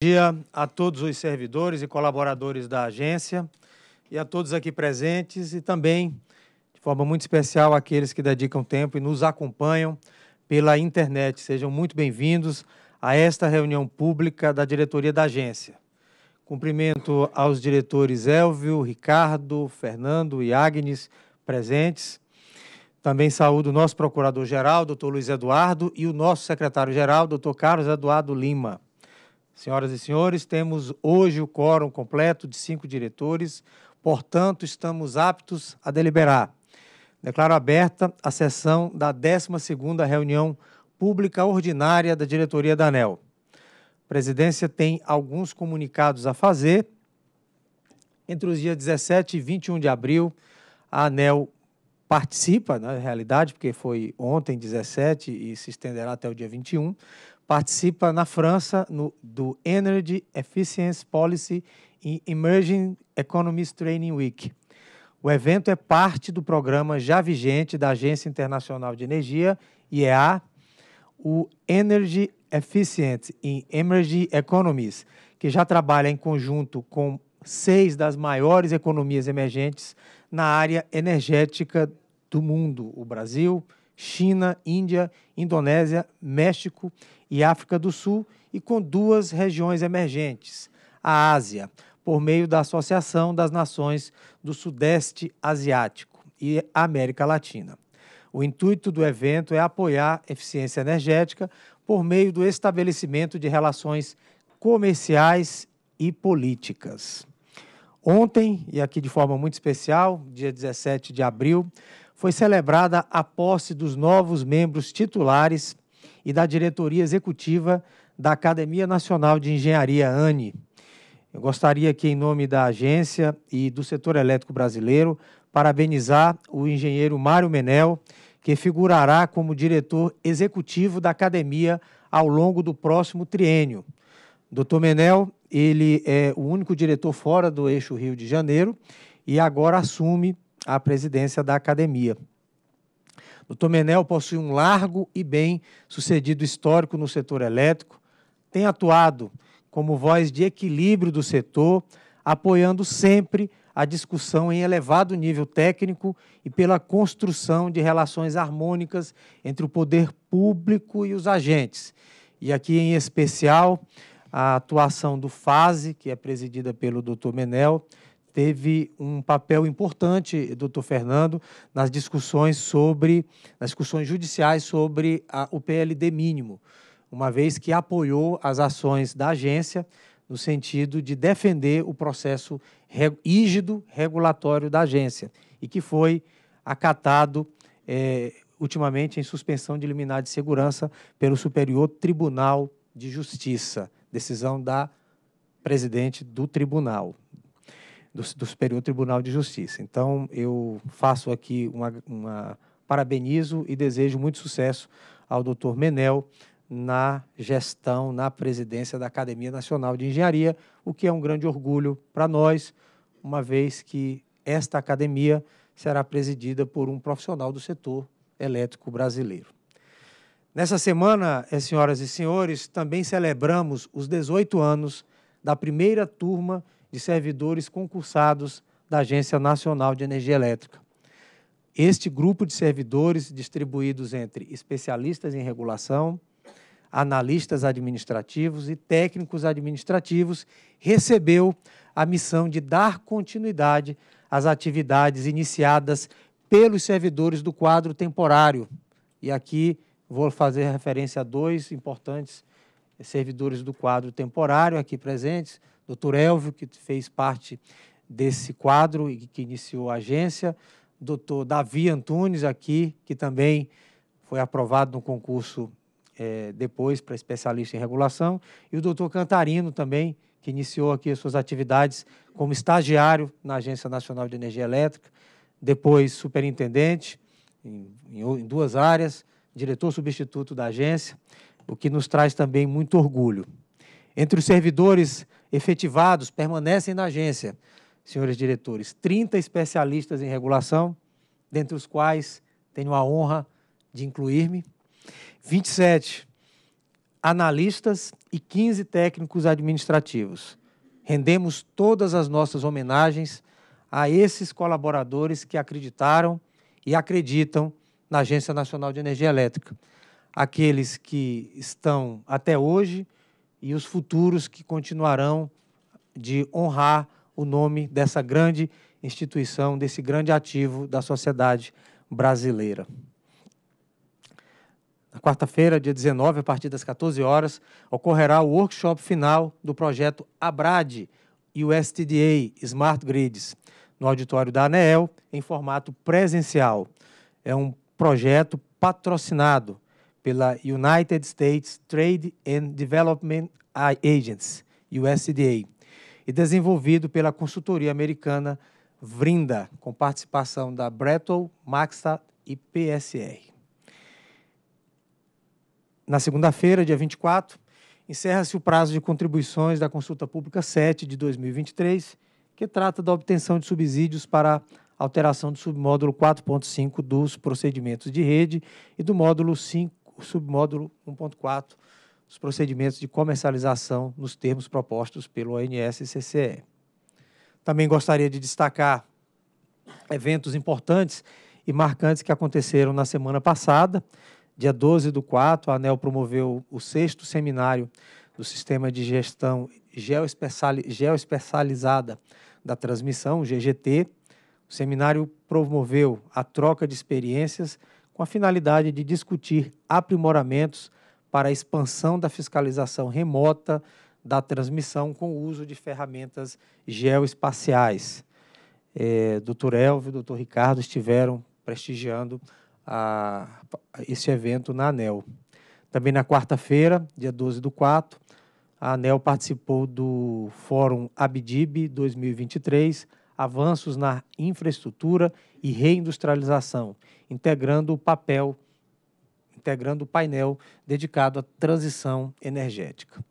Bom dia a todos os servidores e colaboradores da agência e a todos aqui presentes e também, de forma muito especial, aqueles que dedicam tempo e nos acompanham pela internet. Sejam muito bem-vindos a esta reunião pública da diretoria da agência. Cumprimento aos diretores Elvio, Ricardo, Fernando e Agnes presentes. Também saúdo o nosso procurador-geral, doutor Luiz Eduardo, e o nosso secretário-geral, doutor Carlos Eduardo Lima. Senhoras e senhores, temos hoje o quórum completo de cinco diretores, portanto, estamos aptos a deliberar. Declaro aberta a sessão da 12ª reunião pública ordinária da diretoria da ANEL. A presidência tem alguns comunicados a fazer. Entre os dias 17 e 21 de abril, a ANEL participa, na realidade, porque foi ontem, 17, e se estenderá até o dia 21, participa na França no, do Energy Efficiency Policy in Emerging Economies Training Week. O evento é parte do programa já vigente da Agência Internacional de Energia, IEA, o Energy Efficient in Emerging Economies, que já trabalha em conjunto com seis das maiores economias emergentes na área energética do mundo: o Brasil, China, Índia, Indonésia, México e África do Sul e com duas regiões emergentes, a Ásia, por meio da Associação das Nações do Sudeste Asiático e América Latina. O intuito do evento é apoiar eficiência energética por meio do estabelecimento de relações comerciais e políticas. Ontem, e aqui de forma muito especial, dia 17 de abril, foi celebrada a posse dos novos membros titulares e da diretoria executiva da Academia Nacional de Engenharia, ANE. Eu gostaria aqui, em nome da agência e do setor elétrico brasileiro, parabenizar o engenheiro Mário Menel, que figurará como diretor executivo da academia ao longo do próximo triênio. Dr. Menel, ele é o único diretor fora do eixo Rio de Janeiro e agora assume a presidência da academia. Dr. Menel possui um largo e bem sucedido histórico no setor elétrico, tem atuado como voz de equilíbrio do setor, apoiando sempre a discussão em elevado nível técnico e pela construção de relações harmônicas entre o poder público e os agentes. E aqui, em especial, a atuação do FASE, que é presidida pelo Dr. Menel, teve um papel importante, doutor Fernando, nas discussões sobre, nas discussões judiciais sobre a, o PLD mínimo, uma vez que apoiou as ações da agência no sentido de defender o processo rígido regulatório da agência e que foi acatado é, ultimamente em suspensão de liminar de segurança pelo Superior Tribunal de Justiça, decisão da presidente do tribunal do, do Superior Tribunal de Justiça. Então, eu faço aqui uma, uma parabenizo e desejo muito sucesso ao doutor Menel na gestão, na presidência da Academia Nacional de Engenharia, o que é um grande orgulho para nós, uma vez que esta academia será presidida por um profissional do setor elétrico brasileiro. Nessa semana, eh, senhoras e senhores, também celebramos os 18 anos da primeira turma de servidores concursados da Agência Nacional de Energia Elétrica. Este grupo de servidores, distribuídos entre especialistas em regulação, analistas administrativos e técnicos administrativos, recebeu a missão de dar continuidade às atividades iniciadas pelos servidores do quadro temporário. E aqui vou fazer referência a dois importantes servidores do quadro temporário aqui presentes, Doutor Elvio, que fez parte desse quadro e que iniciou a agência, Doutor Davi Antunes aqui, que também foi aprovado no concurso é, depois para especialista em regulação, e o Doutor Cantarino também, que iniciou aqui as suas atividades como estagiário na Agência Nacional de Energia Elétrica, depois superintendente em, em duas áreas, diretor substituto da agência, o que nos traz também muito orgulho. Entre os servidores efetivados permanecem na agência, senhores diretores, 30 especialistas em regulação, dentre os quais tenho a honra de incluir-me, 27 analistas e 15 técnicos administrativos. Rendemos todas as nossas homenagens a esses colaboradores que acreditaram e acreditam na Agência Nacional de Energia Elétrica. Aqueles que estão até hoje e os futuros que continuarão de honrar o nome dessa grande instituição, desse grande ativo da sociedade brasileira. Na quarta-feira, dia 19, a partir das 14 horas, ocorrerá o workshop final do projeto ABRAD e o STDA Smart Grids, no auditório da ANEEL, em formato presencial. É um projeto patrocinado pela United States Trade and Development Agency, USDA, e desenvolvido pela consultoria americana Vrinda, com participação da Brettel, Maxa e PSR. Na segunda-feira, dia 24, encerra-se o prazo de contribuições da Consulta Pública 7 de 2023, que trata da obtenção de subsídios para alteração do submódulo 4.5 dos procedimentos de rede e do módulo 5 o submódulo 1.4 dos procedimentos de comercialização nos termos propostos pelo ONS e CCE. Também gostaria de destacar eventos importantes e marcantes que aconteceram na semana passada. Dia 12 do 4, a ANEL promoveu o sexto seminário do Sistema de Gestão Geoespecializada da Transmissão, o GGT. O seminário promoveu a troca de experiências com a finalidade de discutir aprimoramentos para a expansão da fiscalização remota da transmissão com o uso de ferramentas geoespaciais. É, doutor Elvio e doutor Ricardo estiveram prestigiando a, a esse evento na ANEL. Também na quarta-feira, dia 12 do 4, a ANEL participou do Fórum Abdib 2023, avanços na infraestrutura e reindustrialização, integrando o papel, integrando o painel dedicado à transição energética.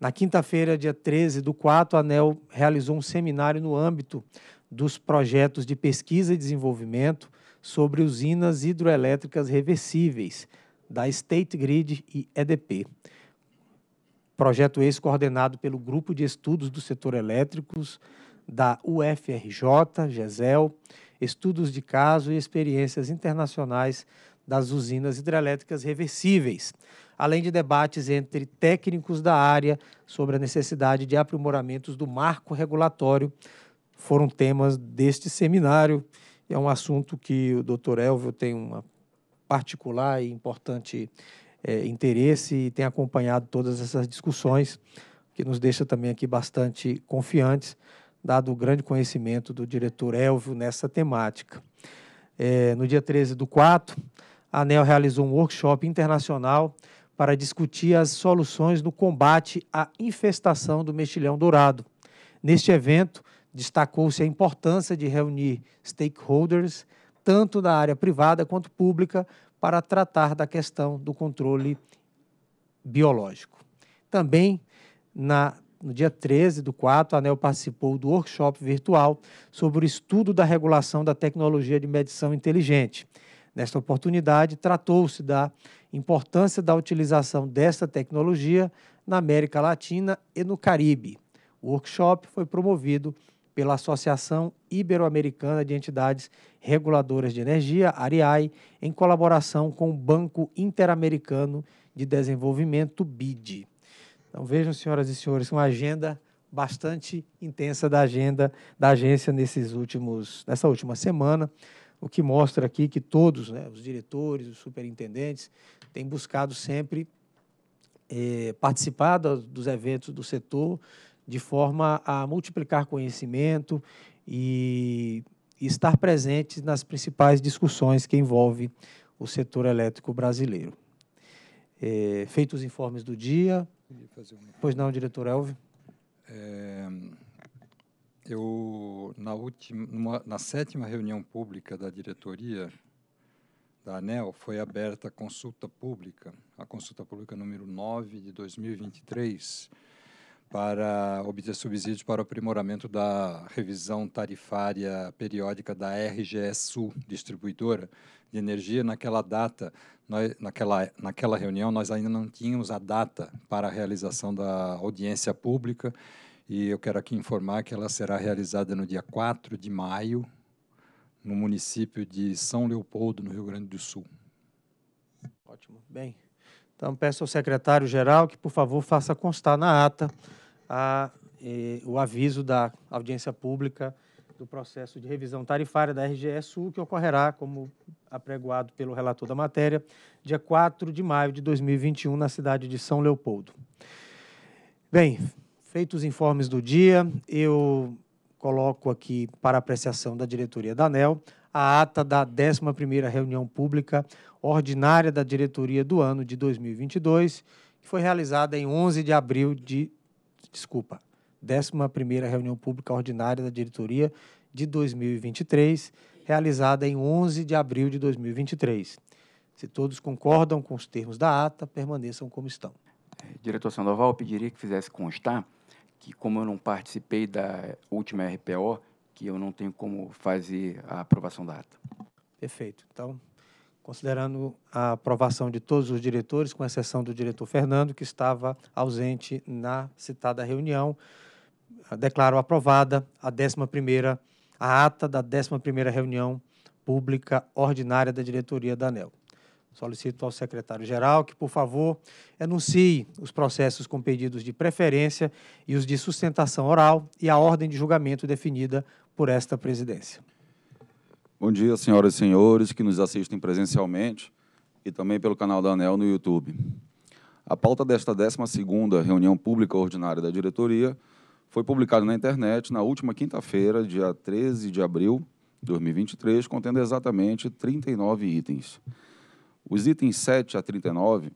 Na quinta-feira, dia 13 do 4, a ANEL realizou um seminário no âmbito dos projetos de pesquisa e desenvolvimento sobre usinas hidroelétricas reversíveis da State Grid e EDP. Projeto esse coordenado pelo Grupo de Estudos do Setor Elétricos da UFRJ, GESEL, estudos de caso e experiências internacionais das usinas hidrelétricas reversíveis, além de debates entre técnicos da área sobre a necessidade de aprimoramentos do marco regulatório, foram temas deste seminário. É um assunto que o Dr. Elvio tem um particular e importante é, interesse e tem acompanhado todas essas discussões, que nos deixa também aqui bastante confiantes dado o grande conhecimento do diretor Elvio nessa temática. É, no dia 13 do 4, a ANEL realizou um workshop internacional para discutir as soluções no combate à infestação do mexilhão dourado. Neste evento, destacou-se a importância de reunir stakeholders, tanto da área privada quanto pública, para tratar da questão do controle biológico. Também na no dia 13 do 4, a ANEL participou do workshop virtual sobre o estudo da regulação da tecnologia de medição inteligente. Nesta oportunidade, tratou-se da importância da utilização desta tecnologia na América Latina e no Caribe. O workshop foi promovido pela Associação Ibero-Americana de Entidades Reguladoras de Energia, ARIAI, em colaboração com o Banco Interamericano de Desenvolvimento, BID. Então vejam, senhoras e senhores, uma agenda bastante intensa da agenda da agência nesses últimos, nessa última semana, o que mostra aqui que todos, né, os diretores, os superintendentes, têm buscado sempre eh, participar do, dos eventos do setor de forma a multiplicar conhecimento e, e estar presentes nas principais discussões que envolve o setor elétrico brasileiro. Eh, feitos os informes do dia, Pois não, diretor Elvio. É, eu, na, última, numa, na sétima reunião pública da diretoria da ANEL, foi aberta a consulta pública, a consulta pública número 9 de 2023, para obter subsídios para o aprimoramento da revisão tarifária periódica da Sul distribuidora de energia. Naquela data, nós, naquela, naquela reunião, nós ainda não tínhamos a data para a realização da audiência pública e eu quero aqui informar que ela será realizada no dia 4 de maio, no município de São Leopoldo, no Rio Grande do Sul. Ótimo. Bem, então peço ao secretário-geral que, por favor, faça constar na ata a, eh, o aviso da audiência pública do processo de revisão tarifária da RGE-Sul, que ocorrerá, como apregoado pelo relator da matéria, dia 4 de maio de 2021, na cidade de São Leopoldo. Bem, feitos os informes do dia, eu coloco aqui para apreciação da diretoria da ANEL a ata da 11ª reunião pública ordinária da diretoria do ano de 2022, que foi realizada em 11 de abril de desculpa, 11 reunião pública ordinária da diretoria de 2023, realizada em 11 de abril de 2023. Se todos concordam com os termos da ata, permaneçam como estão. É, diretor Sandoval, eu pediria que fizesse constar que, como eu não participei da última RPO, que eu não tenho como fazer a aprovação da ata. Perfeito. Então, considerando a aprovação de todos os diretores, com exceção do diretor Fernando, que estava ausente na citada reunião, declaro aprovada a 11 a ata da 11 reunião pública ordinária da diretoria da ANEL. Solicito ao secretário-geral que, por favor, enuncie os processos com pedidos de preferência e os de sustentação oral e a ordem de julgamento definida por esta presidência. Bom dia, senhoras e senhores que nos assistem presencialmente e também pelo canal da ANEL no YouTube. A pauta desta 12ª reunião pública ordinária da diretoria foi publicada na internet na última quinta-feira, dia 13 de abril de 2023, contendo exatamente 39 itens. Os itens 7 a 39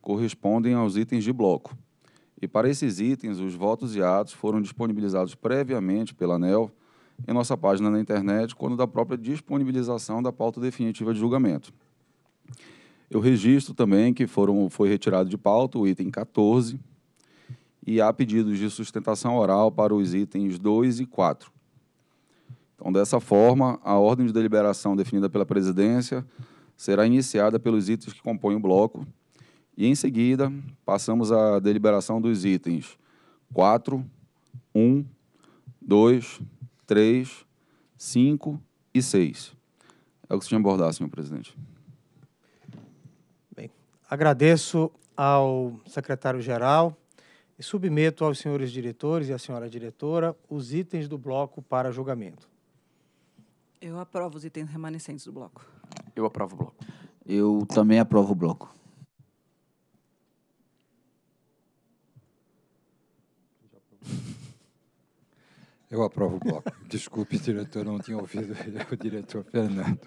correspondem aos itens de bloco. E para esses itens, os votos e atos foram disponibilizados previamente pela ANEL em nossa página na internet, quando da própria disponibilização da pauta definitiva de julgamento. Eu registro também que foram, foi retirado de pauta o item 14 e há pedidos de sustentação oral para os itens 2 e 4. Então, dessa forma, a ordem de deliberação definida pela presidência será iniciada pelos itens que compõem o bloco e, em seguida, passamos à deliberação dos itens 4, 1, 2, 3, 5 e 6. É o que se tinha abordar, senhor presidente. Bem, agradeço ao secretário-geral e submeto aos senhores diretores e à senhora diretora os itens do bloco para julgamento. Eu aprovo os itens remanescentes do bloco. Eu aprovo o bloco. Eu também aprovo o bloco. Eu aprovo o bloco. Desculpe, diretor, não tinha ouvido é o diretor Fernando.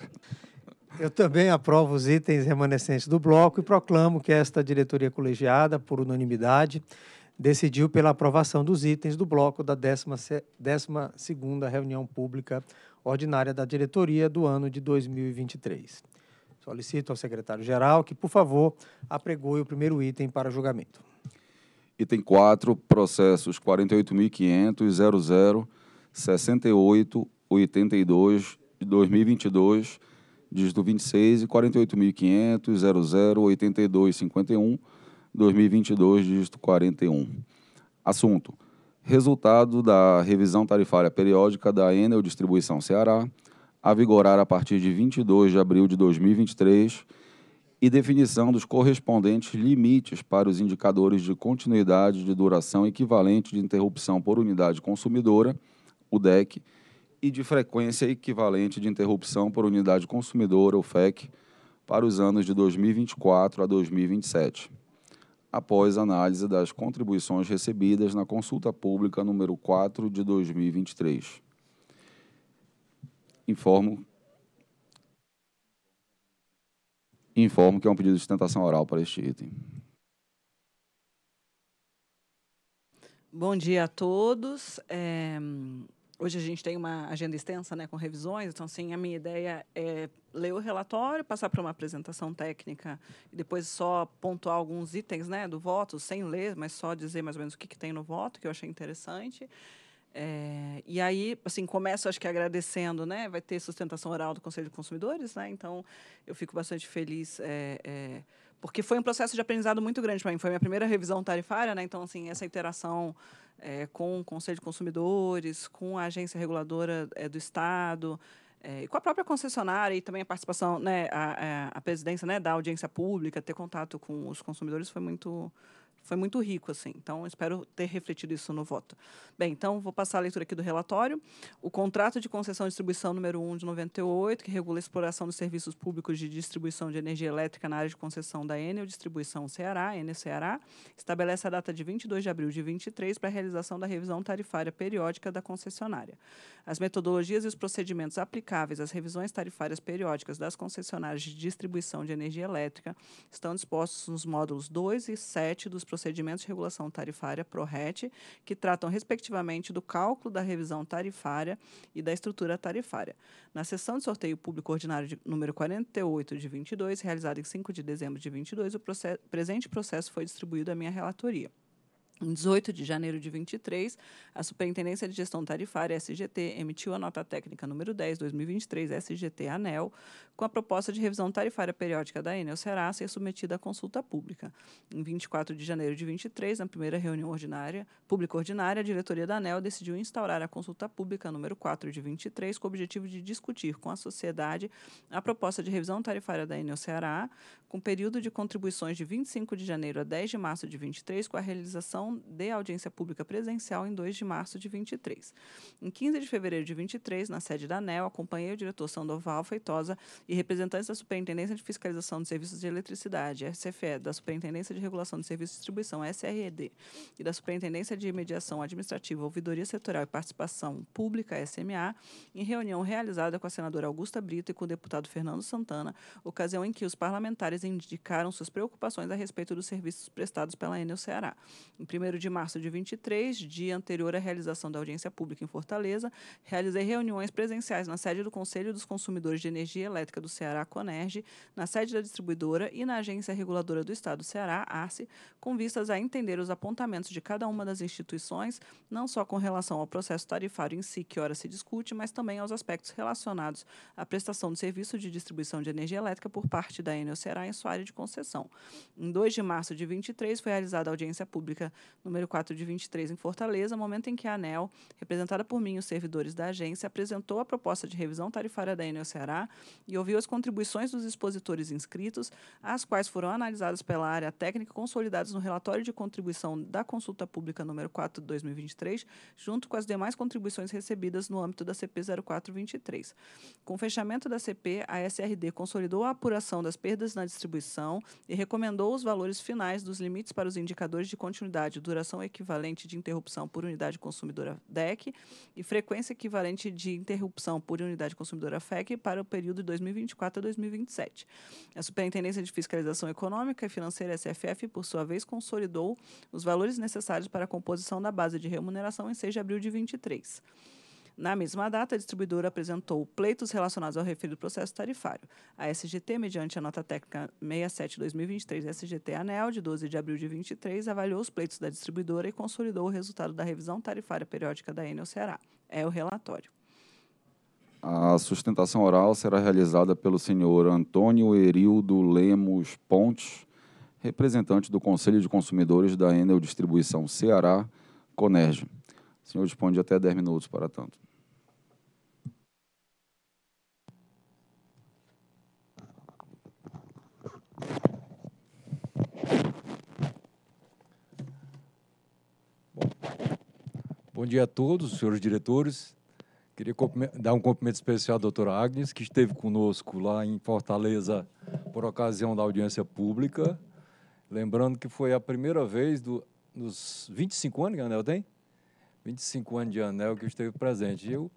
Eu também aprovo os itens remanescentes do bloco e proclamo que esta diretoria colegiada, por unanimidade, decidiu pela aprovação dos itens do bloco da 12 reunião pública ordinária da diretoria do ano de 2023. Solicito ao secretário-geral que, por favor, apregoe o primeiro item para julgamento. Item 4, processos 48.500.00.68.82 de 2022, dígito 26 e 48.500.00.82.51, 2022, dígito 41. Assunto: Resultado da revisão tarifária periódica da Enel Distribuição Ceará, a vigorar a partir de 22 de abril de 2023 e definição dos correspondentes limites para os indicadores de continuidade de duração equivalente de interrupção por unidade consumidora, o DEC, e de frequência equivalente de interrupção por unidade consumidora, o FEC, para os anos de 2024 a 2027, após análise das contribuições recebidas na consulta pública número 4 de 2023. Informo Informo que é um pedido de sustentação oral para este item. Bom dia a todos. É, hoje a gente tem uma agenda extensa né, com revisões, então, sim, a minha ideia é ler o relatório, passar para uma apresentação técnica e depois só pontuar alguns itens né, do voto, sem ler, mas só dizer mais ou menos o que, que tem no voto, que eu achei interessante. É, e aí, assim, começo acho que agradecendo, né? Vai ter sustentação oral do Conselho de Consumidores, né? Então, eu fico bastante feliz, é, é, porque foi um processo de aprendizado muito grande para mim. Foi minha primeira revisão tarifária, né? Então, assim, essa interação com o Conselho de Consumidores, com a agência reguladora do Estado, é, com a própria concessionária e também a participação, né, a, a presidência né, da audiência pública, ter contato com os consumidores foi muito, foi muito rico, assim. Então, espero ter refletido isso no voto. Bem, então, vou passar a leitura aqui do relatório. O contrato de concessão e distribuição número 1 de 98, que regula a exploração dos serviços públicos de distribuição de energia elétrica na área de concessão da Enel Distribuição Ceará, Enel Ceará, estabelece a data de 22 de abril de 23 para a realização da revisão tarifária periódica da concessionária. As metodologias e os procedimentos aplicáveis às revisões tarifárias periódicas das concessionárias de distribuição de energia elétrica estão dispostos nos módulos 2 e 7 dos procedimentos de regulação tarifária PRORET, que tratam respectivamente do cálculo da revisão tarifária e da estrutura tarifária. Na sessão de sorteio público ordinário de, número 48 de 22, realizada em 5 de dezembro de 22, o presente processo foi distribuído à minha relatoria. Em 18 de janeiro de 23, a Superintendência de Gestão Tarifária, SGT, emitiu a nota técnica número 10, 2023, SGT ANEL, com a proposta de revisão tarifária periódica da Enel Ceará e submetida à consulta pública. Em 24 de janeiro de 23, na primeira reunião ordinária, pública ordinária, a diretoria da ANEL decidiu instaurar a consulta pública número 4 de 23, com o objetivo de discutir com a sociedade a proposta de revisão tarifária da Enel Ceará, com período de contribuições de 25 de janeiro a 10 de março de 23, com a realização de audiência pública presencial em 2 de março de 23. Em 15 de fevereiro de 23, na sede da ANEL, acompanhei o diretor Sandoval Feitosa e representantes da Superintendência de Fiscalização de Serviços de Eletricidade, (SFE) da Superintendência de Regulação de Serviços de Distribuição, SRED, e da Superintendência de Mediação Administrativa, Ouvidoria Setorial e Participação Pública, SMA, em reunião realizada com a senadora Augusta Brito e com o deputado Fernando Santana, ocasião em que os parlamentares indicaram suas preocupações a respeito dos serviços prestados pela Enel Ceará. Em 1 1 de março de 23, dia anterior à realização da audiência pública em Fortaleza, realizei reuniões presenciais na sede do Conselho dos Consumidores de Energia Elétrica do Ceará, Conerge, na sede da distribuidora e na Agência Reguladora do Estado do Ceará, ARCE, com vistas a entender os apontamentos de cada uma das instituições, não só com relação ao processo tarifário em si, que ora se discute, mas também aos aspectos relacionados à prestação de serviço de distribuição de energia elétrica por parte da Enel Ceará em sua área de concessão. Em 2 de março de 23 foi realizada a audiência pública número 4 de 23, em Fortaleza, momento em que a ANEL, representada por mim e os servidores da agência, apresentou a proposta de revisão tarifária da Enel Ceará e ouviu as contribuições dos expositores inscritos, as quais foram analisadas pela área técnica consolidadas no relatório de contribuição da consulta pública número 4 de 2023, junto com as demais contribuições recebidas no âmbito da CP 0423. Com o fechamento da CP, a SRD consolidou a apuração das perdas na distribuição e recomendou os valores finais dos limites para os indicadores de continuidade unidade, duração equivalente de interrupção por unidade consumidora DEC e frequência equivalente de interrupção por unidade consumidora FEC para o período de 2024 a 2027. A Superintendência de Fiscalização Econômica e Financeira, SFF, por sua vez, consolidou os valores necessários para a composição da base de remuneração em 6 de abril de 2023. Na mesma data, a distribuidora apresentou pleitos relacionados ao referido processo tarifário. A SGT, mediante a nota técnica 67-2023 SGT ANEL, de 12 de abril de 23, avaliou os pleitos da distribuidora e consolidou o resultado da revisão tarifária periódica da Enel Ceará. É o relatório. A sustentação oral será realizada pelo senhor Antônio Erildo Lemos Pontes, representante do Conselho de Consumidores da Enel Distribuição Ceará, Conerge. O senhor dispõe de até 10 minutos para tanto. Bom dia a todos, senhores diretores. Queria dar um cumprimento especial à doutora Agnes, que esteve conosco lá em Fortaleza por ocasião da audiência pública. Lembrando que foi a primeira vez do, nos 25 anos que a Anel tem? 25 anos de anel que esteve presente. Eu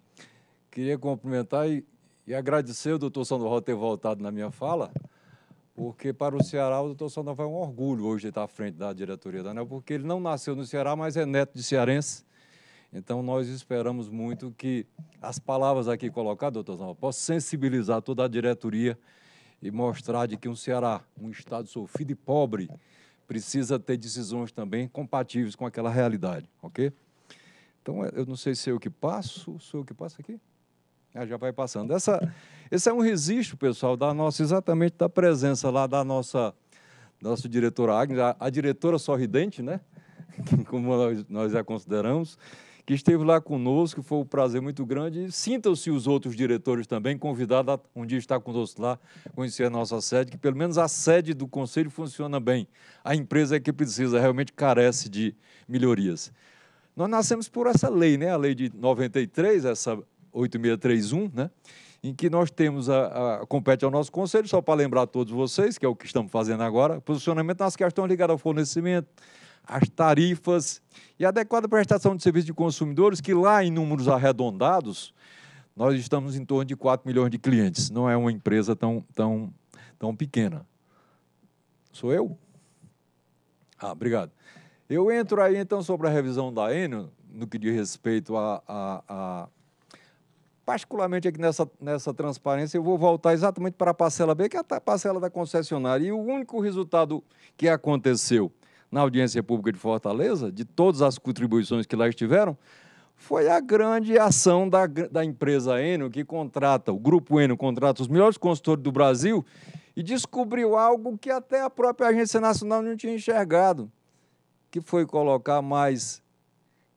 queria cumprimentar e, e agradecer o doutor Sandoval ter voltado na minha fala, porque para o Ceará o doutor Sandoval é um orgulho hoje estar à frente da diretoria da ANEL, porque ele não nasceu no Ceará, mas é neto de cearense. Então nós esperamos muito que as palavras aqui colocadas, doutor Sandoval, possam sensibilizar toda a diretoria e mostrar de que um Ceará, um estado sofrido e pobre, precisa ter decisões também compatíveis com aquela realidade, ok? Então, é, eu não sei se eu é que passo, sou eu que passo aqui? Ah, já vai passando. Essa, esse é um registro, pessoal, da nossa, exatamente da presença lá da nossa, nossa diretora Agnes, a, a diretora sorridente, né? Como nós, nós a consideramos, que esteve lá conosco, foi um prazer muito grande. Sintam-se os outros diretores também convidados a um dia estar conosco lá, conhecer a nossa sede, que pelo menos a sede do Conselho funciona bem. A empresa é que precisa, realmente carece de melhorias. Nós nascemos por essa lei, né? a lei de 93, essa 8631, né? em que nós temos a, a compete ao nosso conselho, só para lembrar a todos vocês, que é o que estamos fazendo agora, posicionamento nas questões ligadas ao fornecimento, às tarifas e adequada prestação de serviço de consumidores, que lá em números arredondados, nós estamos em torno de 4 milhões de clientes. Não é uma empresa tão, tão, tão pequena. Sou eu? Ah, obrigado. Eu entro aí então sobre a revisão da Enel, no que diz respeito a, a, a. particularmente aqui nessa, nessa transparência, eu vou voltar exatamente para a parcela B, que é a parcela da concessionária. E o único resultado que aconteceu na audiência pública de Fortaleza, de todas as contribuições que lá estiveram, foi a grande ação da, da empresa Eno, que contrata, o Grupo Eno contrata os melhores consultores do Brasil e descobriu algo que até a própria Agência Nacional não tinha enxergado que foi colocar mais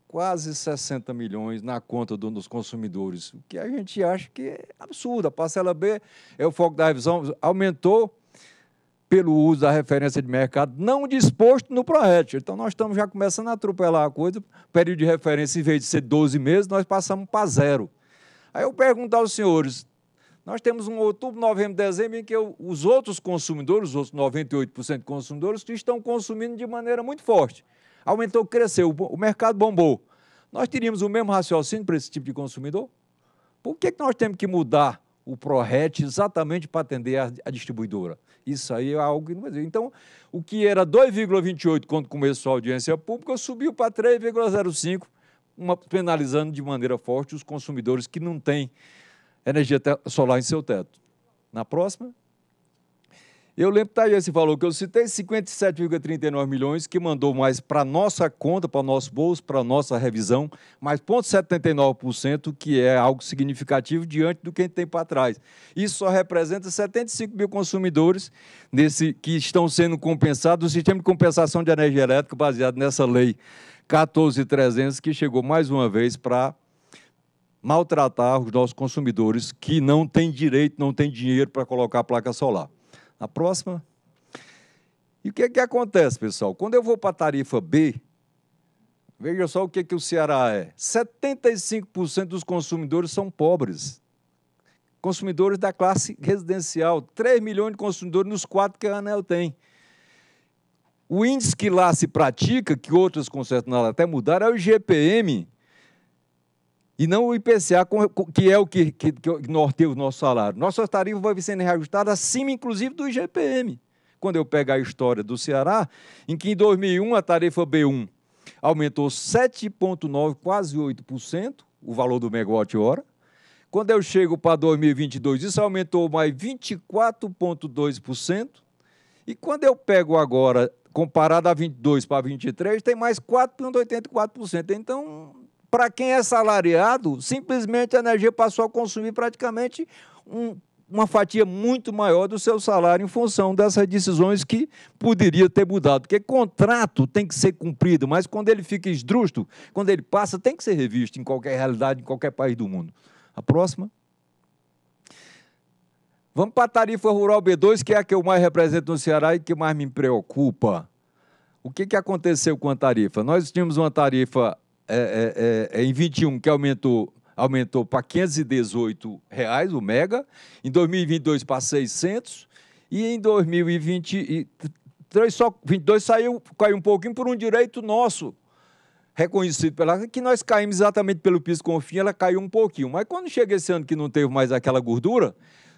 quase 60 milhões na conta dos consumidores, o que a gente acha que é absurdo. A parcela B é o foco da revisão, aumentou pelo uso da referência de mercado não disposto no PROET. Então, nós estamos já começando a atropelar a coisa. O período de referência, em vez de ser 12 meses, nós passamos para zero. Aí eu pergunto aos senhores, nós temos um outubro, novembro, dezembro em que os outros consumidores, os outros 98% de consumidores, que estão consumindo de maneira muito forte. Aumentou, cresceu, o mercado bombou. Nós teríamos o mesmo raciocínio para esse tipo de consumidor? Por que, que nós temos que mudar o ProRet exatamente para atender a, a, distribuidora? Isso aí é algo que não existe. Então, o que era 2,28 quando começou a audiência pública, subiu para 3,05, penalizando de maneira forte os consumidores que não têm energia solar em seu teto. Na próxima. Eu lembro, tá aí esse valor que eu citei, 57,39 milhões, que mandou mais para nossa conta, para nosso bolso, para nossa revisão, mais 0,79%, que é algo significativo diante do que a gente tem para trás. Isso só representa 75 mil consumidores nesse, que estão sendo compensados, o sistema de compensação de energia elétrica baseado nessa lei 14.300, que chegou mais uma vez para maltratar os nossos consumidores que não têm direito, não têm dinheiro para colocar a placa solar. A próxima. E o que, é que acontece, pessoal? Quando eu vou para a tarifa B, veja só o que, é que o Ceará é: 75% dos consumidores são pobres. Consumidores da classe residencial. 3 milhões de consumidores nos quatro que a ANEL tem. O índice que lá se pratica, que outras concessionárias até mudaram, é o GPM, e não o IPCA, que é o que, que, que norteia o nosso salário. Nossa tarifa vai sendo reajustada acima, inclusive, do IGPM. Quando eu pego a história do Ceará, em que em 2001 a tarifa B1 aumentou 7,9%, quase 8%, o valor do megawatt-hora. Quando eu chego para 2022, isso aumentou mais 24,2%. E quando eu pego agora, comparado a 22 para 23, tem mais 4,84%. Então, para quem é salariado, simplesmente a energia passou a consumir praticamente um, uma fatia muito maior do seu salário em função dessas decisões que poderia ter mudado. Porque contrato tem que ser cumprido, mas quando ele fica esdrúxulo, quando ele passa, tem que ser revisto em qualquer realidade, em qualquer país do mundo. A próxima. Vamos para a tarifa rural B2, que é a que eu mais represento no Ceará e que mais me preocupa. O que, que aconteceu com a tarifa? Nós tínhamos uma tarifa é é, é, é, em 21, que aumentou, aumentou para 518 reais o mega, em 2022 para 600 e em 2023 só 22 saiu caiu um pouquinho por um direito nosso reconhecido pela que nós caímos exatamente pelo piso com fim, ela caiu um pouquinho. Mas quando chega esse ano que não teve mais aquela gordura,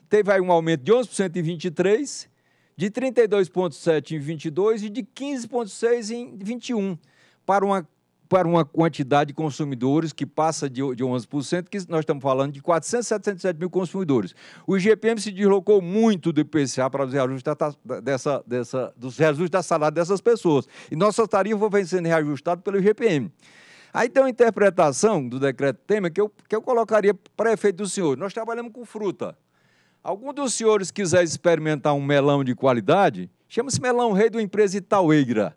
teve aí um aumento de 11% em 23, de 32.7 em 22 e de 15.6 em 21, para uma para uma quantidade de consumidores que passa de, 11%, que nós estamos falando de 477 mil consumidores. O IGPM se deslocou muito do IPCA para os reajustes da, dessa, dessa, dos reajustes da salário dessas pessoas. E nossa tarifa vem sendo reajustadas pelo IGPM. Aí tem uma interpretação do decreto tema que eu, que eu colocaria para efeito do senhor. Nós trabalhamos com fruta. Algum dos senhores quiser experimentar um melão de qualidade, chama-se Melão Rei uma empresa Itaueira.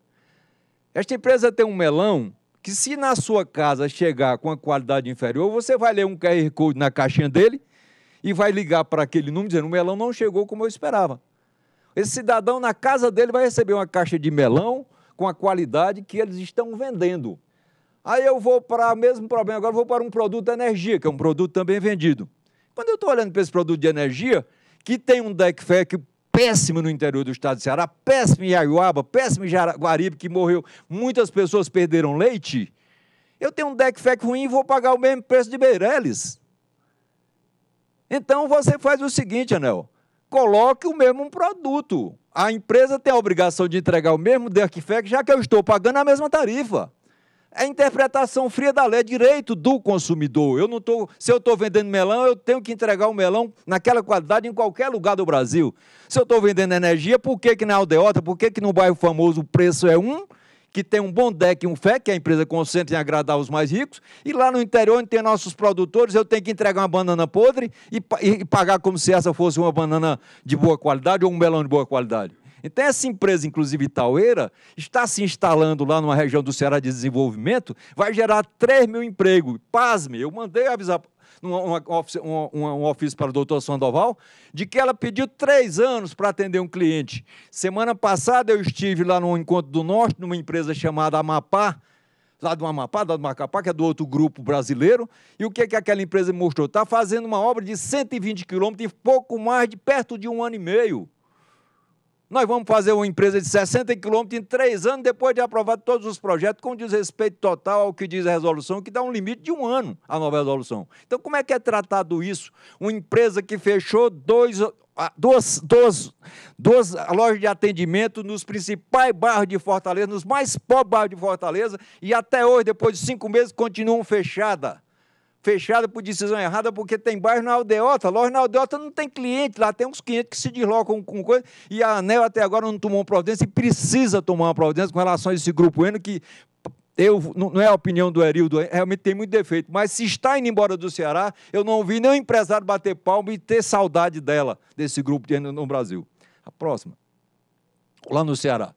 Esta empresa tem um melão que se na sua casa chegar com a qualidade inferior, você vai ler um QR Code na caixinha dele e vai ligar para aquele número dizendo: o melão não chegou como eu esperava. Esse cidadão na casa dele vai receber uma caixa de melão com a qualidade que eles estão vendendo. Aí eu vou para o mesmo problema, agora vou para um produto de energia, que é um produto também vendido. Quando eu estou olhando para esse produto de energia, que tem um deck que péssimo no interior do estado do Ceará, péssimo em Iaiuaba, péssimo em Jaguaribe, que morreu, muitas pessoas perderam leite. Eu tenho um DECFEC ruim e vou pagar o mesmo preço de Beirelles. É, então você faz o seguinte, Anel, coloque o mesmo produto. A empresa tem a obrigação de entregar o mesmo DECFEC, já que eu estou pagando a mesma tarifa. É a interpretação fria da lei, é direito do consumidor. Eu não tô, se eu estou vendendo melão, eu tenho que entregar o um melão naquela qualidade em qualquer lugar do Brasil. Se eu estou vendendo energia, por que, que na aldeota, por que, que no bairro famoso o preço é um, que tem um bom deck e um fé que é a empresa concentra em agradar os mais ricos, e lá no interior, onde tem nossos produtores, eu tenho que entregar uma banana podre e, e pagar como se essa fosse uma banana de boa qualidade ou um melão de boa qualidade. Então, essa empresa, inclusive Itaueira, está se instalando lá numa região do Ceará de desenvolvimento, vai gerar 3 mil empregos. Pasme, eu mandei avisar uma, uma, uma, um ofício para o doutor Sandoval, de que ela pediu três anos para atender um cliente. Semana passada eu estive lá num encontro do Norte, numa empresa chamada Amapá, lá do Amapá, lá do Macapá, que é do outro grupo brasileiro. E o que, é que aquela empresa mostrou? Está fazendo uma obra de 120 quilômetros em pouco mais de perto de um ano e meio. Nós vamos fazer uma empresa de 60 quilômetros em três anos, depois de aprovado todos os projetos, com desrespeito total ao que diz a resolução, que dá um limite de um ano à nova resolução. Então, como é que é tratado isso? Uma empresa que fechou dois, ah, duas, duas, duas lojas de atendimento nos principais bairros de Fortaleza, nos mais pobres bairros de Fortaleza, e até hoje, depois de cinco meses, continuam fechadas fechada por decisão errada, porque tem bairro na aldeota. Loja na aldeota não tem cliente, lá tem uns clientes que se deslocam com coisa, e a ANEL até agora não tomou providência e precisa tomar uma providência com relação a esse grupo N que eu, não é a opinião do Erildo, é, realmente tem muito defeito, mas se está indo embora do Ceará, eu não vi nenhum empresário bater palma e ter saudade dela, desse grupo de no Brasil. A próxima. Lá no Ceará.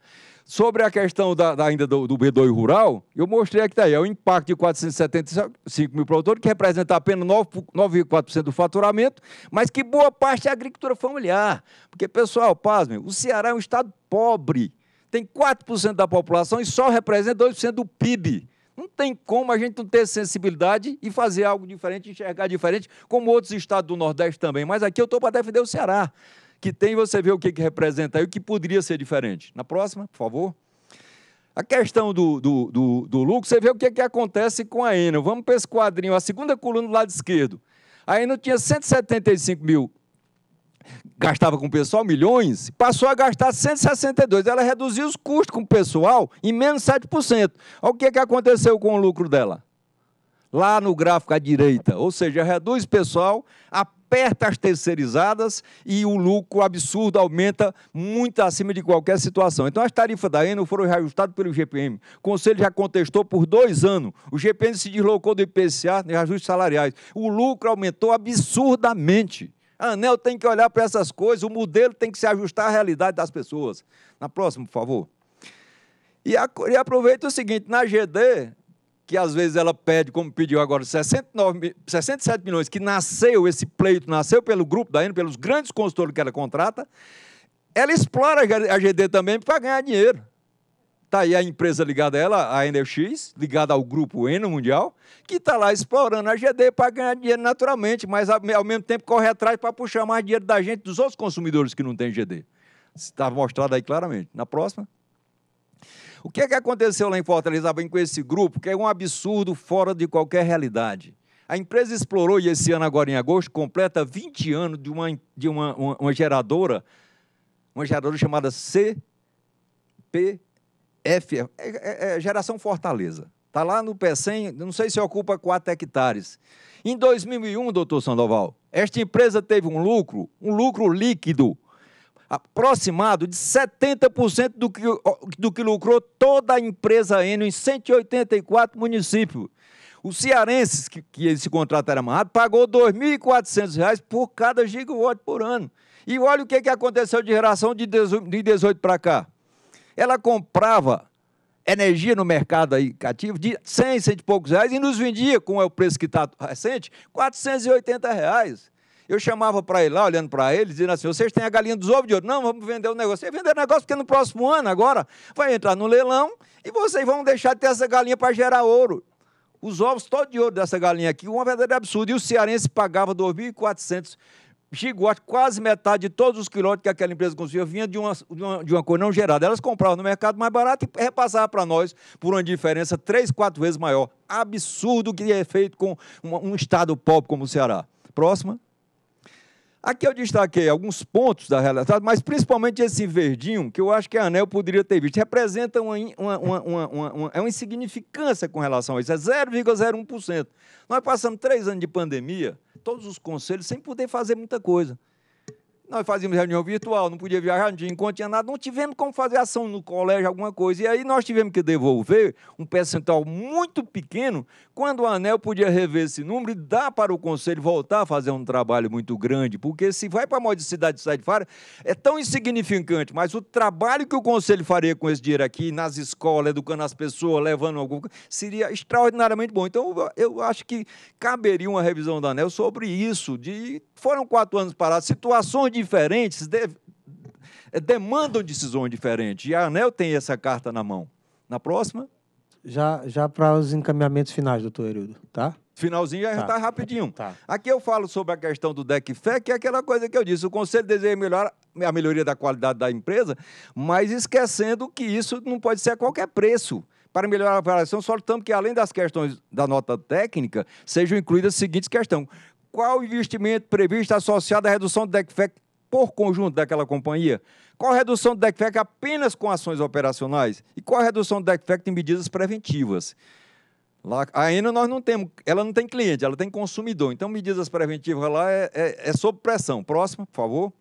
Sobre a questão da, da ainda do, do rural, eu mostrei aqui daí, tá é o impacto de 475 mil produtores, que representa apenas 9,4% do faturamento, mas que boa parte é agricultura familiar. Porque, pessoal, pasmem, o Ceará é um estado pobre, tem 4% da população e só representa 2% do PIB. Não tem como a gente não ter sensibilidade e fazer algo diferente, enxergar diferente, como outros estados do Nordeste também. Mas aqui eu estou para defender o Ceará que tem, você vê o que, que representa e o que poderia ser diferente. Na próxima, por favor. A questão do, do, do, do lucro, você vê o que, que acontece com a Enel. Vamos para esse quadrinho, a segunda coluna do lado esquerdo. A Enel tinha 175 mil, gastava com o pessoal milhões, passou a gastar 162. Ela reduziu os custos com o pessoal em menos 7%. Olha o que, que aconteceu com o lucro dela lá no gráfico à direita. Ou seja, reduz pessoal, aperta as terceirizadas e o lucro absurdo aumenta muito acima de qualquer situação. Então, as tarifas da Enel foram reajustadas pelo GPM. O Conselho já contestou por dois anos. O GPM se deslocou do IPCA, reajustes salariais. O lucro aumentou absurdamente. A ANEL tem que olhar para essas coisas, o modelo tem que se ajustar à realidade das pessoas. Na próxima, por favor. E, aproveito e aproveita o seguinte: na GD, que às vezes ela pede, como pediu agora, 69, 67 milhões, que nasceu, esse pleito nasceu pelo grupo da Enel, pelos grandes consultores que ela contrata, ela explora a GD também para ganhar dinheiro. Está aí a empresa ligada a ela, a Enel X, ligada ao grupo Enel Mundial, que está lá explorando a GD para ganhar dinheiro naturalmente, mas ao mesmo tempo corre atrás para puxar mais dinheiro da gente, dos outros consumidores que não têm GD. Está mostrado aí claramente. Na próxima. O que é que aconteceu lá em Fortaleza com esse grupo, que é um absurdo fora de qualquer realidade? A empresa explorou, e esse ano, agora em agosto, completa 20 anos de uma, de uma, uma, uma geradora, uma geradora chamada CPF, F, é, é, é, geração Fortaleza. Está lá no PECEM, não sei se ocupa 4 hectares. Em 2001, doutor Sandoval, esta empresa teve um lucro, um lucro líquido aproximado de 70% do que, do que lucrou toda a empresa Enio em 184 municípios. O cearense, que, que esse contrato era amarrado, pagou R$ 2.400 por cada gigawatt por ano. E olha o que, que aconteceu de geração de 2018 para cá. Ela comprava energia no mercado aí cativo de 100, 100 e poucos reais e nos vendia, como é o preço que está recente, R$ reais. Eu chamava para ele lá, olhando para ele, dizendo assim: vocês têm a galinha dos ovos de ouro? Não, vamos vender o negócio. vender o negócio porque no próximo ano, agora, vai entrar no leilão e vocês vão deixar de ter essa galinha para gerar ouro. Os ovos todos de ouro dessa galinha aqui, uma verdadeira absurda. E o cearense pagava 2.400 gigote, quase metade de todos os quilômetros que aquela empresa conseguia vinha de uma, de uma, de uma coisa não gerada. Elas compravam no mercado mais barato e repassavam para nós por uma diferença três, quatro vezes maior. Absurdo que é feito com um, um estado pobre como o Ceará. Próxima. Aqui eu destaquei alguns pontos da realidade, mas principalmente esse verdinho, que eu acho que a ANEL poderia ter visto, representa uma, uma, uma, uma é uma insignificância com relação a isso, é 0,01%. Nós passamos três anos de pandemia, todos os conselhos sem poder fazer muita coisa. Nós fazíamos reunião virtual, não podia viajar, não tinha encontro, tinha nada, não tivemos como fazer ação no colégio, alguma coisa. E aí nós tivemos que devolver um percentual muito pequeno, quando o ANEL podia rever esse número e dar para o Conselho voltar a fazer um trabalho muito grande, porque se vai para a modicidade de fora, é tão insignificante, mas o trabalho que o Conselho faria com esse dinheiro aqui, nas escolas, educando as pessoas, levando algum, seria extraordinariamente bom. Então, eu acho que caberia uma revisão do ANEL sobre isso, de foram quatro anos parados, situações diferentes de, eh, demandam decisões diferentes. E a ANEL tem essa carta na mão. Na próxima. Já, já para os encaminhamentos finais, doutor Herildo, tá? Finalzinho já está tá rapidinho. Tá. Aqui eu falo sobre a questão do DECFE, que é aquela coisa que eu disse: o conselho deseja melhorar a melhoria da qualidade da empresa, mas esquecendo que isso não pode ser a qualquer preço. Para melhorar a avaliação, solicitamos que, além das questões da nota técnica, sejam incluídas as seguintes questões: qual o investimento previsto associado à redução do DECFEC por conjunto daquela companhia? Qual a redução do DECFEC apenas com ações operacionais? E qual a redução do DECFEC em medidas preventivas? Lá, a Enel nós não temos, ela não tem cliente, ela tem consumidor. Então, medidas preventivas lá é, é, é sob pressão. Próximo, por favor.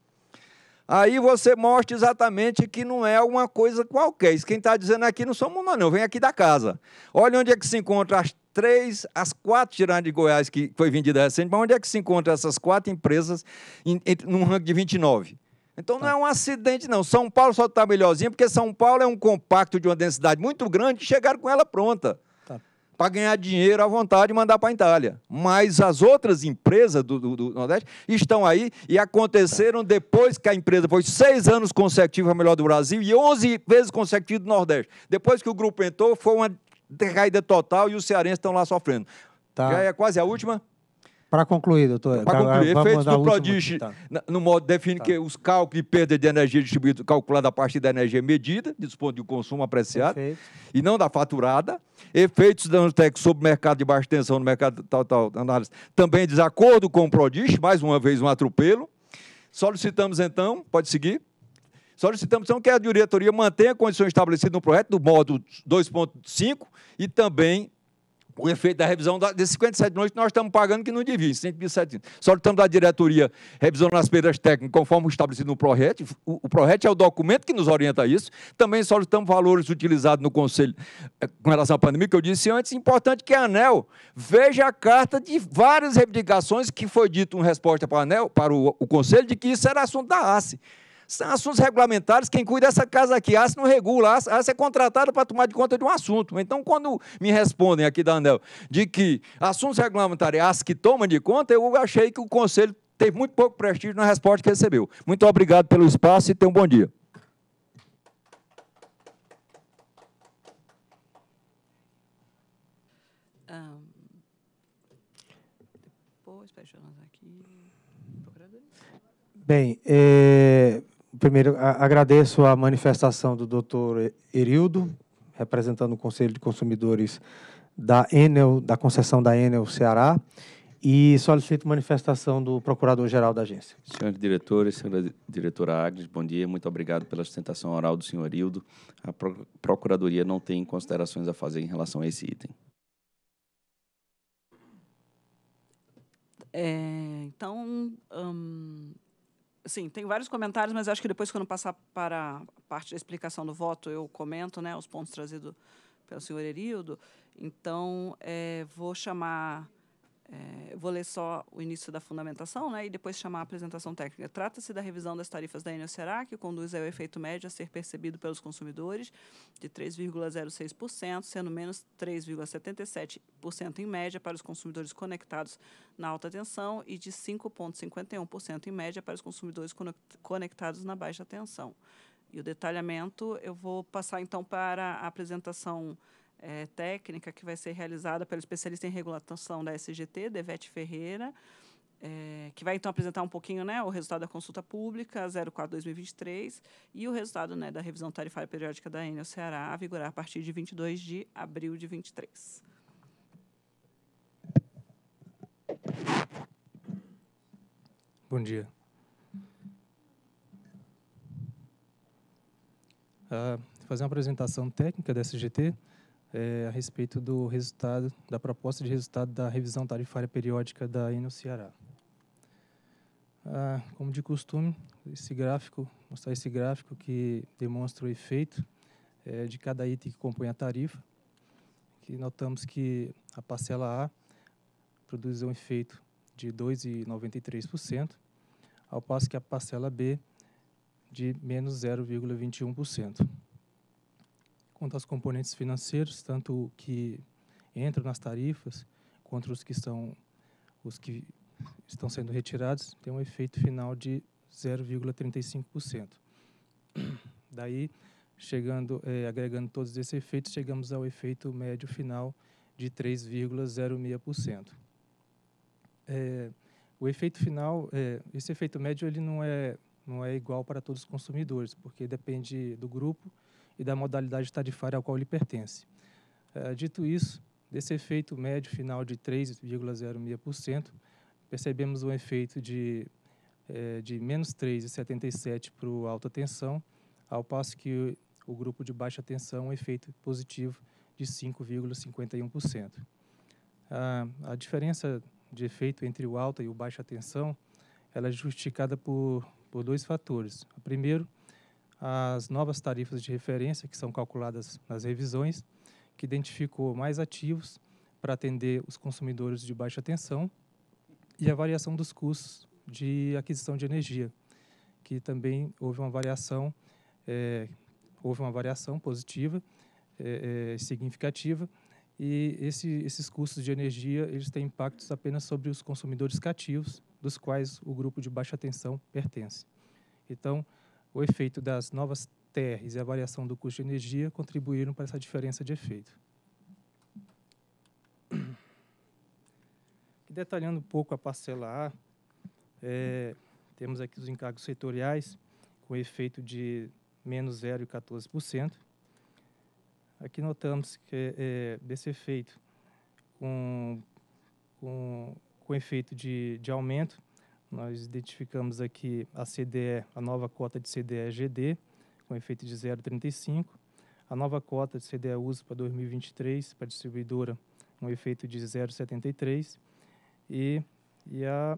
Aí você mostra exatamente que não é alguma coisa qualquer. Isso quem está dizendo aqui não somos nós, não. Vem aqui da casa. Olha onde é que se encontra as três, as quatro tiradas de Goiás, que foi vendida recente, mas onde é que se encontram essas quatro empresas em, em, num ranking de 29? Então não é tá. um acidente, não. São Paulo só está melhorzinho, porque São Paulo é um compacto de uma densidade muito grande, e chegaram com ela pronta. Tá. Para ganhar dinheiro à vontade e mandar para a Itália. Mas as outras empresas do, do, do, Nordeste estão aí e aconteceram depois que a empresa foi seis anos consecutivos a melhor do Brasil e 11 vezes consecutivo do Nordeste. Depois que o grupo entrou, foi uma Decaída total e os cearenses estão lá sofrendo. Tá. Já é quase a última. Para concluir, doutor. Para tá, concluir, efeitos do Prodigy, tá. no modo define tá. que é os cálculos de perda de energia distribuída calculada a partir da energia medida, dispondo de um consumo apreciado, Perfeito. e não da faturada. Efeitos da Anotec sobre o mercado de baixa tensão no mercado tal, tal, análise, também desacordo com o Prodigy, mais uma vez um atropelo. Solicitamos então, pode seguir Solicitamos então que a diretoria mantenha a condição estabelecida no projeto do modo 2.5 e também o efeito da revisão da, desses 57 milhões que nós estamos pagando que não devia, 127. Solicitamos da diretoria revisão as perdas técnicas conforme estabelecido no PRORET. O, o PRORET é o documento que nos orienta a isso. Também solicitamos valores utilizados no Conselho eh, com relação à pandemia, que eu disse antes. Importante que a ANEL veja a carta de várias reivindicações que foi dito em resposta para, a ANEL, para o, o Conselho, de que isso era assunto da ACE. São assuntos regulamentares, quem cuida dessa casa aqui, a ah, ASSE não regula, a ah, ah, é contratada para tomar de conta de um assunto. Então, quando me respondem aqui da ANEL de que assuntos regulamentares a ASSE que toma de conta, eu achei que o Conselho tem muito pouco prestígio na resposta que recebeu. Muito obrigado pelo espaço e tenha um bom dia. Bem, é, primeiro, agradeço a manifestação do doutor Erildo, representando o Conselho de Consumidores da Enel, da concessão da Enel Ceará, e solicito manifestação do Procurador-Geral da agência. Senhores diretores, senhora diretora Agnes, bom dia. Muito obrigado pela sustentação oral do senhor Erildo. A Procuradoria não tem considerações a fazer em relação a esse item. É, então, hum, Sim, tem vários comentários, mas acho que depois, quando passar para a parte da explicação do voto, eu comento né, os pontos trazidos pelo senhor Erildo. Então, é, vou chamar é, vou ler só o início da fundamentação né, e depois chamar a apresentação técnica. Trata-se da revisão das tarifas da Enel Será, que conduz ao efeito médio a ser percebido pelos consumidores de 3,06%, sendo menos 3,77% em média para os consumidores conectados na alta tensão e de 5,51% em média para os consumidores conectados na baixa tensão. E o detalhamento eu vou passar então para a apresentação técnica é, técnica que vai ser realizada pelo especialista em regulação da SGT, Devete Ferreira, é, que vai então apresentar um pouquinho né, o resultado da consulta pública 04-2023 e o resultado né, da revisão tarifária periódica da Enel Ceará, a vigorar a partir de 22 de abril de 23. Bom dia. Uh, fazer uma apresentação técnica da SGT é, a respeito do resultado, da proposta de resultado da revisão tarifária periódica da Enel Ceará. Ah, como de costume, esse gráfico, mostrar esse gráfico que demonstra o efeito é, de cada item que compõe a tarifa, que notamos que a parcela A produz um efeito de 2,93%, ao passo que a parcela B de menos 0,21% quanto aos componentes financeiros, tanto que entram nas tarifas, quanto os que estão os que estão sendo retirados, tem um efeito final de 0,35%. Daí, chegando, é, agregando todos esses efeitos, chegamos ao efeito médio final de 3,06%. É, o efeito final, é, esse efeito médio, ele não é não é igual para todos os consumidores, porque depende do grupo e da modalidade tarifária ao qual ele pertence. Eh, dito isso, desse efeito médio final de 3,06%, percebemos um efeito de, eh, de menos 3,77% para o alta tensão, ao passo que o, grupo de baixa tensão um efeito positivo de 5,51%. a diferença de efeito entre o alta e o baixa tensão ela é justificada por, por dois fatores. O primeiro as novas tarifas de referência que são calculadas nas revisões, que identificou mais ativos para atender os consumidores de baixa tensão e a variação dos custos de aquisição de energia, que também houve uma variação, é, houve uma variação positiva é, é, significativa e esse, esses custos de energia eles têm impactos apenas sobre os consumidores cativos, dos quais o grupo de baixa tensão pertence. Então, o efeito das novas TRs e a variação do custo de energia contribuíram para essa diferença de efeito. E detalhando um pouco a parcela A, é, temos aqui os encargos setoriais com efeito de menos 0,14%. Aqui notamos que é, desse efeito com, com, com efeito de, de aumento nós identificamos aqui a CDE, a nova cota de CDE-GD, com efeito de 0,35. A nova cota de CDE-USO para 2023, para distribuidora, com efeito de 0,73. E, e a,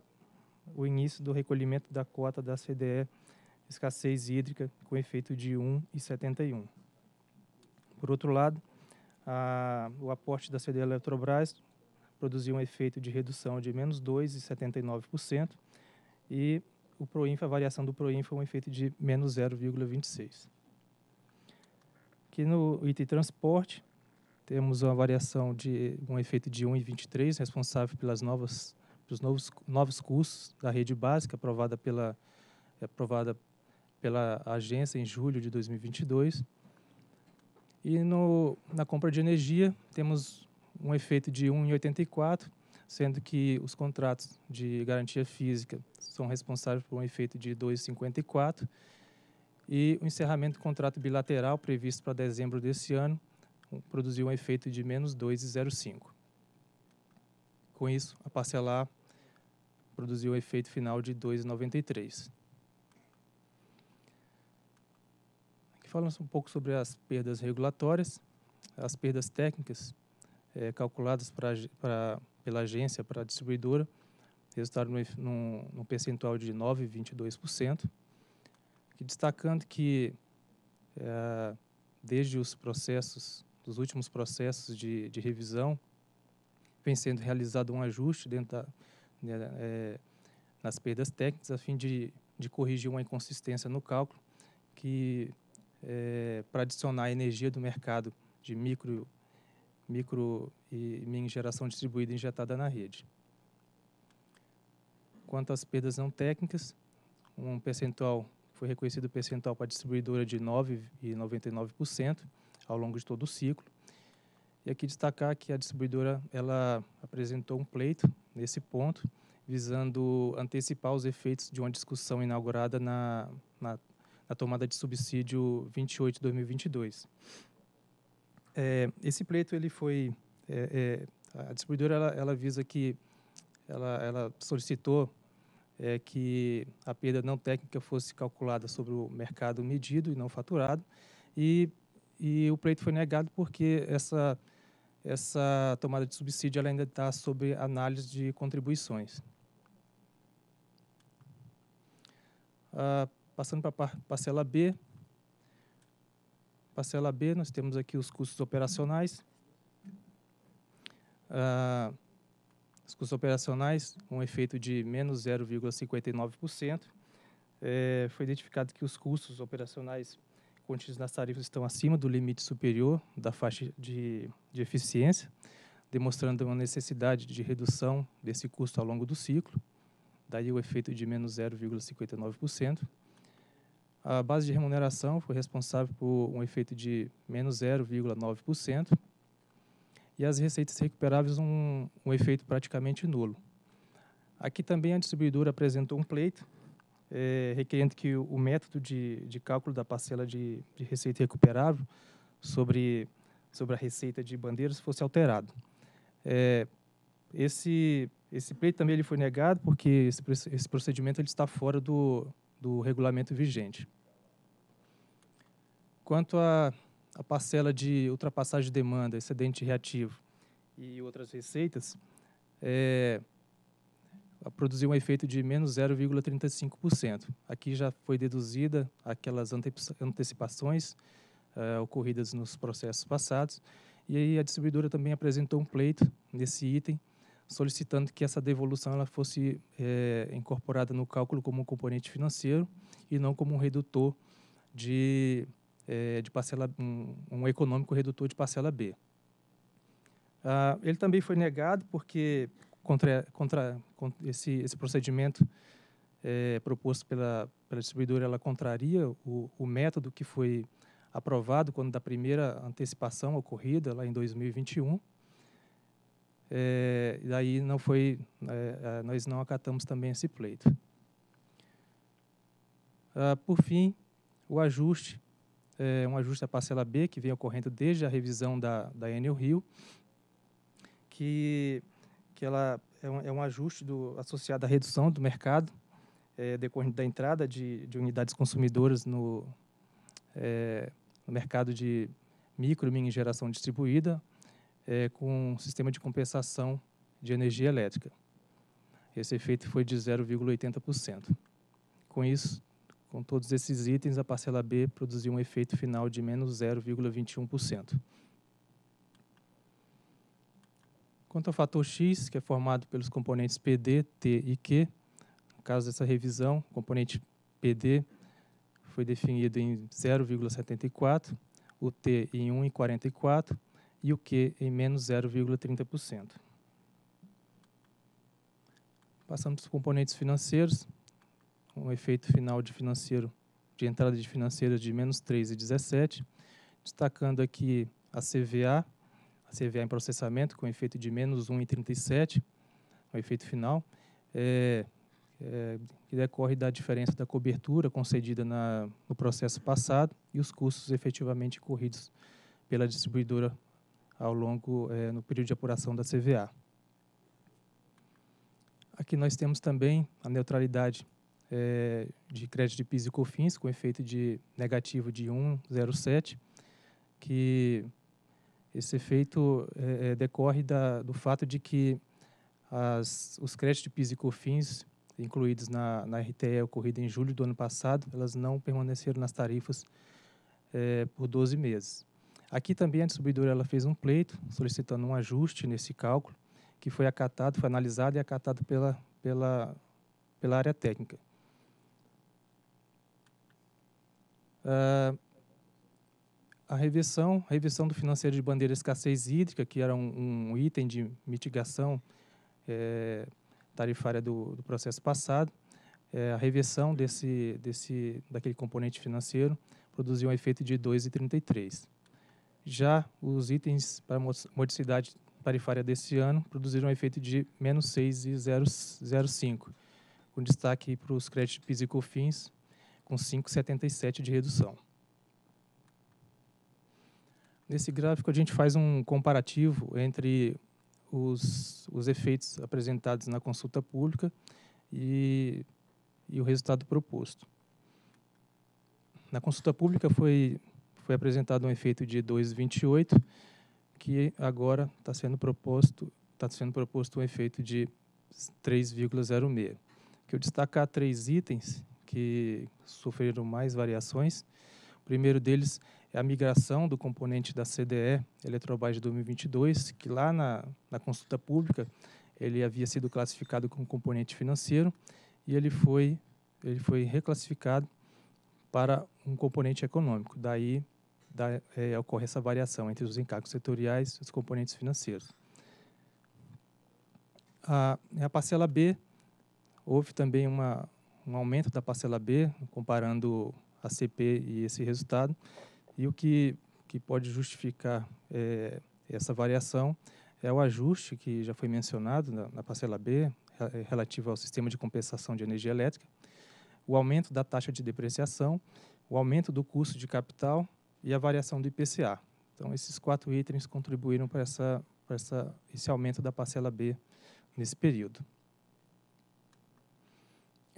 o início do recolhimento da cota da CDE escassez hídrica, com efeito de 1,71. Por outro lado, a, o aporte da CDE Eletrobras produziu um efeito de redução de menos 2,79% e o Proinfa, a variação do Proinfa é um efeito de menos 0,26. Aqui no item transporte, temos uma variação de um efeito de 1,23, responsável pelas novas, pelos novos, novos custos da rede básica, aprovada pela, é, aprovada pela agência em julho de 2022. E no, na compra de energia, temos um efeito de 1,84, sendo que os contratos de garantia física são responsáveis por um efeito de 2,54 e o encerramento do contrato bilateral previsto para dezembro desse ano produziu um efeito de menos 2,05. Com isso, a parcelar produziu um efeito final de 2,93. Aqui falamos um pouco sobre as perdas regulatórias, as perdas técnicas é, calculadas para pela agência para a distribuidora, resultaram num, num percentual de 9,22%, que destacando que é, desde os processos, dos últimos processos de, de revisão, vem sendo realizado um ajuste dentro da, né, é, nas perdas técnicas a fim de, de corrigir uma inconsistência no cálculo que é, para adicionar a energia do mercado de micro, micro e minha geração distribuída injetada na rede. Quanto às perdas não técnicas, um percentual foi reconhecido percentual para a distribuidora de 9,99% ao longo de todo o ciclo. E aqui destacar que a distribuidora ela apresentou um pleito nesse ponto, visando antecipar os efeitos de uma discussão inaugurada na, na, na tomada de subsídio 28 2022. É, esse pleito ele foi é, é, a distribuidora ela, ela avisa que ela, ela solicitou é, que a perda não técnica fosse calculada sobre o mercado medido e não faturado e, e o pleito foi negado porque essa essa tomada de subsídio ainda está sobre análise de contribuições. Ah, passando para a parcela B, parcela B nós temos aqui os custos operacionais Uh, custos operacionais, um efeito de menos 0,59%. É, foi identificado que os custos operacionais contidos nas tarifas estão acima do limite superior da faixa de, de eficiência, demonstrando uma necessidade de redução desse custo ao longo do ciclo. Daí o efeito de menos 0,59%. A base de remuneração foi responsável por um efeito de menos 0,9% e as receitas recuperáveis um, um efeito praticamente nulo. Aqui também a distribuidora apresentou um pleito é, requerendo que o método de, de cálculo da parcela de, de, receita recuperável sobre, sobre a receita de bandeiras fosse alterado. É, esse, esse pleito também ele foi negado porque esse, esse procedimento ele está fora do, do regulamento vigente. Quanto a a parcela de ultrapassagem de demanda, excedente reativo e outras receitas, é, produziu um efeito de menos 0,35%. Aqui já foi deduzida aquelas antecipações é, ocorridas nos processos passados, e aí a distribuidora também apresentou um pleito nesse item, solicitando que essa devolução ela fosse é, incorporada no cálculo como um componente financeiro e não como um redutor de é, de parcela, um, um, econômico redutor de parcela B. Ah, ele também foi negado porque contra, contra, contra esse, esse procedimento é, proposto pela, pela distribuidora, ela contraria o, o método que foi aprovado quando da primeira antecipação ocorrida lá em 2021. É, daí não foi, é, é, nós não acatamos também esse pleito. Ah, por fim, o ajuste é, um ajuste à parcela B, que vem ocorrendo desde a revisão da, da Enel Rio, que, que ela é um, é um ajuste do, associado à redução do mercado, é, decorrente da entrada de, de unidades consumidoras no, é, no mercado de micro e mini geração distribuída, com um sistema de compensação de energia elétrica. Esse efeito foi de 0,80%. Com isso, com todos esses itens, a parcela B produziu um efeito final de menos 0,21%. Quanto ao fator X, que é formado pelos componentes PD, T e Q, no caso dessa revisão, o componente PD foi definido em 0,74, o T em 1,44 e o Q em menos 0,30%. Passamos para os componentes financeiros um efeito final de financeiro, de entrada de financeiras de menos 3,17, destacando aqui a CVA, a CVA em processamento com efeito de menos 1,37, é o efeito final, é, é, que decorre da diferença da cobertura concedida na, no processo passado e os custos efetivamente corridos pela distribuidora ao longo, é, no período de apuração da CVA. Aqui nós temos também a neutralidade é, de crédito de PIS e COFINS com efeito de negativo de 1,07, que esse efeito é, decorre da, do fato de que as, os créditos de PIS e COFINS incluídos na, na RTE ocorrida em julho do ano passado, elas não permaneceram nas tarifas é, por 12 meses. Aqui também a distribuidora ela fez um pleito solicitando um ajuste nesse cálculo, que foi acatado, foi analisado e acatado pela, pela, pela área técnica. Uh, a reversão, a reversão do financeiro de bandeira escassez hídrica, que era um, um item de mitigação é, tarifária do, do, processo passado, é, a reversão desse, desse, daquele componente financeiro produziu um efeito de 2,33. Já os itens para modicidade tarifária desse ano produziram um efeito de menos 6,05, com destaque para os créditos PIS e COFINS, com 5,77 de redução. Nesse gráfico, a gente faz um comparativo entre os, os efeitos apresentados na consulta pública e, e o resultado proposto. Na consulta pública foi, foi apresentado um efeito de 2,28, que agora está sendo proposto está sendo proposto um efeito de 3,06. Que eu destacar três itens que sofreram mais variações. O primeiro deles é a migração do componente da CDE Eletrobras de 2022, que lá na, na consulta pública ele havia sido classificado como componente financeiro e ele foi, ele foi reclassificado para um componente econômico. Daí da, é, ocorre essa variação entre os encargos setoriais e os componentes financeiros. A, a parcela B houve também uma, um aumento da parcela B, comparando a CP e esse resultado. E o que, que pode justificar é, essa variação é o ajuste que já foi mencionado na, na parcela B, relativo ao sistema de compensação de energia elétrica, o aumento da taxa de depreciação, o aumento do custo de capital e a variação do IPCA. Então, esses quatro itens contribuíram para, essa, para essa, esse aumento da parcela B nesse período.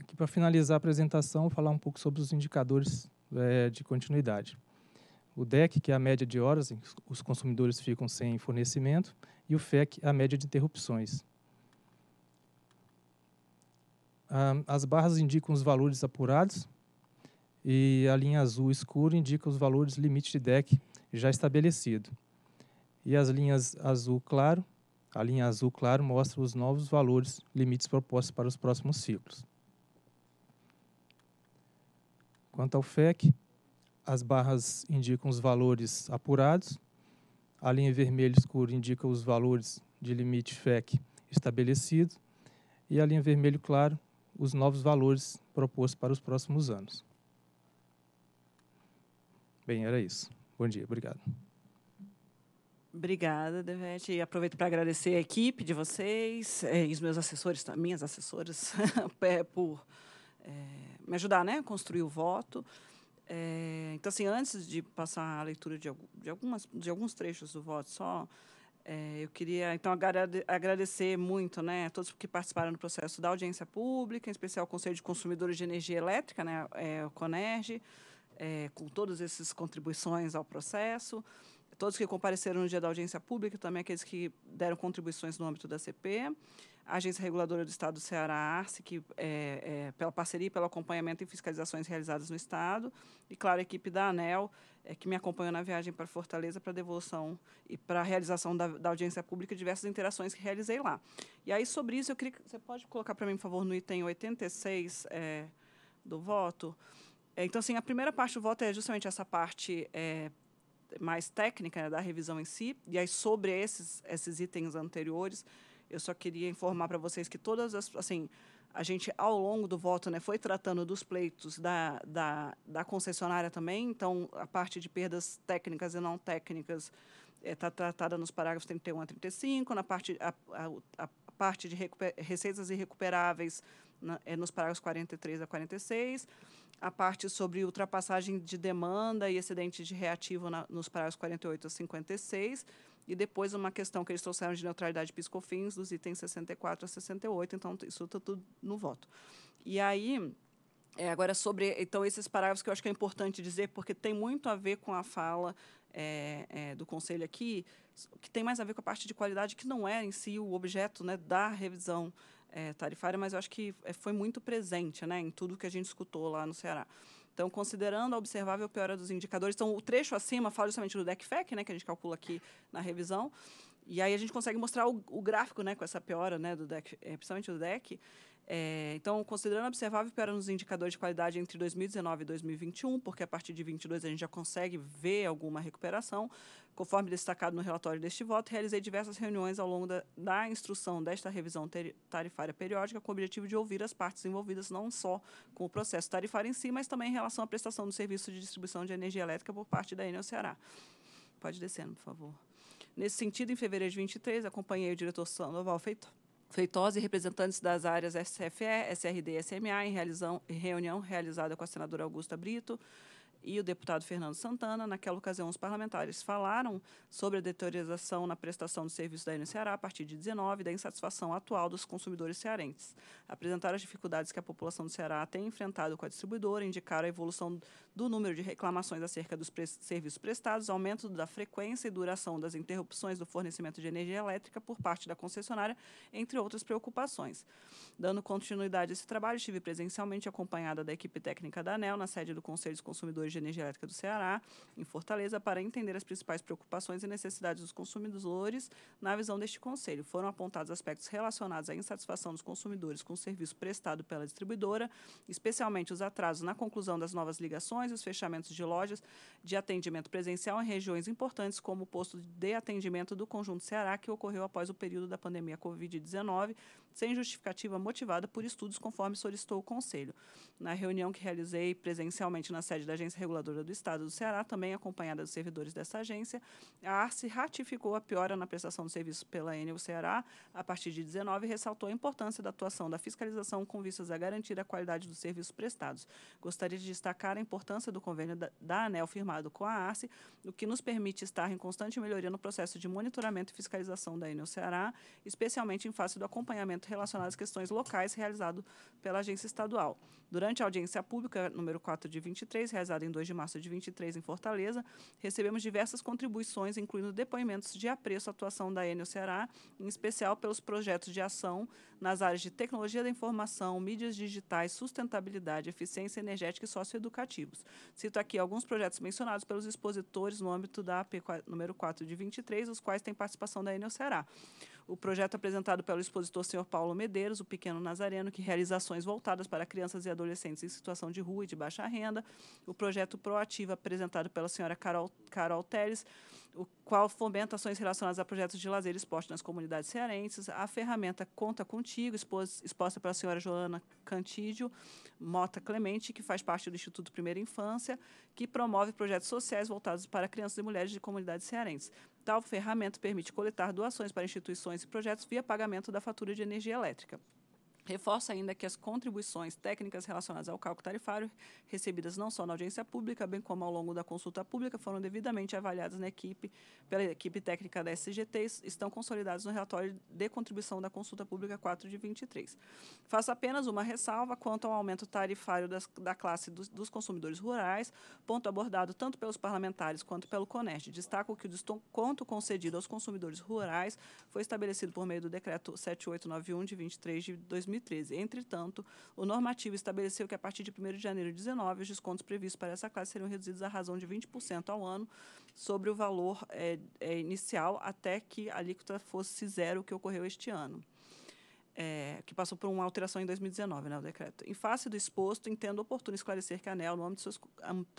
Aqui para finalizar a apresentação, falar um pouco sobre os indicadores é, de continuidade. O DEC, que é a média de horas em que os consumidores ficam sem fornecimento, e o FEC, a média de interrupções. As barras indicam os valores apurados e a linha azul escura indica os valores limite de DEC já estabelecido. E as linhas azul claro, a linha azul claro mostra os novos valores limites propostos para os próximos ciclos. Quanto ao FEC, as barras indicam os valores apurados, a linha vermelha escura indica os valores de limite FEC estabelecido e a linha vermelho claro os novos valores propostos para os próximos anos. Bem, era isso. Bom dia, obrigado. Obrigada, Devete. E aproveito para agradecer a equipe de vocês eh, e os meus assessores, minhas assessoras, por é, me ajudar né, a construir o voto. É, então, assim, antes de passar a leitura de, de, algumas, de alguns trechos do voto só, é, eu queria, então, agradecer muito né, a todos que participaram do processo da audiência pública, em especial o Conselho de Consumidores de Energia Elétrica, né, é, o CONERG, é, com todas essas contribuições ao processo, todos que compareceram no dia da audiência pública, também aqueles que deram contribuições no âmbito da CP a Agência Reguladora do Estado do Ceará, ARCE, que, é, é, pela parceria, pelo acompanhamento e fiscalizações realizadas no Estado, e, claro, a equipe da ANEL, é, que me acompanhou na viagem para Fortaleza para devolução e para a realização da, da, audiência pública, diversas interações que realizei lá. E aí, sobre isso, eu queria que você pode colocar para mim, por favor, no item 86 é, do voto. É, então, assim, a primeira parte do voto é justamente essa parte é, mais técnica né, da revisão em si, e aí, sobre esses, esses itens anteriores, eu só queria informar para vocês que todas as. Assim, a gente, ao longo do voto, né, foi tratando dos pleitos da, da, da concessionária também, então a parte de perdas técnicas e não técnicas está eh, é, tratada nos parágrafos 31 a 35, na parte, a, a, a parte de receitas irrecuperáveis na, é, nos parágrafos 43 a 46, a parte sobre ultrapassagem de demanda e excedente de reativo na, nos parágrafos 48 a 56 e depois uma questão que eles trouxeram de neutralidade piscofins, dos itens 64 a 68, então isso está tudo no voto. E aí, é, agora sobre então esses parágrafos que eu acho que é importante dizer, porque tem muito a ver com a fala é, é, do Conselho aqui, que tem mais a ver com a parte de qualidade, que não é em si o objeto né, da revisão é, tarifária, mas eu acho que é, foi muito presente né, em tudo que a gente escutou lá no Ceará. Então, considerando a observável piora dos indicadores, então o trecho acima fala justamente do DECFEC, né, que a gente calcula aqui na revisão, e aí a gente consegue mostrar o, o gráfico né, com essa piora, né, do DEC, eh, principalmente do DEC, é, então, considerando observável para nos indicadores de qualidade entre 2019 e 2021, porque a partir de 2022 a gente já consegue ver alguma recuperação, conforme destacado no relatório deste voto, realizei diversas reuniões ao longo da, da instrução desta revisão tarifária periódica com o objetivo de ouvir as partes envolvidas não só com o processo tarifário em si, mas também em relação à prestação do serviço de distribuição de energia elétrica por parte da Enel Ceará. Pode descendo, por favor. Nesse sentido, em fevereiro de 23, acompanhei o diretor Sandoval Feito. Feitosa e representantes das áreas SFE, SRD e SMA, em realizão, reunião realizada com a senadora Augusta Brito, e o deputado Fernando Santana. Naquela ocasião, os parlamentares falaram sobre a deterioração na prestação de serviços da Enel Ceará a partir de 19 da insatisfação atual dos consumidores cearenses. Apresentaram as dificuldades que a população do Ceará tem enfrentado com a distribuidora, indicaram a evolução do número de reclamações acerca dos pre serviços prestados, aumento da frequência e duração das interrupções do fornecimento de energia elétrica por parte da concessionária, entre outras preocupações. Dando continuidade a esse trabalho, estive presencialmente acompanhada da equipe técnica da ANEL na sede do Conselho dos Consumidores de Energia Elétrica do Ceará, em Fortaleza, para entender as principais preocupações e necessidades dos consumidores na visão deste Conselho. Foram apontados aspectos relacionados à insatisfação dos consumidores com o serviço prestado pela distribuidora, especialmente os atrasos na conclusão das novas ligações e os fechamentos de lojas de atendimento presencial em regiões importantes, como o posto de atendimento do Conjunto Ceará, que ocorreu após o período da pandemia Covid-19 sem justificativa motivada por estudos, conforme solicitou o Conselho. Na reunião que realizei presencialmente na sede da Agência Reguladora do Estado do Ceará, também acompanhada dos servidores dessa agência, a ARCE ratificou a piora na prestação de serviços pela Enel Ceará a partir de 19 e ressaltou a importância da atuação da fiscalização com vistas a garantir a qualidade dos serviços prestados. Gostaria de destacar a importância do convênio da, ANEL firmado com a ARCE, o que nos permite estar em constante melhoria no processo de monitoramento e fiscalização da Enel Ceará, especialmente em face do acompanhamento evento relacionado às questões locais realizado pela agência estadual. Durante a audiência pública número 4 de 23, realizada em 2 de março de 23 em Fortaleza, recebemos diversas contribuições, incluindo depoimentos de apreço à atuação da Enel Ceará, em especial pelos projetos de ação nas áreas de tecnologia da informação, mídias digitais, sustentabilidade, eficiência energética e socioeducativos. Cito aqui alguns projetos mencionados pelos expositores no âmbito da AP número 4 de 23, os quais têm participação da Enel Ceará o projeto apresentado pelo expositor senhor Paulo Medeiros, o Pequeno Nazareno, que realiza ações voltadas para crianças e adolescentes em situação de rua e de baixa renda, o projeto Proativa, apresentado pela senhora Carol, Carol Teles, o qual fomenta ações relacionadas a projetos de lazer e esporte nas comunidades cearenses. A ferramenta Conta Contigo, exposta pela senhora Joana Cantídio Mota Clemente, que faz parte do Instituto Primeira Infância, que promove projetos sociais voltados para crianças e mulheres de comunidades cearenses. Tal ferramenta permite coletar doações para instituições e projetos via pagamento da fatura de energia elétrica. Reforça ainda que as contribuições técnicas relacionadas ao cálculo tarifário, recebidas não só na audiência pública, bem como ao longo da consulta pública, foram devidamente avaliadas na equipe, pela equipe técnica da SGT e estão consolidadas no relatório de contribuição da consulta pública 4 de 23. Faço apenas uma ressalva quanto ao aumento tarifário das, da classe dos, dos, consumidores rurais, ponto abordado tanto pelos parlamentares quanto pelo CONEST. Destaco que o desconto concedido aos consumidores rurais foi estabelecido por meio do Decreto 7891 de 23 de 2013. 2013. Entretanto, o normativo estabeleceu que a partir de 1 de janeiro de 19, os descontos previstos para essa classe seriam reduzidos à razão de 20% ao ano sobre o valor é, é, inicial até que a alíquota fosse zero, o que ocorreu este ano é, que passou por uma alteração em 2019, né, o decreto. Em face do exposto, entendo oportuno esclarecer que a ANEL, no âmbito de suas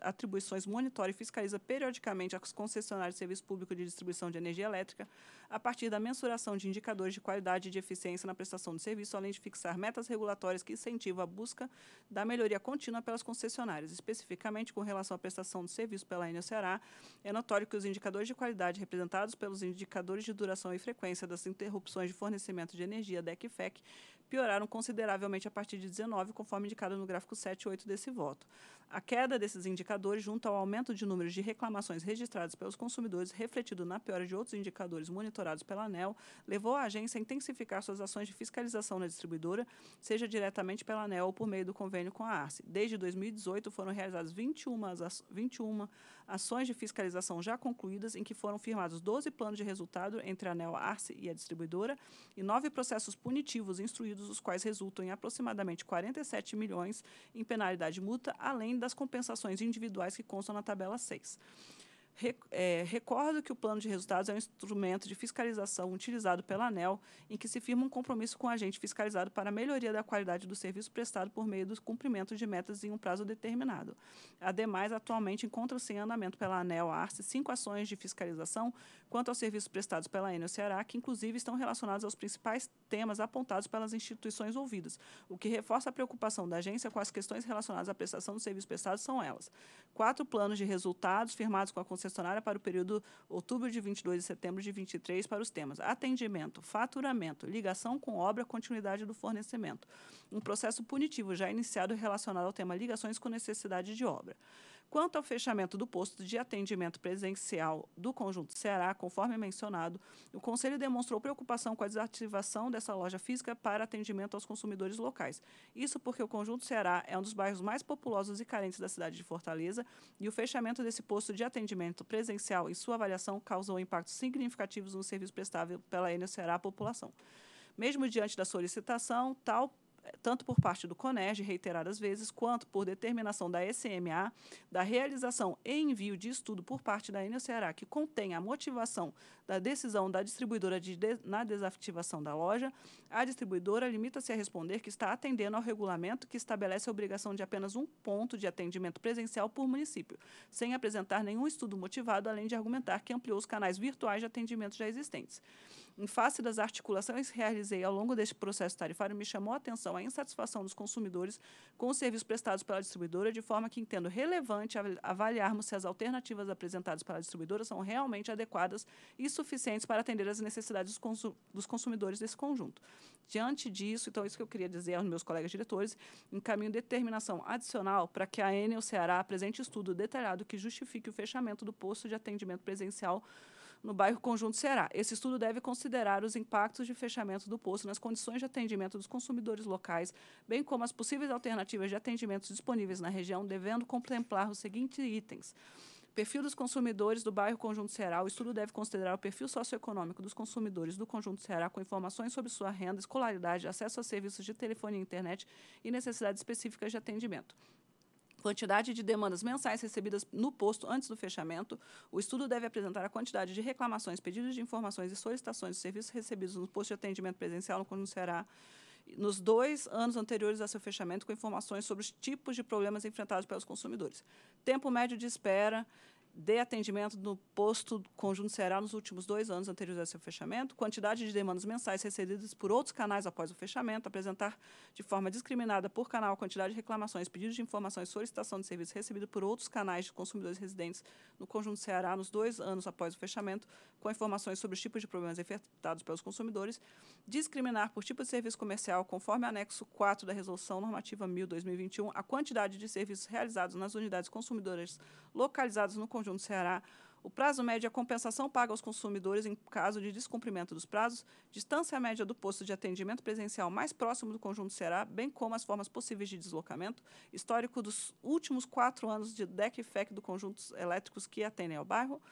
atribuições, monitora e fiscaliza periodicamente as concessionárias de serviço público de distribuição de energia elétrica a partir da mensuração de indicadores de qualidade e de eficiência na prestação de serviço, além de fixar metas regulatórias que incentivam a busca da melhoria contínua pelas concessionárias. Especificamente com relação à prestação de serviço pela Enel Ceará, é notório que os indicadores de qualidade representados pelos indicadores de duração e frequência das interrupções de fornecimento de energia, DEC FEC, Québec. pioraram consideravelmente a partir de 19, conforme indicado no gráfico 7 e 8 desse voto. A queda desses indicadores, junto ao aumento de números de reclamações registradas pelos consumidores, refletido na piora de outros indicadores monitorados pela ANEL, levou a agência a intensificar suas ações de fiscalização na distribuidora, seja diretamente pela ANEL ou por meio do convênio com a ARCE. Desde 2018, foram realizadas 21, as, 21 ações de fiscalização já concluídas, em que foram firmados 12 planos de resultado entre a ANEL, a ARCE e a distribuidora, e nove processos punitivos instruídos aplicados, os quais resultam em aproximadamente 47 milhões em penalidade multa, além das compensações individuais que constam na tabela 6. É, recordo que o plano de resultados é um instrumento de fiscalização utilizado pela ANEL, em que se firma um compromisso com o agente fiscalizado para a melhoria da qualidade do serviço prestado por meio do cumprimento de metas em um prazo determinado. Ademais, atualmente encontra se em andamento pela ANEL Arce cinco ações de fiscalização quanto aos serviços prestados pela Enel Ceará, que inclusive estão relacionados aos principais temas apontados pelas instituições ouvidas, o que reforça a preocupação da agência com as questões relacionadas à prestação do serviço prestado são elas. Quatro planos de resultados firmados com a concessionária para o período outubro de 22 e setembro de 23 para os temas atendimento, faturamento, ligação com obra, continuidade do fornecimento. Um processo punitivo já iniciado relacionado ao tema ligações com necessidade de obra. Quanto ao fechamento do posto de atendimento presencial do Conjunto Ceará, conforme mencionado, o Conselho demonstrou preocupação com a desativação dessa loja física para atendimento aos consumidores locais. Isso porque o Conjunto Ceará é um dos bairros mais populosos e carentes da cidade de Fortaleza e o fechamento desse posto de atendimento presencial, em sua avaliação, causou impactos significativos no serviço prestável pela Enel Ceará à população. Mesmo diante da solicitação, tal tanto por parte do CONEG, reiteradas vezes, quanto por determinação da SMA, da realização e envio de estudo por parte da Enel Ceará, que contém a motivação da decisão da distribuidora de de, na desativação da loja, a distribuidora limita-se a responder que está atendendo ao regulamento que estabelece a obrigação de apenas um ponto de atendimento presencial por município, sem apresentar nenhum estudo motivado, além de argumentar que ampliou os canais virtuais de atendimento já existentes. Em face das articulações que realizei ao longo deste processo tarifário, me chamou a atenção a insatisfação dos consumidores com os serviços prestados pela distribuidora, de forma que entendo relevante avaliarmos se as alternativas apresentadas pela distribuidora são realmente adequadas e suficientes para atender as necessidades dos consumidores desse conjunto. Diante disso, então, isso que eu queria dizer aos meus colegas diretores, encaminho determinação adicional para que a Enel Ceará apresente estudo detalhado que justifique o fechamento do posto de atendimento presencial no bairro Conjunto Ceará. Esse estudo deve considerar os impactos de fechamento do posto nas condições de atendimento dos consumidores locais, bem como as possíveis alternativas de atendimento disponíveis na região, devendo contemplar os seguintes itens perfil dos consumidores do bairro Conjunto Ceará. O estudo deve considerar o perfil socioeconômico dos consumidores do Conjunto Ceará com informações sobre sua renda, escolaridade, acesso a serviços de telefone e internet e necessidades específicas de atendimento quantidade de demandas mensais recebidas no posto antes do fechamento, o estudo deve apresentar a quantidade de reclamações, pedidos de informações e solicitações de serviços recebidos no posto de atendimento presencial, quando será nos dois anos anteriores a seu fechamento com informações sobre os tipos de problemas enfrentados pelos consumidores. Tempo médio de espera de atendimento no posto Conjunto Ceará nos últimos dois anos anteriores ao seu fechamento, quantidade de demandas mensais recebidas por outros canais após o fechamento, apresentar de forma discriminada por canal a quantidade de reclamações, pedidos de informações, solicitação de serviços recebido por outros canais de consumidores residentes no Conjunto Ceará nos dois anos após o fechamento, com informações sobre os tipos de problemas enfrentados pelos consumidores, discriminar por tipo de serviço comercial, conforme anexo 4 da Resolução Normativa 1000-2021, a quantidade de serviços realizados nas unidades consumidoras localizadas no Conjunto Conjunto Ceará, o prazo médio e a compensação paga aos consumidores em caso de descumprimento dos prazos, distância média do posto de atendimento presencial mais próximo do Conjunto Ceará, bem como as formas possíveis de deslocamento, histórico dos últimos quatro anos de DEC e FEC do conjuntos elétricos que atendem ao bairro,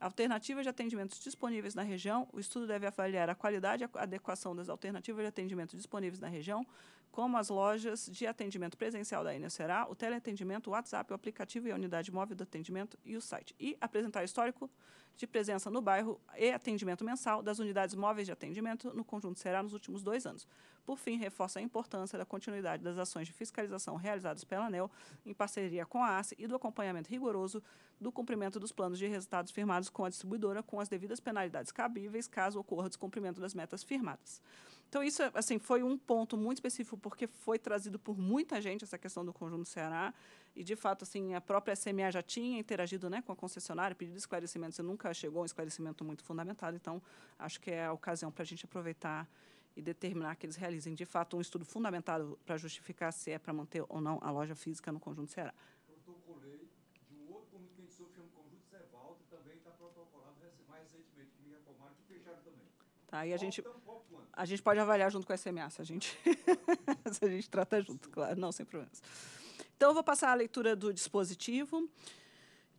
alternativas de atendimentos disponíveis na região, o estudo deve avaliar a qualidade e adequação das alternativas de atendimento disponíveis na região, como as lojas de atendimento presencial da Enel Será, o teleatendimento, o WhatsApp, o aplicativo e a unidade móvel do atendimento e o site. E apresentar o histórico de presença no bairro e atendimento mensal das unidades móveis de atendimento no conjunto Será nos últimos dois anos. Por fim, reforça a importância da continuidade das ações de fiscalização realizadas pela ANEL em parceria com a ACE e do acompanhamento rigoroso do cumprimento dos planos de resultados firmados com a distribuidora com as devidas penalidades cabíveis caso ocorra descumprimento das metas firmadas. Então, isso é, assim, foi um ponto muito específico, porque foi trazido por muita gente essa questão do conjunto Ceará. E, de fato, assim, a própria SMA já tinha interagido né, com a concessionária, pedido esclarecimentos, e nunca chegou um esclarecimento muito fundamentado. Então, acho que é a ocasião para a gente aproveitar e determinar que eles realizem, de fato, um estudo fundamentado para justificar se é para manter ou não a loja física no Conjunto Ceará. Tá? E a gente, a gente pode avaliar junto com a SMA, se a gente, se a gente trata junto, claro, não, sem problemas. Então, eu vou passar a leitura do dispositivo.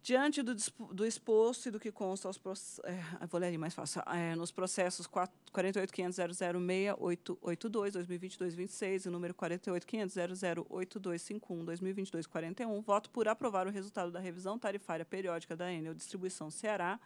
Diante do, do, exposto e do que consta aos é, vou ler ali mais fácil, é, nos processos 48.500.006.882.2022.26 e número 48.500.008.251.2022.41, voto por aprovar o resultado da revisão tarifária periódica da Enel Distribuição Ceará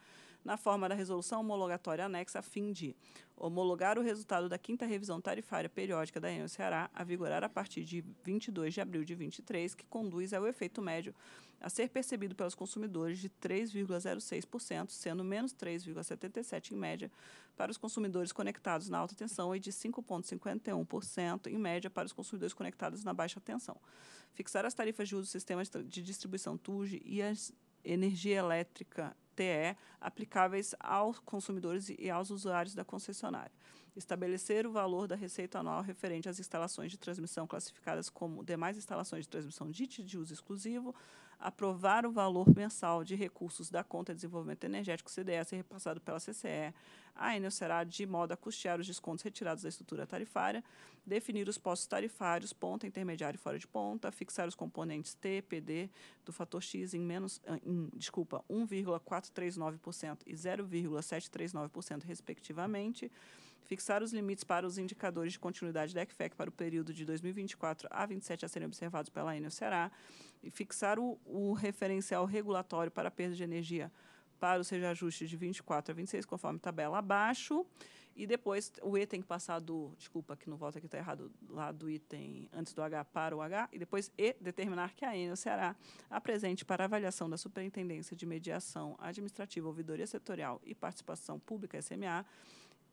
na forma da resolução homologatória anexa a fim de homologar o resultado da quinta revisão tarifária periódica da Enel Ceará, a vigorar a partir de 22 de abril de 23, que conduz ao efeito médio a ser percebido pelos consumidores de 3,06%, sendo menos 3,77% em média para os consumidores conectados na alta tensão e de 5,51% em média para os consumidores conectados na baixa tensão. Fixar as tarifas de uso do sistema de distribuição TUG e as energia elétrica TE aplicáveis aos consumidores e aos usuários da concessionária. Estabelecer o valor da receita anual referente às instalações de transmissão classificadas como demais instalações de transmissão DIT de uso exclusivo. Aprovar o valor mensal de recursos da conta de desenvolvimento energético CDS repassado pela CCE. A Enel será de modo a custear os descontos retirados da estrutura tarifária, definir os postos tarifários, ponta, intermediário e fora de ponta, fixar os componentes T, PD do fator X em menos, em, desculpa, 1,4 0,739% e 0,739%, respectivamente, fixar os limites para os indicadores de continuidade da ECFEC para o período de 2024 a 27 a serem observados pela Enel Ceará e fixar o, o referencial regulatório para a perda de energia para os reajustes de 24 a 26, conforme tabela abaixo, e depois o E tem que passar do, desculpa, que não volta que está errado, lá do item antes do H para o H, e depois E determinar que a Enel Ceará apresente para avaliação da Superintendência de Mediação Administrativa, Ouvidoria Setorial e Participação Pública SMA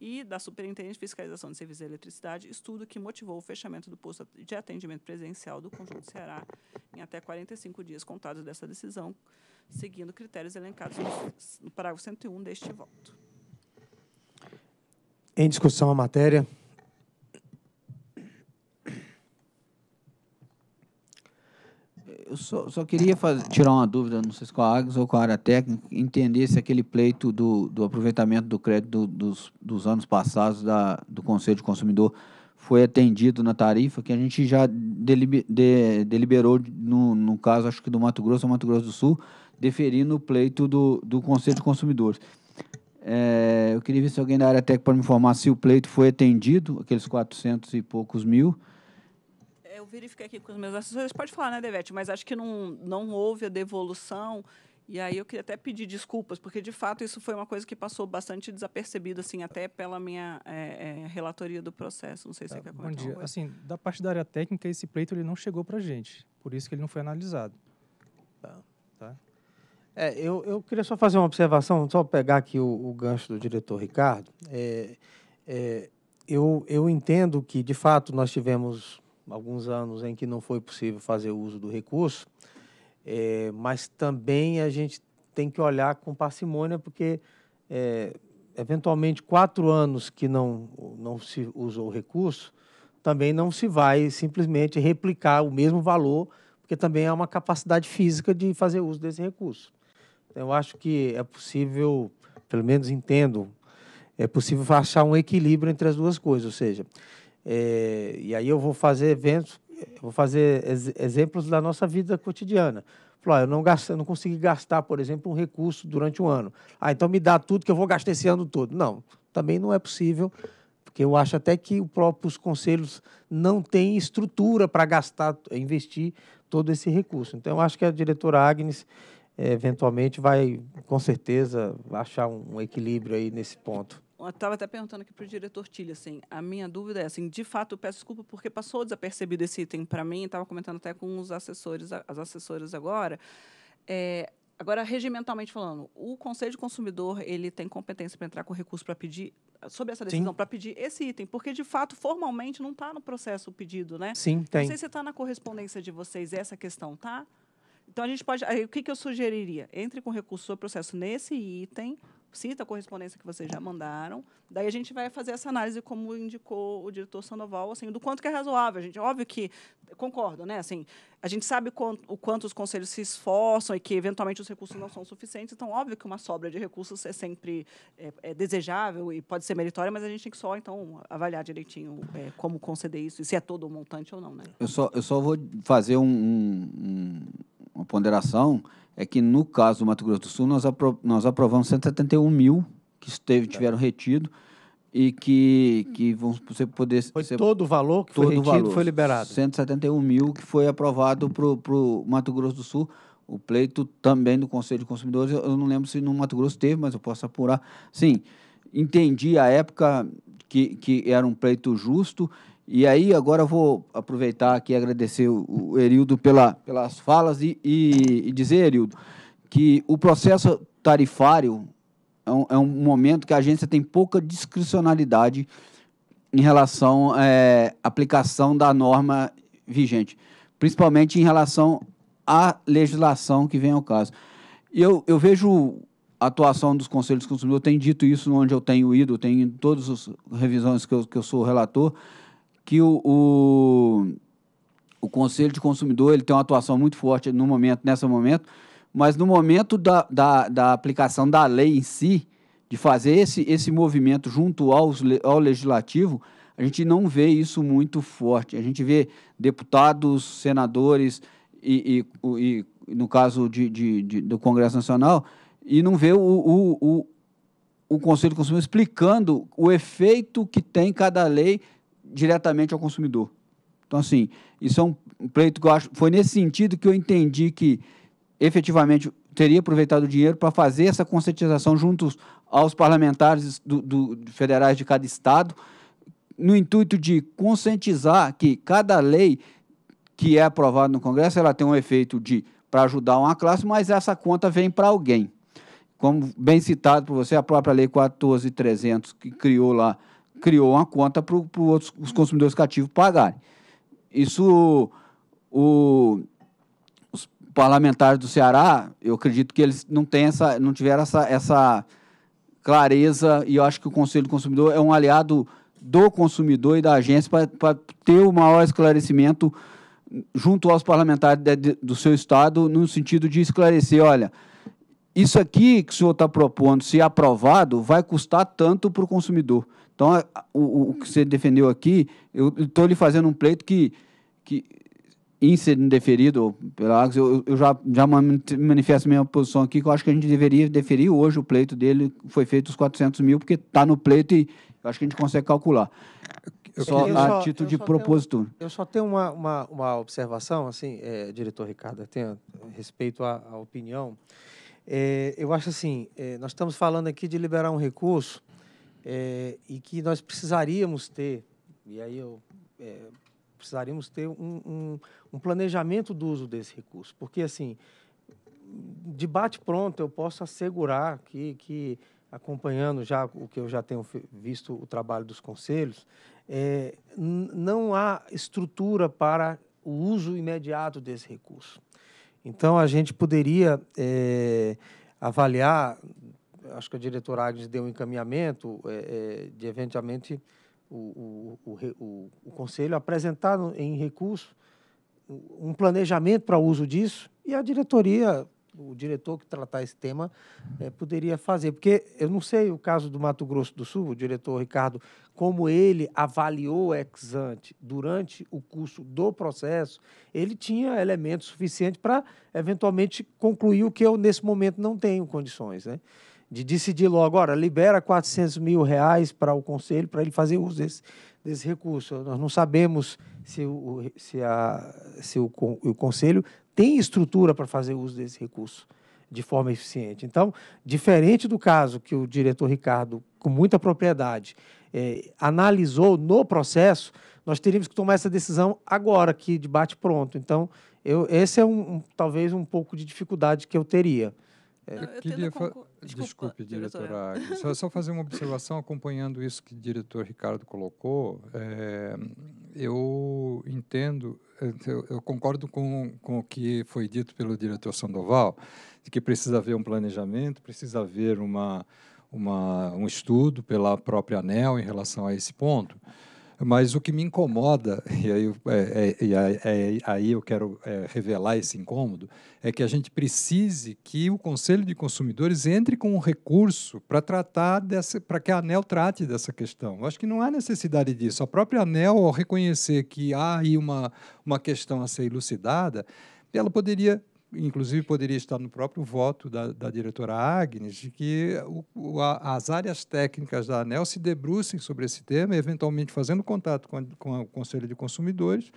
e da superintendência de Fiscalização de Serviços de Eletricidade, estudo que motivou o fechamento do posto de atendimento presencial do Conjunto Ceará em até 45 dias contados dessa decisão, seguindo critérios elencados no parágrafo 101 deste voto. Em discussão a matéria. Eu só, só queria fazer, tirar uma dúvida, não sei se com a Agnes ou com a área técnica, entender se aquele pleito do, do aproveitamento do crédito do, dos, dos anos passados da, do Conselho de Consumidor foi atendido na tarifa que a gente já de, deliberou, no, no caso, acho que do Mato Grosso ou Mato Grosso do Sul, deferindo o pleito do, do Conselho de Consumidores. É, eu queria ver se alguém da área técnica pode me informar se o pleito foi atendido, aqueles 400 e poucos mil. É, eu verifiquei aqui com os meus assessores, pode falar, né, Devete? Mas acho que não, não houve a devolução. E aí eu queria até pedir desculpas, porque de fato isso foi uma coisa que passou bastante desapercebido, assim, até pela minha é, é, relatoria do processo. Não sei se tá, você quer comentar. Bom dia. Assim, da parte da área técnica, esse pleito ele não chegou para a gente, por isso que ele não foi analisado. É, eu, eu queria só fazer uma observação, só pegar aqui o, o gancho do diretor Ricardo. É, é, eu, eu entendo que, de fato, nós tivemos alguns anos em que não foi possível fazer uso do recurso, é, mas também a gente tem que olhar com parcimônia, porque é, eventualmente quatro anos que não, não se usou o recurso, também não se vai simplesmente replicar o mesmo valor, porque também há uma capacidade física de fazer uso desse recurso eu acho que é possível, pelo menos entendo, é possível achar um equilíbrio entre as duas coisas. Ou seja, é, e aí eu vou fazer eventos, vou fazer ex exemplos da nossa vida cotidiana. Falar, eu não, gasto, eu não consegui gastar, por exemplo, um recurso durante um ano. Ah, então me dá tudo que eu vou gastar esse ano todo. Não, também não é possível, porque eu acho até que os próprios conselhos não têm estrutura para gastar, investir todo esse recurso. Então, eu acho que a diretora Agnes eh, eventualmente vai, com certeza, achar um, equilíbrio aí nesse ponto. Eu estava até perguntando aqui para o diretor Tilly, assim, a minha dúvida é, assim, de fato, peço desculpa porque passou desapercebido esse item para mim, estava comentando até com os assessores, as assessoras agora, é, agora, regimentalmente falando, o Conselho de Consumidor, ele tem competência para entrar com recurso para pedir sobre essa decisão para pedir esse item, porque de fato formalmente não está no processo o pedido, né? Sim, tem. Não sei se está na correspondência de vocês essa questão, tá? Então, a gente pode. Aí, o que, que eu sugeriria? Entre com recurso sobre processo nesse item, cita a correspondência que vocês já mandaram. Daí a gente vai fazer essa análise, como indicou o diretor Sandoval, assim, do quanto que é razoável. A gente, óbvio que concordo, né? Assim, a gente sabe o quanto os conselhos se esforçam e que, eventualmente, os recursos não são suficientes. Então, óbvio que uma sobra de recursos é sempre é, é desejável e pode ser meritória, mas a gente tem que só, então, avaliar direitinho é, como conceder isso e se é todo o montante ou não. Né? Eu, só, eu só vou fazer um, um, uma ponderação. É que, no caso do Mato Grosso do Sul, nós, apro nós aprovamos 171 mil que esteve, tá. tiveram retido e que, que vão você poder... Foi ser, todo o valor que todo foi retido, valor, foi liberado? 171 mil que foi aprovado para o Mato Grosso do Sul, o pleito também do Conselho de Consumidores, eu não lembro se no Mato Grosso teve, mas eu posso apurar. Sim, entendi a época que, que era um pleito justo, e aí agora eu vou aproveitar aqui e agradecer o, o Erildo pela, pelas falas e, e, e dizer, Erildo, que o processo tarifário é, é um, momento que a agência tem pouca discricionalidade em relação à é, aplicação da norma vigente, principalmente em relação à legislação que vem ao caso. Eu, eu vejo a atuação dos conselhos de consumidor, eu tenho dito isso onde eu tenho ido, tenho em todas as revisões que eu, que eu sou relator, que o, o, o, conselho de consumidor ele tem uma atuação muito forte no momento, nesse momento, mas no momento da, da, da aplicação da lei em si, de fazer esse, esse movimento junto aos, ao legislativo, a gente não vê isso muito forte. A gente vê deputados, senadores e, e, e no caso de, de, de, do Congresso Nacional, e não vê o, o, o, o Conselho de Consumidor explicando o efeito que tem cada lei diretamente ao consumidor. Então, assim, isso é um pleito que eu acho. Foi nesse sentido que eu entendi que efetivamente teria aproveitado o dinheiro para fazer essa conscientização junto aos parlamentares do, do, federais de cada estado, no intuito de conscientizar que cada lei que é aprovada no Congresso ela tem um efeito de para ajudar uma classe, mas essa conta vem para alguém. Como bem citado por você, a própria Lei 14.300 que criou lá criou uma conta para os consumidores cativos pagarem. Isso o, parlamentares do Ceará, eu acredito que eles não, têm essa, não tiveram essa, essa clareza, e eu acho que o Conselho do Consumidor é um aliado do consumidor e da agência para ter o maior esclarecimento junto aos parlamentares de, de, do seu estado, no sentido de esclarecer, olha, isso aqui que o senhor está propondo, se aprovado, vai custar tanto para o consumidor. Então, o, o, que você defendeu aqui, eu estou lhe fazendo um pleito que, que em ser deferido pela eu, eu, já, já manifesto minha posição aqui, que eu acho que a gente deveria deferir hoje o pleito dele, foi feito os 400 mil, porque está no pleito e acho que a gente consegue calcular. Só eu a só, título de propósito. Tenho, eu só tenho uma, uma, uma observação, assim, é, diretor Ricardo, eu tenho respeito à, à opinião. É, eu acho assim, é, nós estamos falando aqui de liberar um recurso é, e que nós precisaríamos ter, e aí eu é, precisaríamos ter um, um, um planejamento do uso desse recurso, porque assim, de bate pronto eu posso assegurar que, que acompanhando já o que eu já tenho visto o trabalho dos conselhos, é, não há estrutura para o uso imediato desse recurso. Então, a gente poderia é, avaliar, acho que a diretora Agnes deu um encaminhamento é, é de, eventualmente, o, o, o, o Conselho apresentar em recurso um planejamento para uso disso e a diretoria, o diretor que tratar esse tema, é, poderia fazer. Porque eu não sei o caso do Mato Grosso do Sul, o diretor Ricardo, como ele avaliou ex ante durante o curso do processo, ele tinha elementos suficientes para eventualmente concluir o que eu, nesse momento, não tenho condições. Né? de decidir logo, agora libera 400 mil reais para o conselho para ele fazer uso desse, desse recurso. Nós não sabemos se o, se a, se o, o conselho tem estrutura para fazer uso desse recurso de forma eficiente. Então, diferente do caso que o diretor Ricardo, com muita propriedade, é, analisou no processo, nós teríamos que tomar essa decisão agora, que debate pronto. Então, eu, esse é um, um talvez um pouco de dificuldade que eu teria. É, eu queria Desculpa, Desculpe, diretora, diretora. só, só, fazer uma observação acompanhando isso que o diretor Ricardo colocou. É, eu entendo, eu, eu, concordo com, com o que foi dito pelo diretor Sandoval, de que precisa haver um planejamento, precisa haver uma, uma, um estudo pela própria ANEL em relação a esse ponto. Mas o que me incomoda, e aí, é, é, é, aí eu quero é, revelar esse incômodo, é que a gente precise que o Conselho de Consumidores entre com um recurso para tratar dessa, para que a ANEL trate dessa questão. Eu acho que não há necessidade disso. A própria ANEL, ao reconhecer que há aí uma, uma questão a ser elucidada, ela poderia inclusive poderia estar no próprio voto da, da diretora Agnes, de que o, a, as áreas técnicas da ANEL se debrucem sobre esse tema, eventualmente fazendo contato com, a, com o Conselho de Consumidores,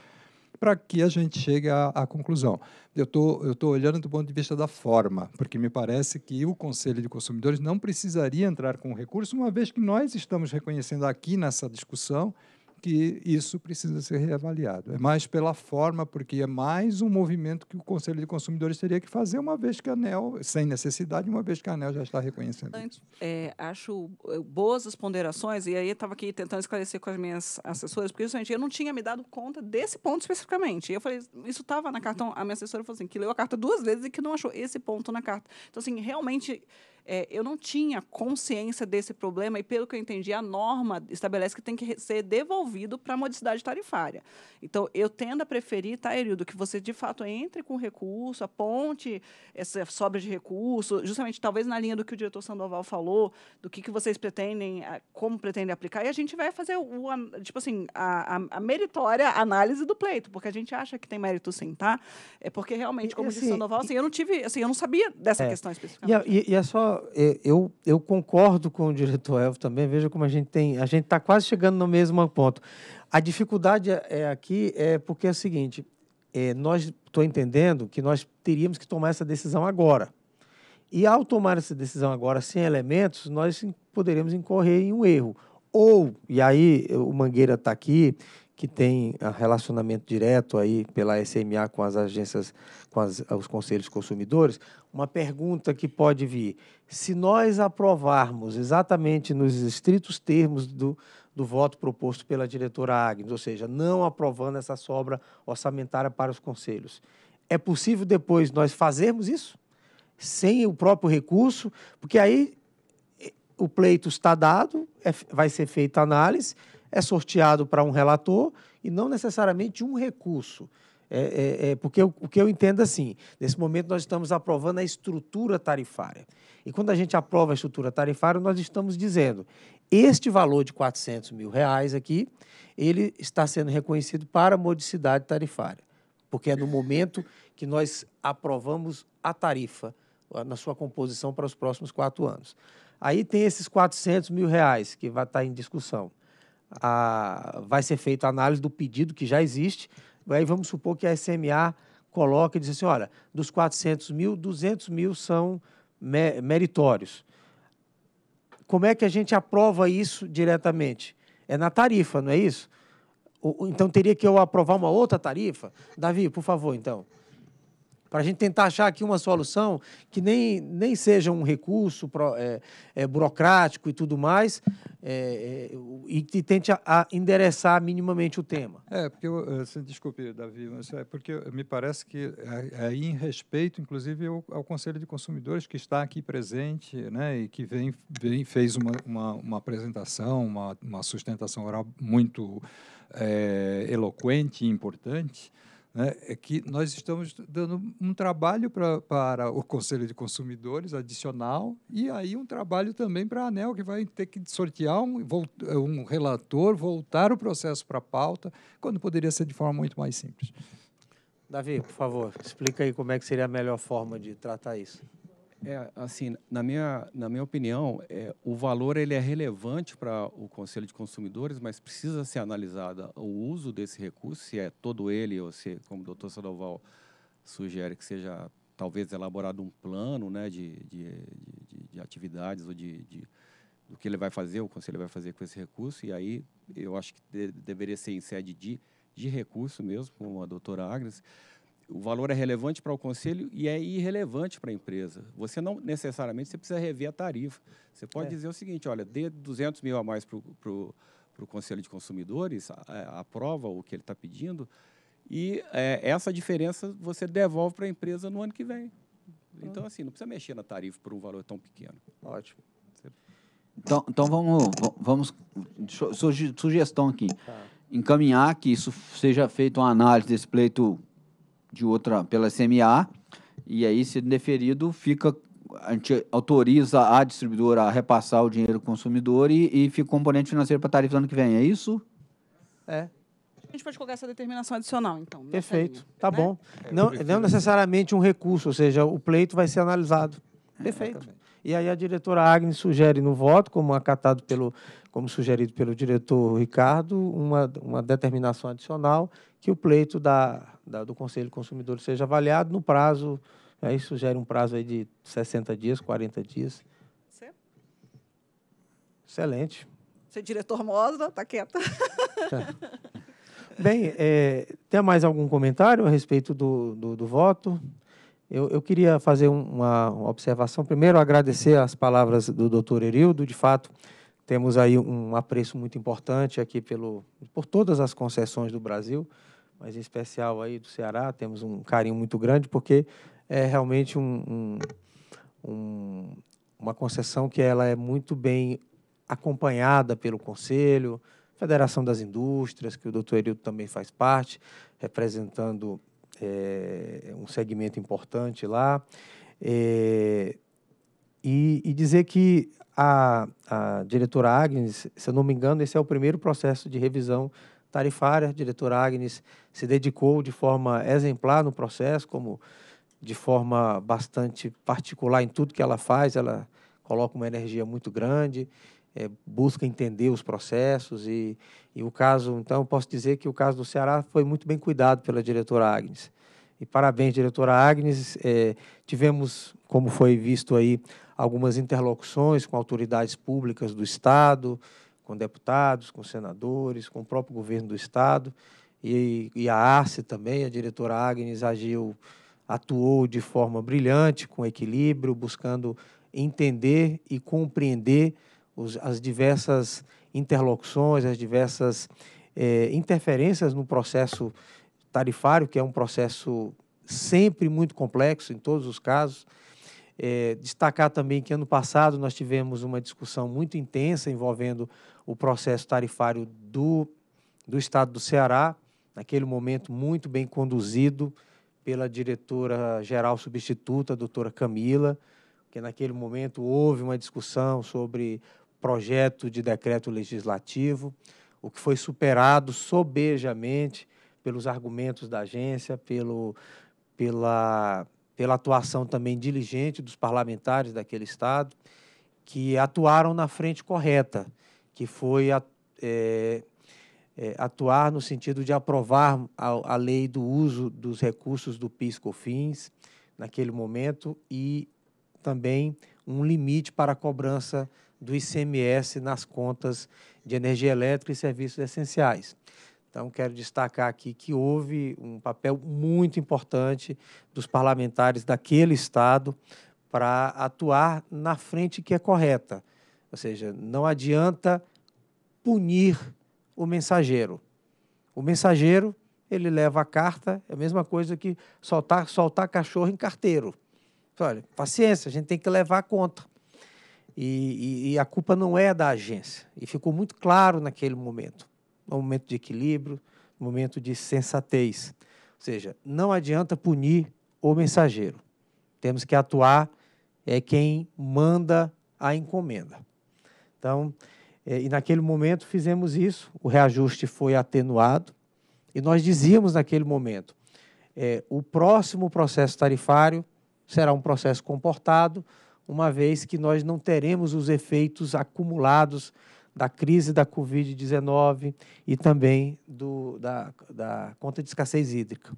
para que a gente chegue à, à conclusão. Eu tô, estou olhando do ponto de vista da forma, porque me parece que o Conselho de Consumidores não precisaria entrar com o recurso, uma vez que nós estamos reconhecendo aqui nessa discussão que isso precisa ser reavaliado. É mais pela forma, porque é mais um movimento que o Conselho de Consumidores teria que fazer, uma vez que a ANEL, sem necessidade, uma vez que a ANEL já está reconhecendo isso. É, acho é, boas as ponderações, e aí estava aqui tentando esclarecer com as minhas assessoras, porque eu não tinha me dado conta desse ponto especificamente. Eu falei, isso estava na carta, a minha assessora falou assim, que leu a carta duas vezes e que não achou esse ponto na carta. Então, assim, realmente é, eu não tinha consciência desse problema e, pelo que eu entendi, a norma estabelece que tem que ser devolvido para a modicidade tarifária. Então, eu tendo a preferir, tá, Erildo, que você, de fato, entre com recurso, aponte essa sobra de recurso, justamente, talvez, na linha do que o diretor Sandoval falou, do que, que vocês pretendem, como pretendem aplicar, e a gente vai fazer, o, tipo assim, a, a, a meritória análise do pleito, porque a gente acha que tem mérito sim, tá? É porque, realmente, como assim, disse Sandoval, assim, eu não tive, assim, eu não sabia dessa é, questão especificamente. E, e, e é só é, eu, eu concordo com o diretor Elvio também. Veja como a gente tem. A gente está quase chegando no mesmo ponto. A dificuldade é, é aqui é porque é o seguinte: é, nós estou entendendo que nós teríamos que tomar essa decisão agora. E ao tomar essa decisão agora sem elementos, nós poderemos incorrer em um erro. Ou, e aí o Mangueira está aqui, que tem ah, relacionamento direto aí pela SMA com as agências, com as, ah, os conselhos consumidores, uma pergunta que pode vir. Se nós aprovarmos exatamente nos estritos termos do, do voto proposto pela diretora Agnes, ou seja, não aprovando essa sobra orçamentária para os conselhos, é possível depois nós fazermos isso? Sem o próprio recurso? Porque aí eh, o pleito está dado, é, vai ser feita a análise, é sorteado para um relator e não necessariamente um recurso. É, é, é, porque o, o que eu entendo assim, nesse momento nós estamos aprovando a estrutura tarifária. E quando a gente aprova a estrutura tarifária, nós estamos dizendo, este valor de 400 mil reais aqui, ele está sendo reconhecido para modicidade tarifária, porque é no momento que nós aprovamos a tarifa na sua composição para os próximos quatro anos. Aí tem esses 400 mil reais que vai estar em discussão a, vai ser feita a análise do pedido que já existe. E aí vamos supor que a SMA coloca e diz assim, olha, dos 400 mil, 200 mil são meritórios. Como é que a gente aprova isso diretamente? É na tarifa, não é isso? Então teria que eu aprovar uma outra tarifa? Davi, por favor, então para a gente tentar achar aqui uma solução que nem, nem seja um recurso pro, é, é, burocrático e tudo mais, é, é e que tente a, a, endereçar minimamente o tema. É, porque, eu, assim, desculpe, Davi, mas é porque me parece que, aí é, é em respeito, inclusive, ao, ao, Conselho de Consumidores, que está aqui presente né, e que vem, vem, fez uma, uma, uma apresentação, uma, uma sustentação oral muito eh, eloquente e importante, né, é que nós estamos dando um trabalho pra, para o Conselho de Consumidores adicional e aí um trabalho também para a ANEL, que vai ter que sortear um, um relator, voltar o processo para a pauta, quando poderia ser de forma muito mais simples. Davi, por favor, explica aí como é que seria a melhor forma de tratar isso. É, assim, na minha, na minha opinião, é, o valor ele é relevante para o Conselho de Consumidores, mas precisa ser analisada o uso desse recurso, se é todo ele ou se, como o doutor Sandoval sugere, que seja talvez elaborado um plano né, de, de, de, de atividades ou de, de, do que ele vai fazer, o Conselho vai fazer com esse recurso, e aí eu acho que de, deveria ser em sede de, de recurso mesmo, como a doutora Agnes, o valor é relevante para o conselho e é irrelevante para a empresa. Você não necessariamente você precisa rever a tarifa. Você pode é. dizer o seguinte, olha, dê 200 mil a mais para o Conselho de Consumidores, aprova o que ele está pedindo, e é, essa diferença você devolve para a empresa no ano que vem. Então, assim, não precisa mexer na tarifa por um valor tão pequeno. Ótimo. Então, então vamos, vamos sugestão aqui. Tá. Encaminhar que isso seja feito uma análise desse pleito de outra pela SMA e aí sendo deferido fica a gente autoriza a distribuidora a repassar o dinheiro ao consumidor e, e fica componente financeiro para tarifa do ano que vem, é isso? É. A gente pode colocar essa determinação adicional, então. Perfeito, linha, tá né? bom. Não, é, não necessariamente um recurso, ou seja, o pleito vai ser analisado. É, Perfeito. E aí a diretora Agnes sugere no voto, como acatado pelo, como sugerido pelo diretor Ricardo, uma, uma determinação adicional que o pleito da da, do Conselho Consumidor seja avaliado no prazo, aí né, sugere um prazo aí de 60 dias, 40 dias. Você? Excelente. Você é diretor Mosna, está quieta. Bem, é, tem mais algum comentário a respeito do, do, do voto? Eu, eu, queria fazer uma, uma observação. Primeiro, agradecer as palavras do doutor Erildo. De fato, temos aí um apreço muito importante aqui pelo, por todas as concessões do Brasil mas em especial aí do Ceará, temos um carinho muito grande, porque é realmente um, um, um, uma concessão que ela é muito bem acompanhada pelo Conselho, Federação das Indústrias, que o doutor Erildo também faz parte, representando é, um segmento importante lá. É, e, e, dizer que a, a diretora Agnes, se eu não me engano, esse é o primeiro processo de revisão tarifária. A diretora Agnes se dedicou de forma exemplar no processo, como de forma bastante particular em tudo que ela faz. Ela coloca uma energia muito grande, é, busca entender os processos e, e o caso. Então, posso dizer que o caso do Ceará foi muito bem cuidado pela diretora Agnes. E parabéns, diretora Agnes. É, tivemos, como foi visto aí, algumas interlocuções com autoridades públicas do Estado, com deputados, com senadores, com o próprio governo do Estado. E, e a Arce também, a diretora Agnes, agiu, atuou de forma brilhante, com equilíbrio, buscando entender e compreender os, as diversas interlocuções, as diversas é, interferências no processo tarifário, que é um processo sempre muito complexo em todos os casos. É, destacar também que ano passado nós tivemos uma discussão muito intensa envolvendo o processo tarifário do, do Estado do Ceará, naquele momento muito bem conduzido pela diretora-geral substituta, a doutora Camila, que naquele momento houve uma discussão sobre projeto de decreto legislativo, o que foi superado sobejamente pelos argumentos da agência, pelo, pela, pela atuação também diligente dos parlamentares daquele Estado, que atuaram na frente correta que foi a, é, é, atuar no sentido de aprovar a, a, lei do uso dos recursos do PIS/COFINS naquele momento e também um limite para a cobrança do ICMS nas contas de energia elétrica e serviços essenciais. Então, quero destacar aqui que houve um papel muito importante dos parlamentares daquele Estado para atuar na frente que é correta. Ou seja, não adianta punir o mensageiro. O mensageiro, ele leva a carta, é a mesma coisa que soltar, soltar cachorro em carteiro. Olha, paciência, a gente tem que levar a conta. E, e, e a culpa não é da agência. E ficou muito claro naquele momento. Um momento de equilíbrio, um momento de sensatez. Ou seja, não adianta punir o mensageiro. Temos que atuar é quem manda a encomenda. Então, é, e naquele momento fizemos isso, o reajuste foi atenuado e nós dizíamos naquele momento: é, o próximo processo tarifário será um processo comportado, uma vez que nós não teremos os efeitos acumulados da crise da Covid-19 e também do, da, da conta de escassez hídrica.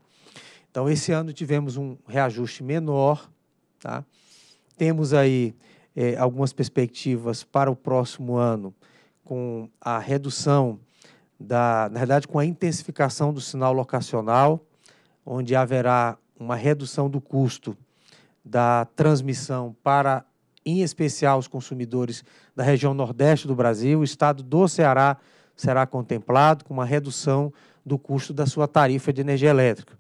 Então, esse ano tivemos um reajuste menor, tá? temos aí é, algumas perspectivas para o próximo ano com a redução da, na verdade, com a intensificação do sinal locacional, onde haverá uma redução do custo da transmissão para, em especial, os consumidores da região nordeste do Brasil. O estado do Ceará será contemplado com uma redução do custo da sua tarifa de energia elétrica.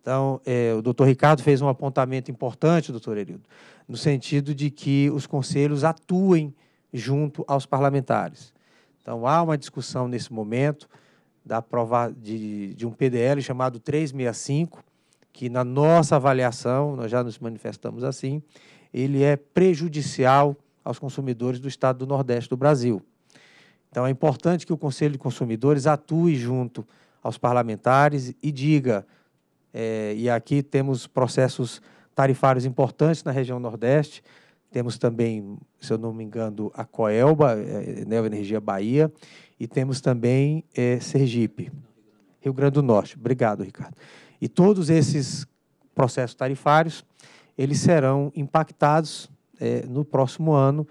Então, é, o doutor Ricardo fez um apontamento importante, doutor Erildo, no sentido de que os conselhos atuem junto aos parlamentares. Então, há uma discussão nesse momento da prova de, de um PDL chamado 365, que na nossa avaliação, nós já nos manifestamos assim, ele é prejudicial aos consumidores do estado do Nordeste do Brasil. Então é importante que o Conselho de Consumidores atue junto aos parlamentares e diga, é, e aqui temos processos tarifários importantes na região Nordeste, temos também, se eu não me engano, a Coelba, eh, é, né, Neoenergia Bahia, e temos também é, Sergipe, Rio Grande do Norte. Obrigado, Ricardo. E todos esses processos tarifários, eles serão impactados é, no próximo ano,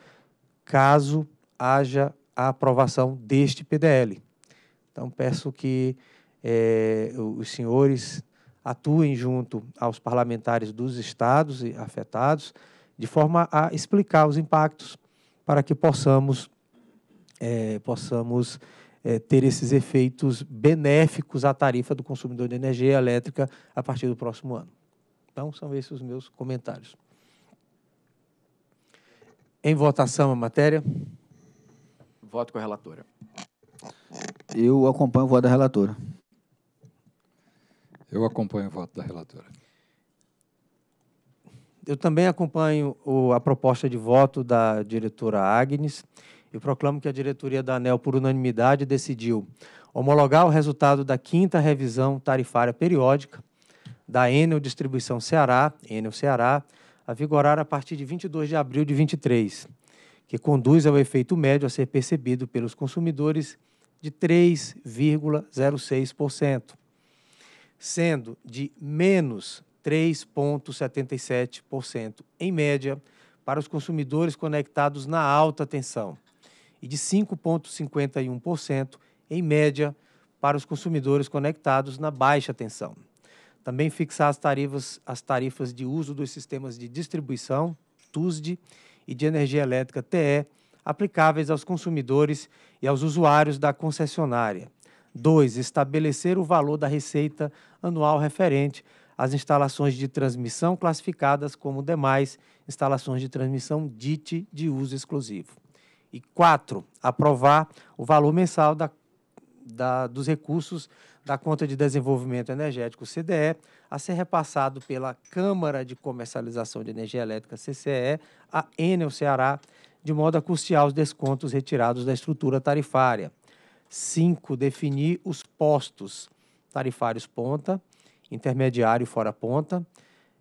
caso haja a aprovação deste PDL. Então, peço que é, os senhores atuem junto aos parlamentares dos estados afetados, de forma a explicar os impactos para que possamos, é, possamos é, ter esses efeitos benéficos à tarifa do consumidor de energia elétrica a partir do próximo ano. Então, são esses os meus comentários. Em votação a matéria. Voto com a relatora. Eu acompanho o voto da relatora. Eu acompanho o voto da relatora eu também acompanho o, a proposta de voto da diretora Agnes. Eu proclamo que a diretoria da ANEL, por unanimidade, decidiu homologar o resultado da quinta revisão tarifária periódica da Enel Distribuição Ceará, Enel Ceará, a vigorar a partir de 22 de abril de 23, que conduz ao efeito médio a ser percebido pelos consumidores de 3,06%, sendo de menos 3,77% em média para os consumidores conectados na alta tensão e de 5,51% em média para os consumidores conectados na baixa tensão. Também fixar as tarifas, as tarifas de uso dos sistemas de distribuição, TUSD, e de energia elétrica, TE, aplicáveis aos consumidores e aos usuários da concessionária. 2. Estabelecer o valor da receita anual referente as instalações de transmissão classificadas como demais instalações de transmissão DIT de uso exclusivo. E quatro, aprovar o valor mensal da, da, dos recursos da Conta de Desenvolvimento Energético, CDE, a ser repassado pela Câmara de Comercialização de Energia Elétrica, CCE, a Enel Ceará, de modo a custear os descontos retirados da estrutura tarifária. cinco Definir os postos tarifários ponta, intermediário fora ponta.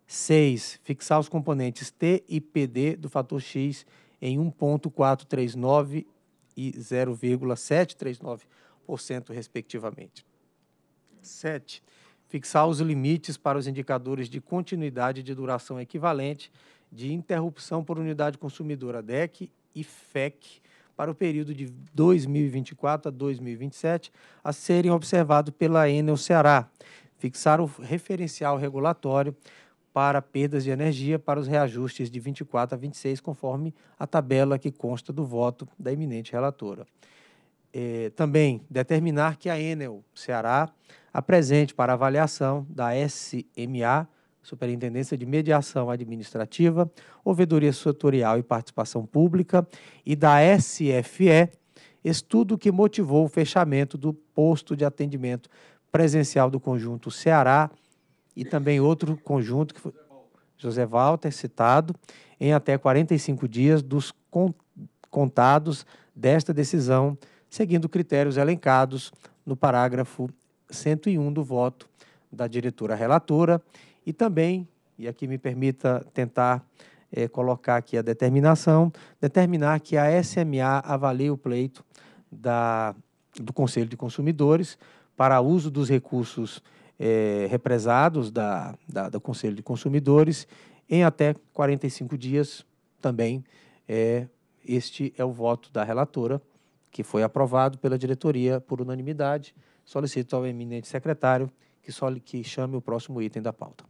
6. Fixar os componentes T e PD do fator X em 1,439 e 0,739%, respectivamente. 7. Fixar os limites para os indicadores de continuidade de duração equivalente de interrupção por unidade consumidora DEC e FEC para o período de 2024 a 2027 a serem observados pela Enel Ceará, fixar o referencial regulatório para perdas de energia para os reajustes de 24 a 26, conforme a tabela que consta do voto da eminente relatora. É, também determinar que a Enel Ceará apresente para avaliação da SMA, Superintendência de Mediação Administrativa, Ouvidoria Setorial e Participação Pública, e da SFE, estudo que motivou o fechamento do posto de atendimento presencial do conjunto Ceará e também outro conjunto, que foi José Walter, citado, em até 45 dias dos contados desta decisão, seguindo critérios elencados no parágrafo 101 do voto da diretora relatora e também, e aqui me permita tentar é, colocar aqui a determinação, determinar que a SMA avalie o pleito da, do Conselho de Consumidores para uso dos recursos é, represados da, da, do Conselho de Consumidores em até 45 dias também. É, este é o voto da relatora, que foi aprovado pela diretoria por unanimidade. Solicito ao eminente secretário que, que chame o próximo item da pauta.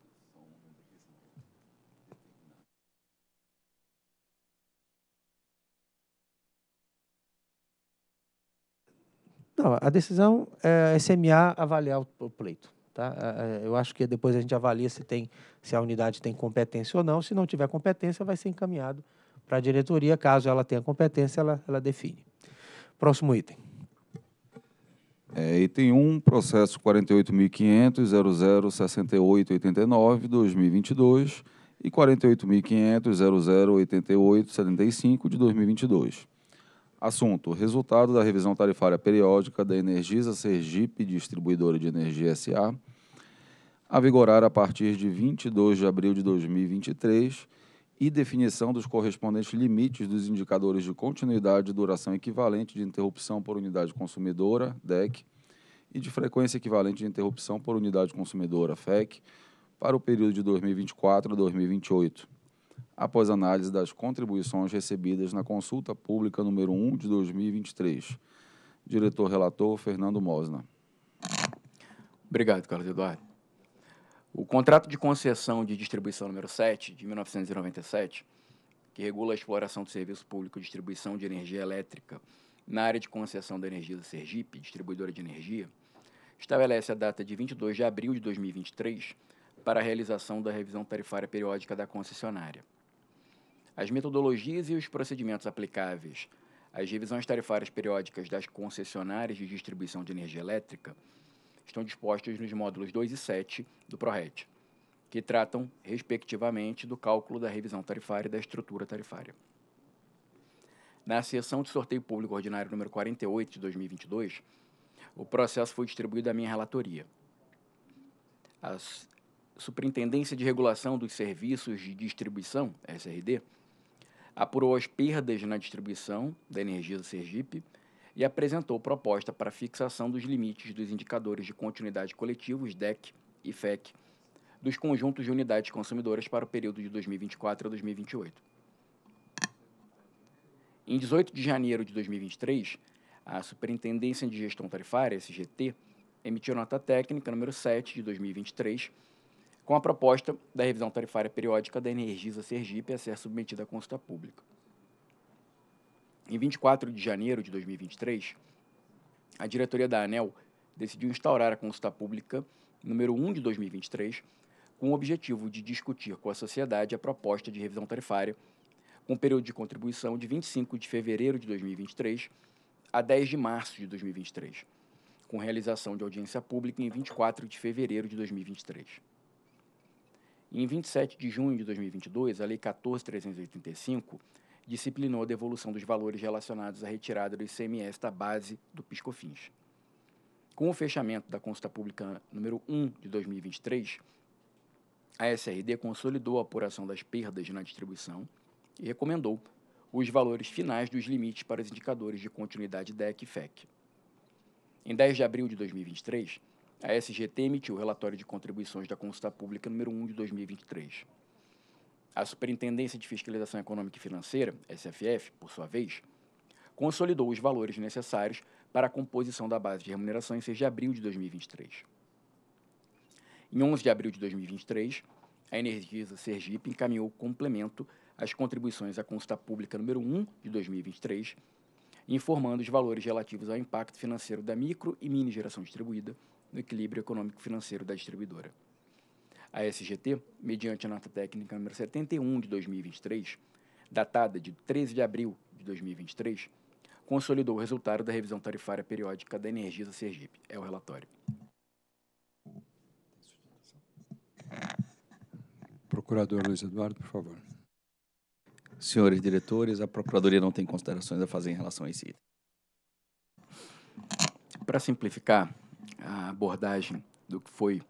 Não, a decisão é SMA avaliar o pleito. Tá? É, é, eu acho que depois a gente avalia se, tem, se a unidade tem competência ou não. Se não tiver competência, vai ser encaminhado para a diretoria. Caso ela tenha competência, ela, ela define. Próximo item. É, item 1, processo 48.500.006889-2022 e 48.500.008875 de 2022. Assunto: Resultado da revisão tarifária periódica da Energisa Sergipe Distribuidora de Energia SA, a vigorar a partir de 22 de abril de 2023, e definição dos correspondentes limites dos indicadores de continuidade e duração equivalente de interrupção por unidade consumidora, DEC, e de frequência equivalente de interrupção por unidade consumidora, FEC, para o período de 2024 a 2028 após análise das contribuições recebidas na consulta pública número 1 de 2023. Diretor relator Fernando Mosna. Obrigado, Carlos Eduardo. O contrato de concessão de distribuição número 7 de 1997, que regula a exploração do serviço público de distribuição de energia elétrica na área de concessão da energia do Sergipe, distribuidora de energia, estabelece a data de 22 de abril de 2023 para a realização da revisão tarifária periódica da concessionária. As metodologias e os procedimentos aplicáveis às revisões tarifárias periódicas das concessionárias de distribuição de energia elétrica estão dispostos nos módulos 2 e 7 do PRORET, que tratam, respectivamente, do cálculo da revisão tarifária e da estrutura tarifária. Na sessão de sorteio público ordinário número 48 de 2022, o processo foi distribuído à minha relatoria. A Superintendência de Regulação dos Serviços de Distribuição, SRD, apurou as perdas na distribuição da energia do Sergipe e apresentou proposta para fixação dos limites dos indicadores de continuidade coletivos, DEC e FEC, dos conjuntos de unidades consumidoras para o período de 2024 a 2028. Em 18 de janeiro de 2023, a Superintendência de Gestão Tarifária, SGT, emitiu nota técnica número 7 de 2023, com a proposta da revisão tarifária periódica da Energisa Sergipe a ser submetida à consulta pública. Em 24 de janeiro de 2023, a diretoria da ANEL decidiu instaurar a consulta pública número 1 de 2023, com o objetivo de discutir com a sociedade a proposta de revisão tarifária, com um período de contribuição de 25 de fevereiro de 2023 a 10 de março de 2023, com realização de audiência pública em 24 de fevereiro de 2023. Em 27 de junho de 2022, a Lei 14.385 disciplinou a devolução dos valores relacionados à retirada do ICMS da base do PiscoFins. Com o fechamento da consulta pública número 1 de 2023, a SRD consolidou a apuração das perdas na distribuição e recomendou os valores finais dos limites para os indicadores de continuidade DEC e FEC. Em 10 de abril de 2023, a SGT emitiu o relatório de contribuições da Consulta Pública número 1 de 2023. A Superintendência de Fiscalização Econômica e Financeira, SFF, por sua vez, consolidou os valores necessários para a composição da base de remuneração em 6 de abril de 2023. Em 11 de abril de 2023, a Energisa Sergipe encaminhou complemento às contribuições à Consulta Pública número 1 de 2023, informando os valores relativos ao impacto financeiro da micro e mini geração distribuída, no equilíbrio econômico-financeiro da distribuidora. A SGT, mediante a nota técnica número 71 de 2023, datada de 13 de abril de 2023, consolidou o resultado da revisão tarifária periódica da Energisa Sergipe. É o relatório. Procurador Luiz Eduardo, por favor. Senhores diretores, a Procuradoria não tem considerações a fazer em relação a esse item. Para simplificar, a abordagem do que foi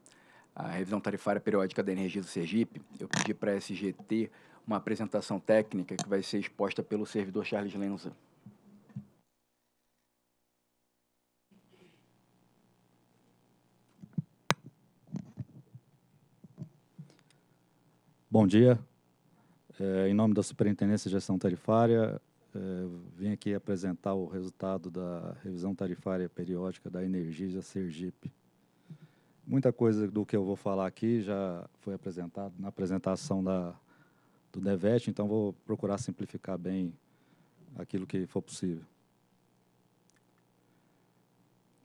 a revisão tarifária periódica da energia do Sergipe, eu pedi para a SGT uma apresentação técnica que vai ser exposta pelo servidor Charles Lenza. Bom dia. É, em nome da Superintendência de Gestão Tarifária, eh, vim aqui apresentar o resultado da revisão tarifária periódica da Energisa Sergipe. Muita coisa do que eu vou falar aqui já foi apresentado na apresentação da, do DEVET, então vou procurar simplificar bem aquilo que for possível.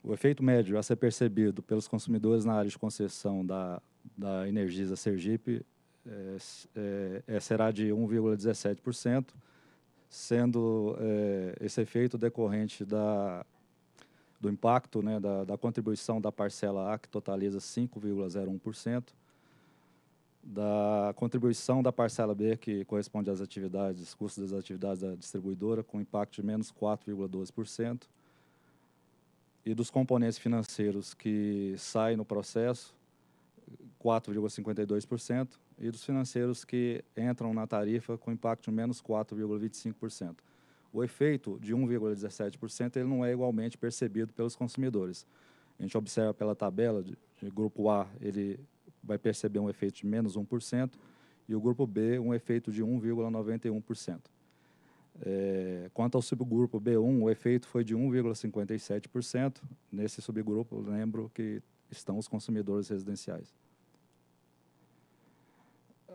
O efeito médio a ser percebido pelos consumidores na área de concessão da, da Energisa Sergipe é, é, será de 1,17%, sendo é, esse efeito decorrente da, do impacto né, da, da contribuição da parcela A, que totaliza 5,01%, da contribuição da parcela B, que corresponde às atividades, custos das atividades da distribuidora, com impacto de menos 4,12%, e dos componentes financeiros que saem no processo, 4,52%, e dos financeiros que entram na tarifa com impacto de menos 4,25%. O efeito de 1,17% ele não é igualmente percebido pelos consumidores. A gente observa pela tabela de, de grupo A, ele vai perceber um efeito de menos 1% e o grupo B um efeito de 1,91%. É, quanto ao subgrupo B1, o efeito foi de 1,57%. Nesse subgrupo, lembro que estão os consumidores residenciais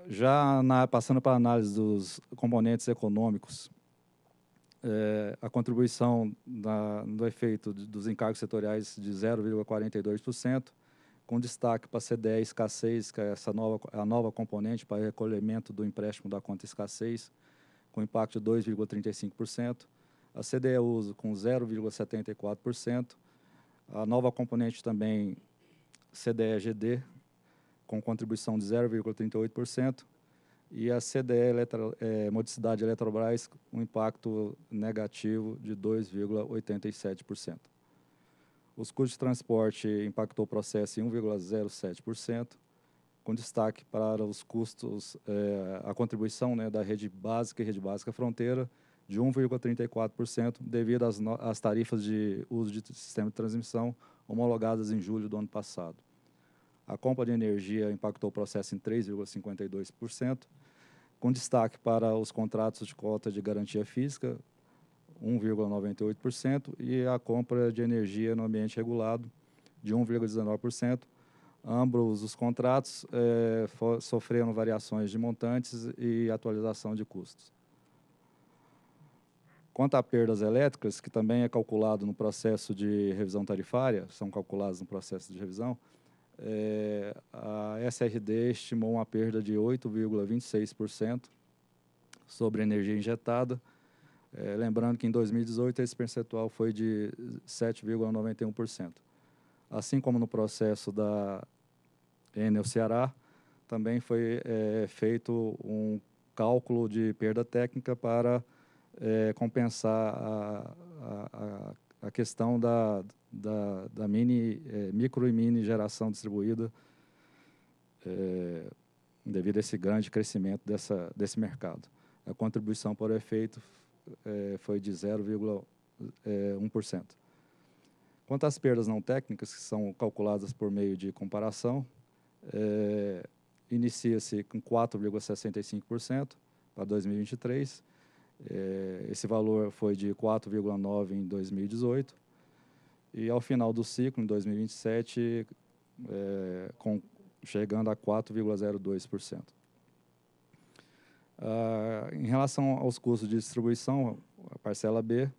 já na, passando para a análise dos componentes econômicos, é, a contribuição da, do efeito de, dos encargos setoriais de 0,42%, com destaque para a CDE escassez, que é essa nova, a nova componente para recolhimento do empréstimo da conta escassez, com impacto de 2,35%, a CDE uso com 0,74%, a nova componente também CDE-GD com contribuição de 0,38%, e a CDE Eletro, é, Modicidade Eletrobras, um impacto negativo de 2,87%. Os custos de transporte impactou o processo em 1,07%, com destaque para os custos, é, a contribuição né, da rede básica e rede básica fronteira de 1,34%, devido às, às tarifas de uso de sistema de transmissão homologadas em julho do ano passado. A compra de energia impactou o processo em 3,52%, com destaque para os contratos de cota de garantia física, 1,98%, e a compra de energia no ambiente regulado, de 1,19%. Ambos os contratos eh, sofreram variações de montantes e atualização de custos. Quanto a perdas elétricas, que também é calculado no processo de revisão tarifária, são calculadas no processo de revisão, é, a SRD estimou uma perda de 8,26% sobre energia injetada. É, lembrando que em 2018 esse percentual foi de 7,91%. Assim como no processo da Enel Ceará, também foi é, feito um cálculo de perda técnica para é, compensar a, a, a questão da, da, da mini, é, micro e mini geração distribuída, é, devido a esse grande crescimento dessa, desse mercado. A contribuição para o efeito é, foi de 0,1%. É, Quanto às perdas não técnicas, que são calculadas por meio de comparação, é, inicia-se com 4,65% para 2023. É, esse valor foi de 4,9% em 2018 e ao final do ciclo, em 2027, é, eh, com, chegando a 4,02%. Ah, em relação aos custos de distribuição, a parcela B,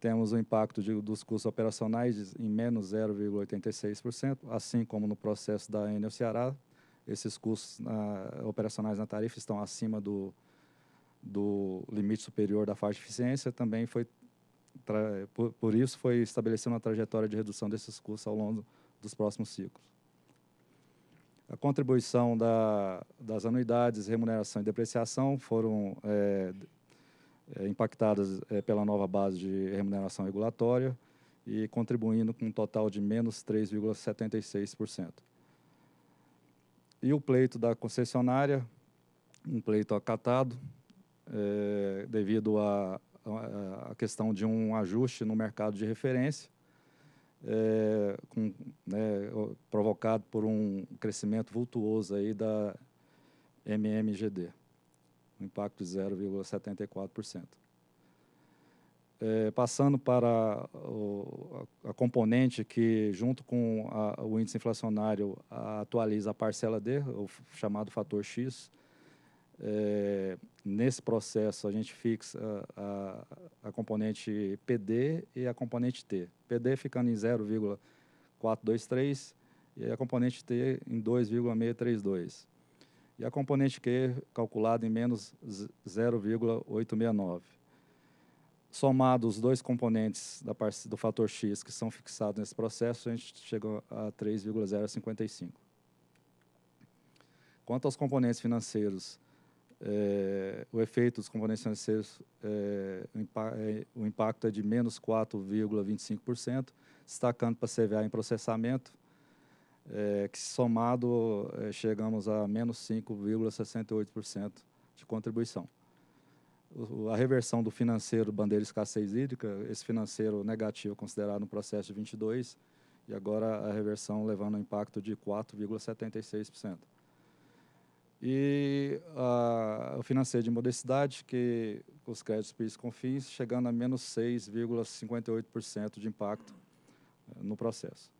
temos o impacto de, dos custos operacionais em menos 0,86%, assim como no processo da Enel Ceará, esses custos ah, operacionais na tarifa estão acima do, do limite superior da faixa de eficiência, também foi por, por, isso foi estabelecida uma trajetória de redução desses custos ao longo dos próximos ciclos. A contribuição da, das anuidades, remuneração e depreciação foram é, é, impactadas é, pela nova base de remuneração regulatória e contribuindo com um total de menos 3,76%. E o pleito da concessionária, um pleito acatado, é, devido a a questão de um ajuste no mercado de referência, é, com, né, provocado por um crescimento vultuoso aí da MMGD, um impacto de 0,74%. É, passando para o, a, a, componente que, junto com a, o índice inflacionário, a, atualiza a parcela D, o chamado fator X, é, nesse processo, a gente fixa a, a, a, componente PD e a componente T. PD ficando em 0,423 e a componente T em 2,632. E a componente Q calculada em menos 0,869. Somados os dois componentes da parte do fator X que são fixados nesse processo, a gente chega a 3,055. Quanto aos componentes financeiros, é, o efeito dos componentes financeiros, é, o, impa é, o, impacto é de menos 4,25%, destacando para a CVA em processamento, é, que somado é, chegamos a menos 5,68% de contribuição. O, a reversão do financeiro bandeira escassez hídrica, esse financeiro negativo considerado no processo de 22, e agora a reversão levando um impacto de 4,76% e a, ah, o financeiro de modestidade, que os créditos PIS confins chegando a menos 6,58% de impacto eh, no processo.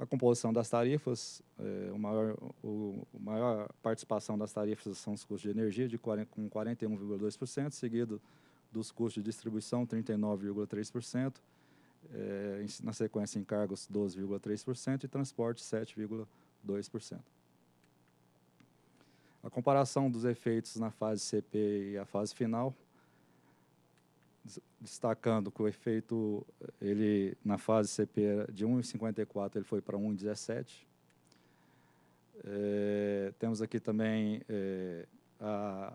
A composição das tarifas, é, o maior, o, a maior participação das tarifas são os custos de energia, de 40, com 41,2%, seguido dos custos de distribuição, 39,3%, é, eh, na sequência encargos, 12,3% e transporte, 7,2%. A comparação dos efeitos na fase CP e a fase final, destacando que o efeito ele na fase CP de 1,54 ele foi para 1,17. É, eh, temos aqui também é, a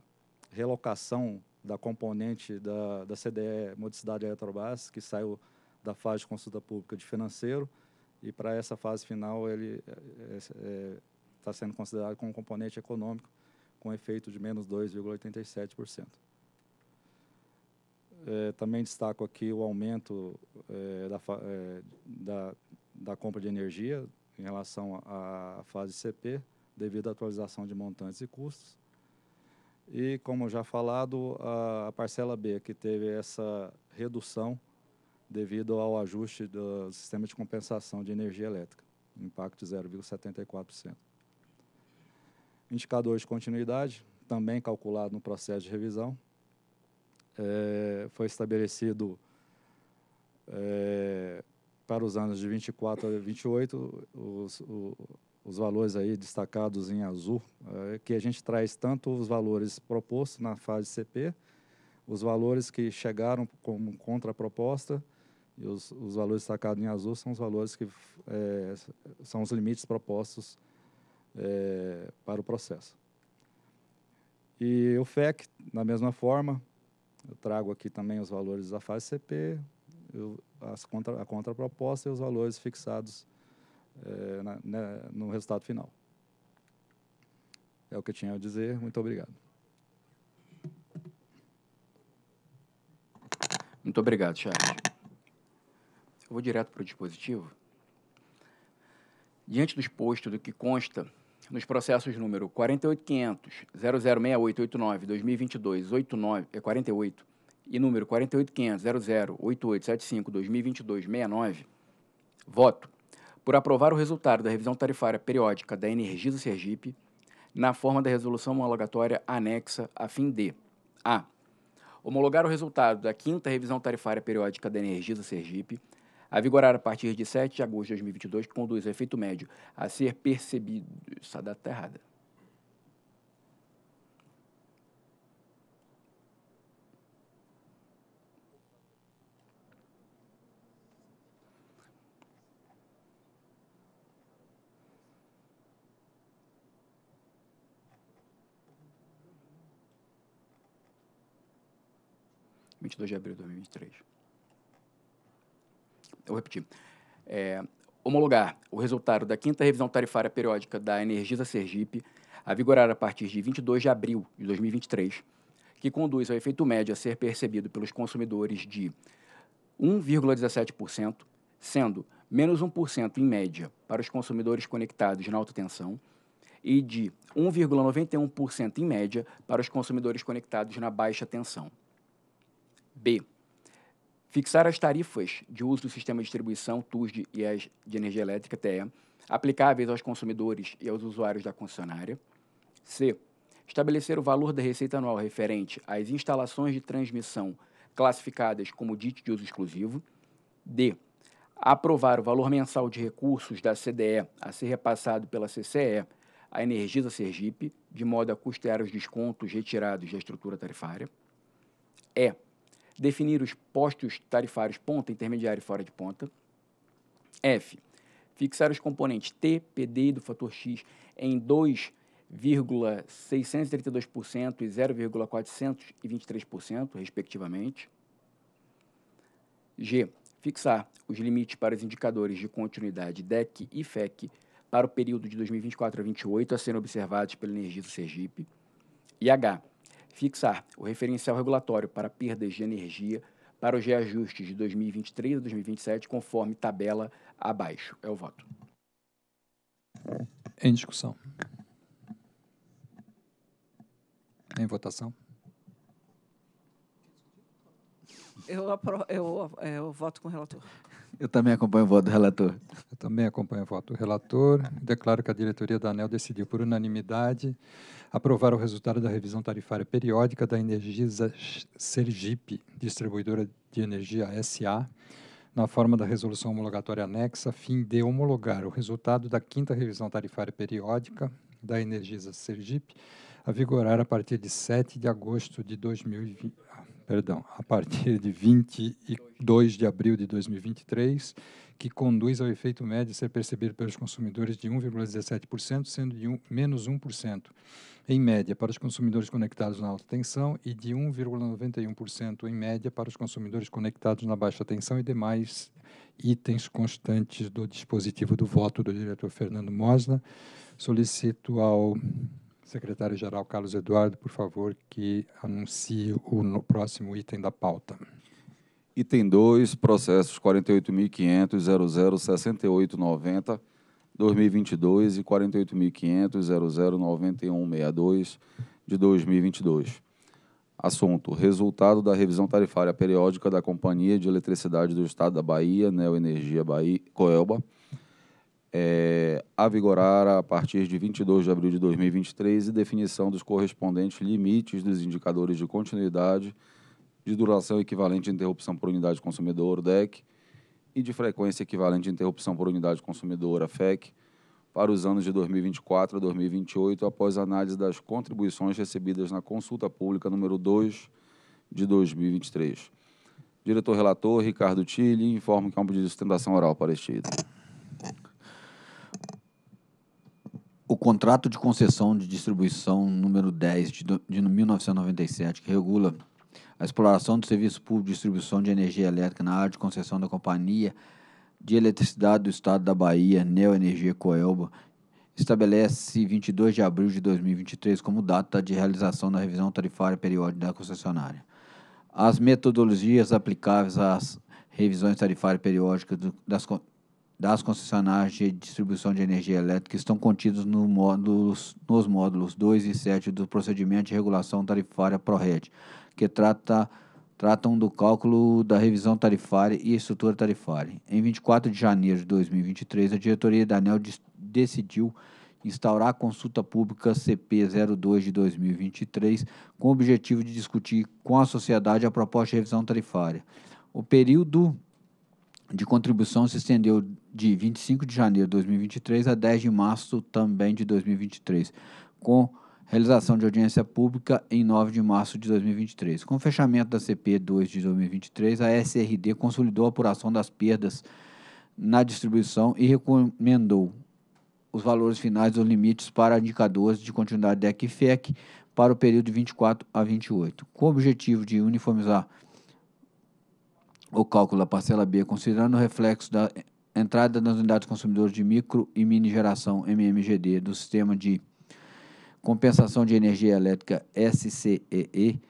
relocação da componente da, da CDE Modicidade Eletrobras, que saiu da fase de consulta pública de financeiro, e para essa fase final ele eh, está é, sendo considerado como componente econômico, com efeito de menos 2,87%. É, também destaco aqui o aumento é, da, é, da, da, compra de energia em relação à fase CP, devido à atualização de montantes e custos. E, como já falado, a, a parcela B, que teve essa redução devido ao ajuste do sistema de compensação de energia elétrica, impacto 0,74%. Indicador de continuidade, também calculado no processo de revisão. É, foi estabelecido é, para os anos de 24 a 28 os, o, os valores aí destacados em azul, é, que a gente traz tanto os valores propostos na fase CP, os valores que chegaram como contraproposta e os, os valores destacados em azul são os valores que é, são os limites propostos é, para o processo. E o FEC, da mesma forma, eu trago aqui também os valores da fase CP, eu, as contra, a contraproposta e os valores fixados é, na, né, no resultado final. É o que eu tinha a dizer. Muito obrigado. Muito obrigado, Charles Eu vou direto para o dispositivo. Diante do exposto do que consta nos processos número 48500 006889 2022 89 é 48 e número 48500 008875 2022 69 voto por aprovar o resultado da revisão tarifária periódica da Energisa Sergipe na forma da resolução homologatória anexa a fim de a homologar o resultado da quinta revisão tarifária periódica da Energisa Sergipe a vigorar a partir de 7 de agosto de 2022, dois conduz ao efeito médio a ser percebido. Essa data está errada. vinte e dois de abril de dois mil e três eu repetir. é, homologar o resultado da quinta revisão tarifária periódica da Energisa Sergipe, a vigorar a partir de 22 de abril de 2023, que conduz ao efeito médio a ser percebido pelos consumidores de 1,17%, sendo menos 1% em média para os consumidores conectados na alta tensão e de 1,91% em média para os consumidores conectados na baixa tensão. B. Fixar as tarifas de uso do sistema de distribuição TUSD e as de energia elétrica TE aplicáveis aos consumidores e aos usuários da concessionária. C. Estabelecer o valor da receita anual referente às instalações de transmissão classificadas como DIT de uso exclusivo. D. Aprovar o valor mensal de recursos da CDE a ser repassado pela CCE à Energisa Sergipe, de modo a custear os descontos retirados da estrutura tarifária. E Definir os postos tarifários ponta, intermediário e fora de ponta. F. Fixar os componentes T, PD do fator X em 2,632% e 0,423%, respectivamente. G. Fixar os limites para os indicadores de continuidade DEC e FEC para o período de 2024 a 2028 a serem observados pela Energisa Sergipe. E H fixar o referencial regulatório para perdas de energia para os reajustes de 2023 a 2027, conforme tabela abaixo. É o voto. É. Em discussão. Em votação. Eu, apro... eu, é, eu voto com o relator. Eu também acompanho o voto do relator. Eu também acompanho o voto do relator. Declaro que a diretoria da ANEL decidiu por unanimidade aprovar o resultado da revisão tarifária periódica da Energisa Sergipe, distribuidora de energia SA, na forma da resolução homologatória anexa, fim de homologar o resultado da quinta revisão tarifária periódica da Energisa Sergipe, a vigorar a partir de 7 de agosto de 2020, perdão, a partir de 22 de abril de 2023, que conduz ao efeito médio ser percebido pelos consumidores de 1,17%, sendo de um, menos 1% em média para os consumidores conectados na alta tensão e de 1,91% em média para os consumidores conectados na baixa tensão e demais itens constantes do dispositivo do voto do diretor Fernando Mosna. Solicito ao Secretário-Geral Carlos Eduardo, por favor, que anuncie o próximo item da pauta. Item 2, processos 48.500.006890, 2022 e 48.500.009162 de 2022. Assunto: resultado da revisão tarifária periódica da Companhia de Eletricidade do Estado da Bahia, Neoenergia Bahia, Coelba é, a vigorar a partir de 22 de abril de 2023 e definição dos correspondentes limites dos indicadores de continuidade, de duração equivalente de interrupção por unidade consumidora, DEC, e de frequência equivalente de interrupção por unidade consumidora, FEC, para os anos de 2024 a 2028, após análise das contribuições recebidas na consulta pública número 2 de 2023. Diretor relator Ricardo Tille informa que há é um pedido de sustentação oral para este item. o contrato de concessão de distribuição número 10 de, de 1997, que regula a exploração do serviço público de distribuição de energia elétrica na área de concessão da Companhia de Eletricidade do Estado da Bahia, Neoenergia Coelba, estabelece 22 de abril de 2023 como data de realização da revisão tarifária periódica da concessionária. As metodologias aplicáveis às revisões tarifárias periódicas do, das, das concessionárias de distribuição de energia elétrica estão contidos no módulos, nos módulos 2 e 7 do procedimento de regulação tarifária PRORED, que trata, tratam do cálculo da revisão tarifária e estrutura tarifária. Em 24 de janeiro de 2023, a diretoria da ANEL decidiu instaurar a consulta pública CP02 de 2023, com o objetivo de discutir com a sociedade a proposta de revisão tarifária. O período de contribuição se estendeu de 25 de janeiro de 2023 a 10 de março também de 2023, com realização de audiência pública em 9 de março de 2023. Com o fechamento da CP 2 de 2023, a SRD consolidou a apuração das perdas na distribuição e recomendou os valores finais dos limites para indicadores de continuidade DEC e FEC para o período de 24 a 28, com o objetivo de uniformizar o cálculo da parcela B, considerando o reflexo da entrada nas unidades consumidoras de micro e mini geração MMGD do sistema de compensação de energia elétrica SCEE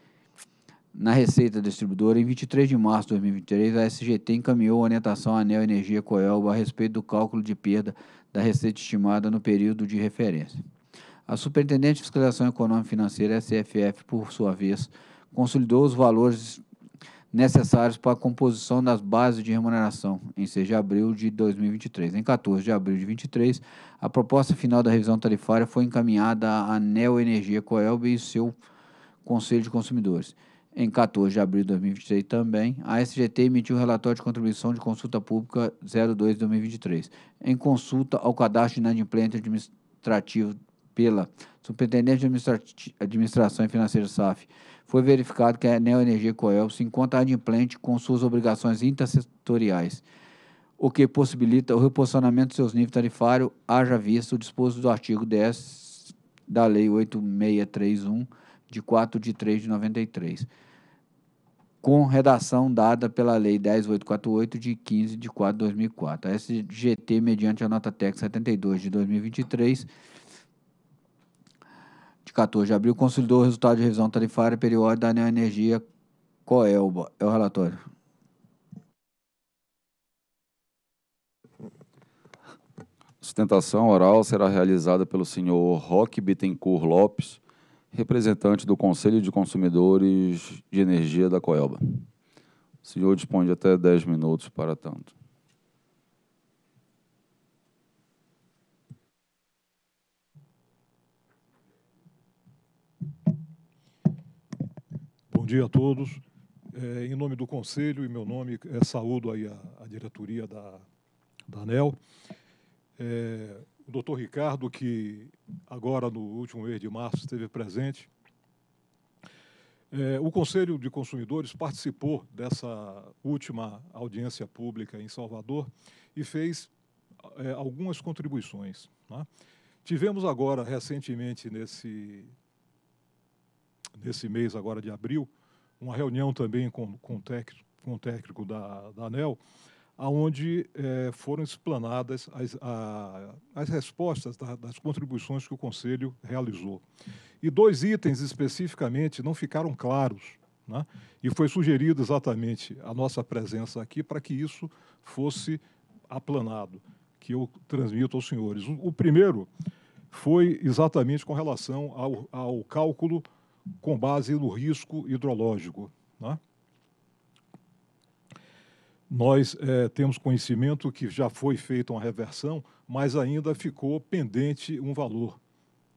na receita distribuidora em 23 de março de 2023 a SGT encaminhou a orientação à Anel Energia Coelba a respeito do cálculo de perda da receita estimada no período de referência. A Superintendente de Fiscalização Econômica e Financeira SFF, por sua vez, consolidou os valores necessários para a composição das bases de remuneração em 6 de abril de 2023. Em 14 de abril de 2023 a proposta final da revisão tarifária foi encaminhada à Anel Energia Coelb e seu Conselho de Consumidores. Em 14 de abril de 2023 também, a SGT emitiu o relatório de contribuição de consulta pública 02 de 2023, em consulta ao cadastro de inadimplente administrativo pela Superintendente de Administração e Financeira SAF foi verificado que a Neoenergia Coel se encontra adimplente com suas obrigações intersetoriais, o que possibilita o reposicionamento de seus níveis tarifários, haja visto o disposto do artigo 10 da Lei 8631, de 4 de 3 de 93, com redação dada pela Lei 10848, de 15 de 4 de 2004. A SGT, mediante a nota TEC 72 de 2023, de 14 de abril, consolidou o resultado de revisão tarifária periódica da Neoenergia Coelba. É, é o relatório. Sustentação oral será realizada pelo senhor Roque Bittencourt Lopes, representante do Conselho de Consumidores de Energia da Coelba. O senhor dispõe de até 10 minutos para tanto. dia a todos. É, em nome do Conselho, e meu nome, é, saúdo aí a, a diretoria da, da ANEL. É, o doutor Ricardo, que agora no último mês de março esteve presente. É, o Conselho de Consumidores participou dessa última audiência pública em Salvador e fez é, algumas contribuições. Né? Tivemos agora, recentemente, nesse, nesse mês agora de abril, uma reunião também com, com, o, técnico, com o técnico da, da ANEL, onde é, eh, foram explanadas as, a, as respostas da, das contribuições que o Conselho realizou. E dois itens especificamente não ficaram claros, né? e foi sugerido exatamente a nossa presença aqui para que isso fosse aplanado, que eu transmito aos senhores. O, o primeiro foi exatamente com relação ao, ao cálculo com base no risco hidrológico. Né? Nós é, temos conhecimento que já foi feita uma reversão, mas ainda ficou pendente um valor.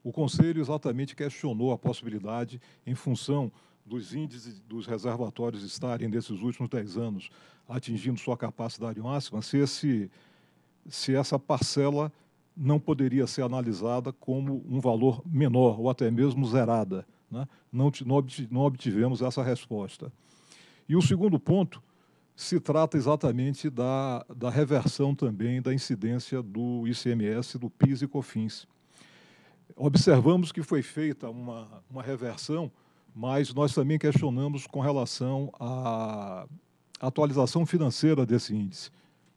O Conselho exatamente questionou a possibilidade, em função dos índices dos reservatórios estarem, nesses últimos 10 anos, atingindo sua capacidade máxima, se, esse, se essa parcela não poderia ser analisada como um valor menor ou até mesmo zerada. Né? Não, não obtivemos essa resposta. E o segundo ponto se trata exatamente da, da reversão também da incidência do ICMS, do PIS e COFINS. Observamos que foi feita uma, uma reversão, mas nós também questionamos com relação à atualização financeira desse índice,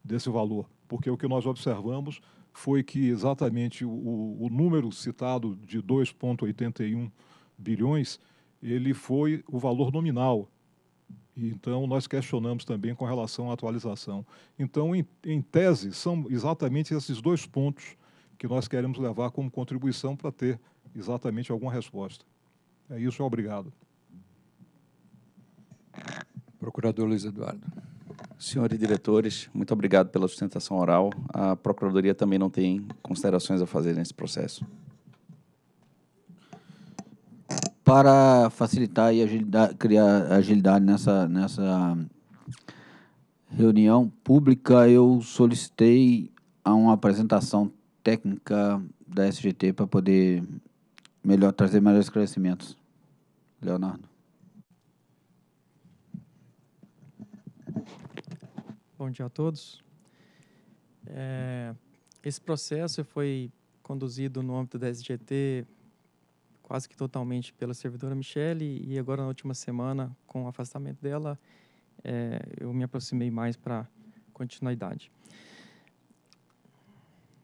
desse valor, porque o que nós observamos foi que exatamente o, o número citado de 2,81 bilhões, ele foi o valor nominal. Então, nós questionamos também com relação à atualização. Então, em, em tese, são exatamente esses dois pontos que nós queremos levar como contribuição para ter exatamente alguma resposta. É isso, obrigado. Procurador Luiz Eduardo. Senhores diretores, muito obrigado pela sustentação oral. A Procuradoria também não tem considerações a fazer nesse processo para facilitar e criar agilidade nessa, nessa reunião pública, eu solicitei a uma apresentação técnica da SGT para poder melhor trazer melhores esclarecimentos. Leonardo. Bom dia a todos. É, esse processo foi conduzido no âmbito da SGT quase que totalmente pela servidora Michele e agora na última semana, com o afastamento dela, é, eu me aproximei mais para continuidade.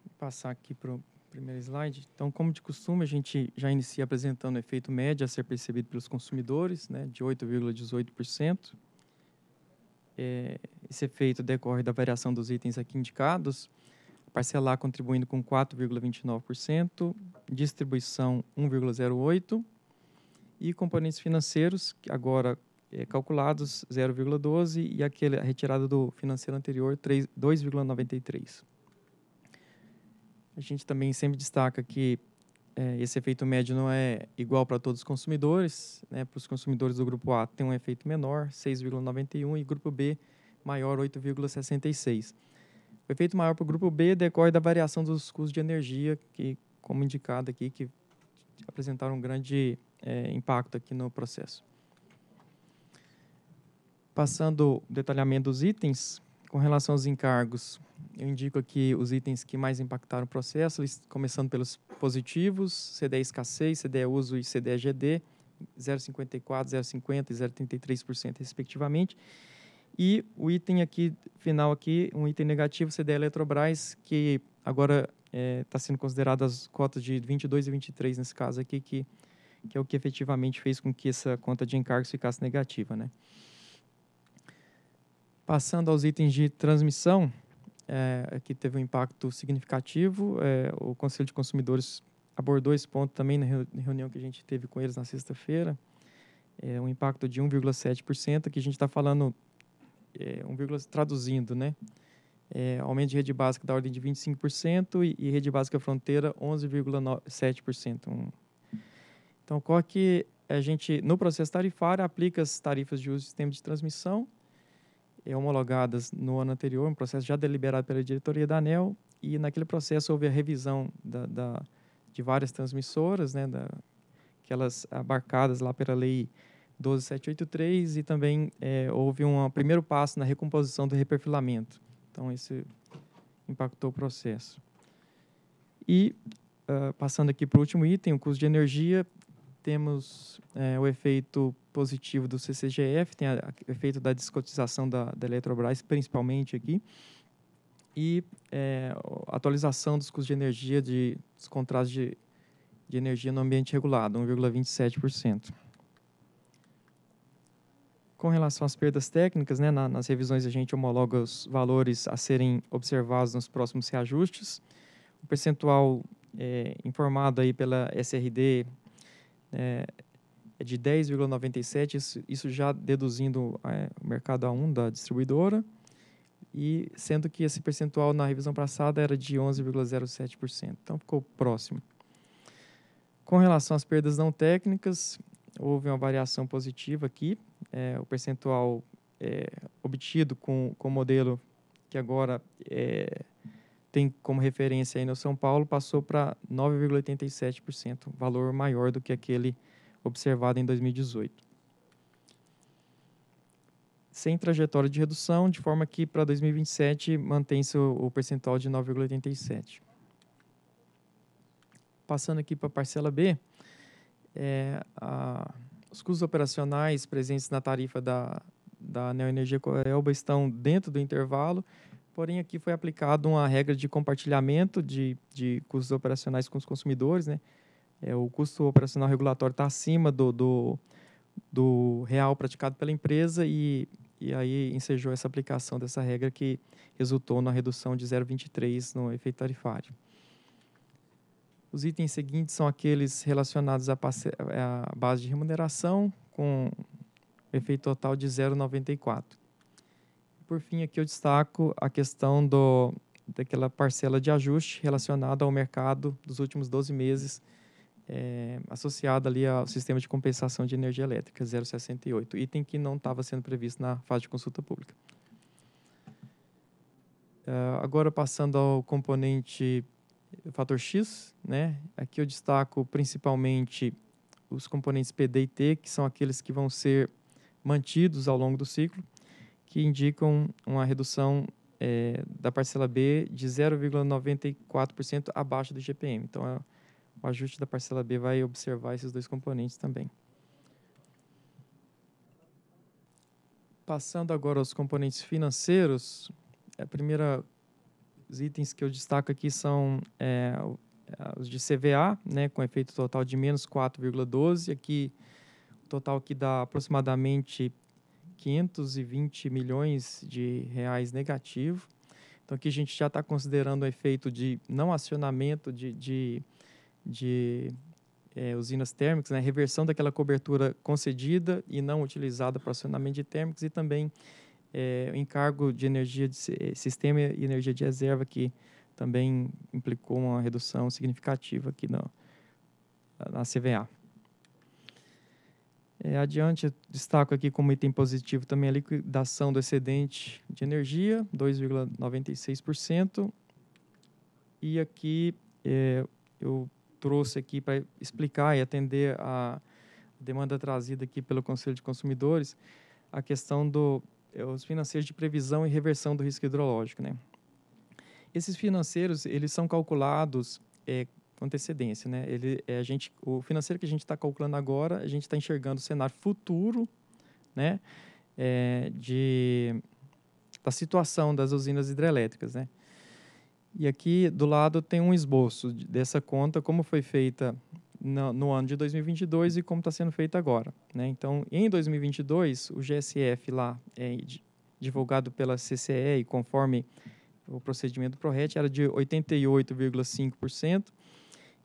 Vou passar aqui para o primeiro slide. Então, como de costume, a gente já inicia apresentando o efeito médio a ser percebido pelos consumidores, né, de 8,18%. É, esse efeito decorre da variação dos itens aqui indicados, parcelar contribuindo com 4,29%, distribuição 1,08% e componentes financeiros, agora é, calculados 0,12% e aquele, a retirada do financeiro anterior 2,93%. A gente também sempre destaca que é, esse efeito médio não é igual para todos os consumidores. Né? Para os consumidores do grupo A tem um efeito menor, 6,91%, e grupo B maior, 8,66%. O efeito maior para o grupo B decorre da variação dos custos de energia, que, como indicado aqui, que apresentaram um grande é, impacto aqui no processo. Passando o detalhamento dos itens, com relação aos encargos, eu indico aqui os itens que mais impactaram o processo, começando pelos positivos, CDE escassez, CDE uso e CDE GD, 0,54, 0,50 e 0,33%, respectivamente. E o item aqui final aqui, um item negativo, CDE Eletrobras, que agora está é, tá sendo considerado as cotas de 22 e 23 nesse caso aqui, que, que é o que efetivamente fez com que essa conta de encargos ficasse negativa. Né? Passando aos itens de transmissão, é, aqui teve um impacto significativo, é, o Conselho de Consumidores abordou esse ponto também na reunião que a gente teve com eles na sexta-feira, é um impacto de 1,7%, que a gente está falando é, 1, traduzindo, né? É, aumento de rede básica da ordem de 25% e, e rede básica fronteira 11,7%. Um. Então, ocorre é que a gente, no processo tarifário, aplica as tarifas de uso do sistema de transmissão é, homologadas no ano anterior, um processo já deliberado pela diretoria da ANEL, e naquele processo houve a revisão da, da de várias transmissoras, né, da, aquelas abarcadas lá pela lei 12783 e também é, houve um primeiro passo na recomposição do reperfilamento. Então, isso impactou o processo. E, uh, passando aqui para o último item, o custo de energia, temos é, o efeito positivo do CCGF, tem o efeito da descotização da, da Eletrobras, principalmente aqui, e é, atualização dos custos de energia de, dos contratos de, de energia no ambiente regulado, 1,27% com relação às perdas técnicas, né, na, nas revisões a gente homologa os valores a serem observados nos próximos reajustes. O percentual é, informado aí pela SRD é, é de 10,97, isso, isso, já deduzindo é, o mercado A1 da distribuidora, e sendo que esse percentual na revisão passada era de 11,07%. Então ficou próximo. Com relação às perdas não técnicas, houve uma variação positiva aqui, é, o percentual é, obtido com, com o modelo que agora é, tem como referência aí no São Paulo passou para 9,87%, valor maior do que aquele observado em 2018. Sem trajetória de redução, de forma que para 2027 mantém-se o, o percentual de 9,87%. Passando aqui para a parcela B, é, a, os custos operacionais presentes na tarifa da, da Neoenergia Coelba estão dentro do intervalo, porém aqui foi aplicada uma regra de compartilhamento de, de custos operacionais com os consumidores. Né? É, o custo operacional regulatório está acima do, do, do real praticado pela empresa e e aí ensejou essa aplicação dessa regra que resultou na redução de 0,23 no efeito tarifário. Os itens seguintes são aqueles relacionados à, base de remuneração, com efeito total de 0,94. Por fim, aqui eu destaco a questão do, daquela parcela de ajuste relacionada ao mercado dos últimos 12 meses, é, associada ali ao sistema de compensação de energia elétrica, 068, item que não estava sendo previsto na fase de consulta pública. Uh, agora, passando ao componente fator X, né? Aqui eu destaco principalmente os componentes PD e T, que são aqueles que vão ser mantidos ao longo do ciclo, que indicam uma redução é, da parcela B de 0,94% abaixo do GPM. Então, é, o ajuste da parcela B vai observar esses dois componentes também. Passando agora aos componentes financeiros, a primeira os itens que eu destaco aqui são é, é os de CVA, né, com efeito total de menos 4,12. Aqui, o total que dá aproximadamente 520 milhões de reais negativo. Então, aqui a gente já está considerando o efeito de não acionamento de, de, de é, usinas térmicas, né, reversão daquela cobertura concedida e não utilizada para acionamento de térmicos e também é, o encargo de energia de eh, sistema e energia de reserva que também implicou uma redução significativa aqui na, na CVA. É, adiante, destaco aqui como item positivo também a liquidação do excedente de energia, 2,96%. E aqui é, eu trouxe aqui para explicar e atender a demanda trazida aqui pelo Conselho de Consumidores, a questão do, é, os financeiros de previsão e reversão do risco hidrológico, né? Esses financeiros, eles são calculados é, com antecedência, né? Ele, é, a gente, o financeiro que a gente está calculando agora, a gente está enxergando o cenário futuro, né? É, de, da situação das usinas hidrelétricas, né? E aqui do lado tem um esboço dessa conta, como foi feita no, no ano de 2022 e como está sendo feito agora. Né? Então, em 2022, o GSF lá, é, divulgado pela CCE e conforme o procedimento do ProRet, era de 88,5%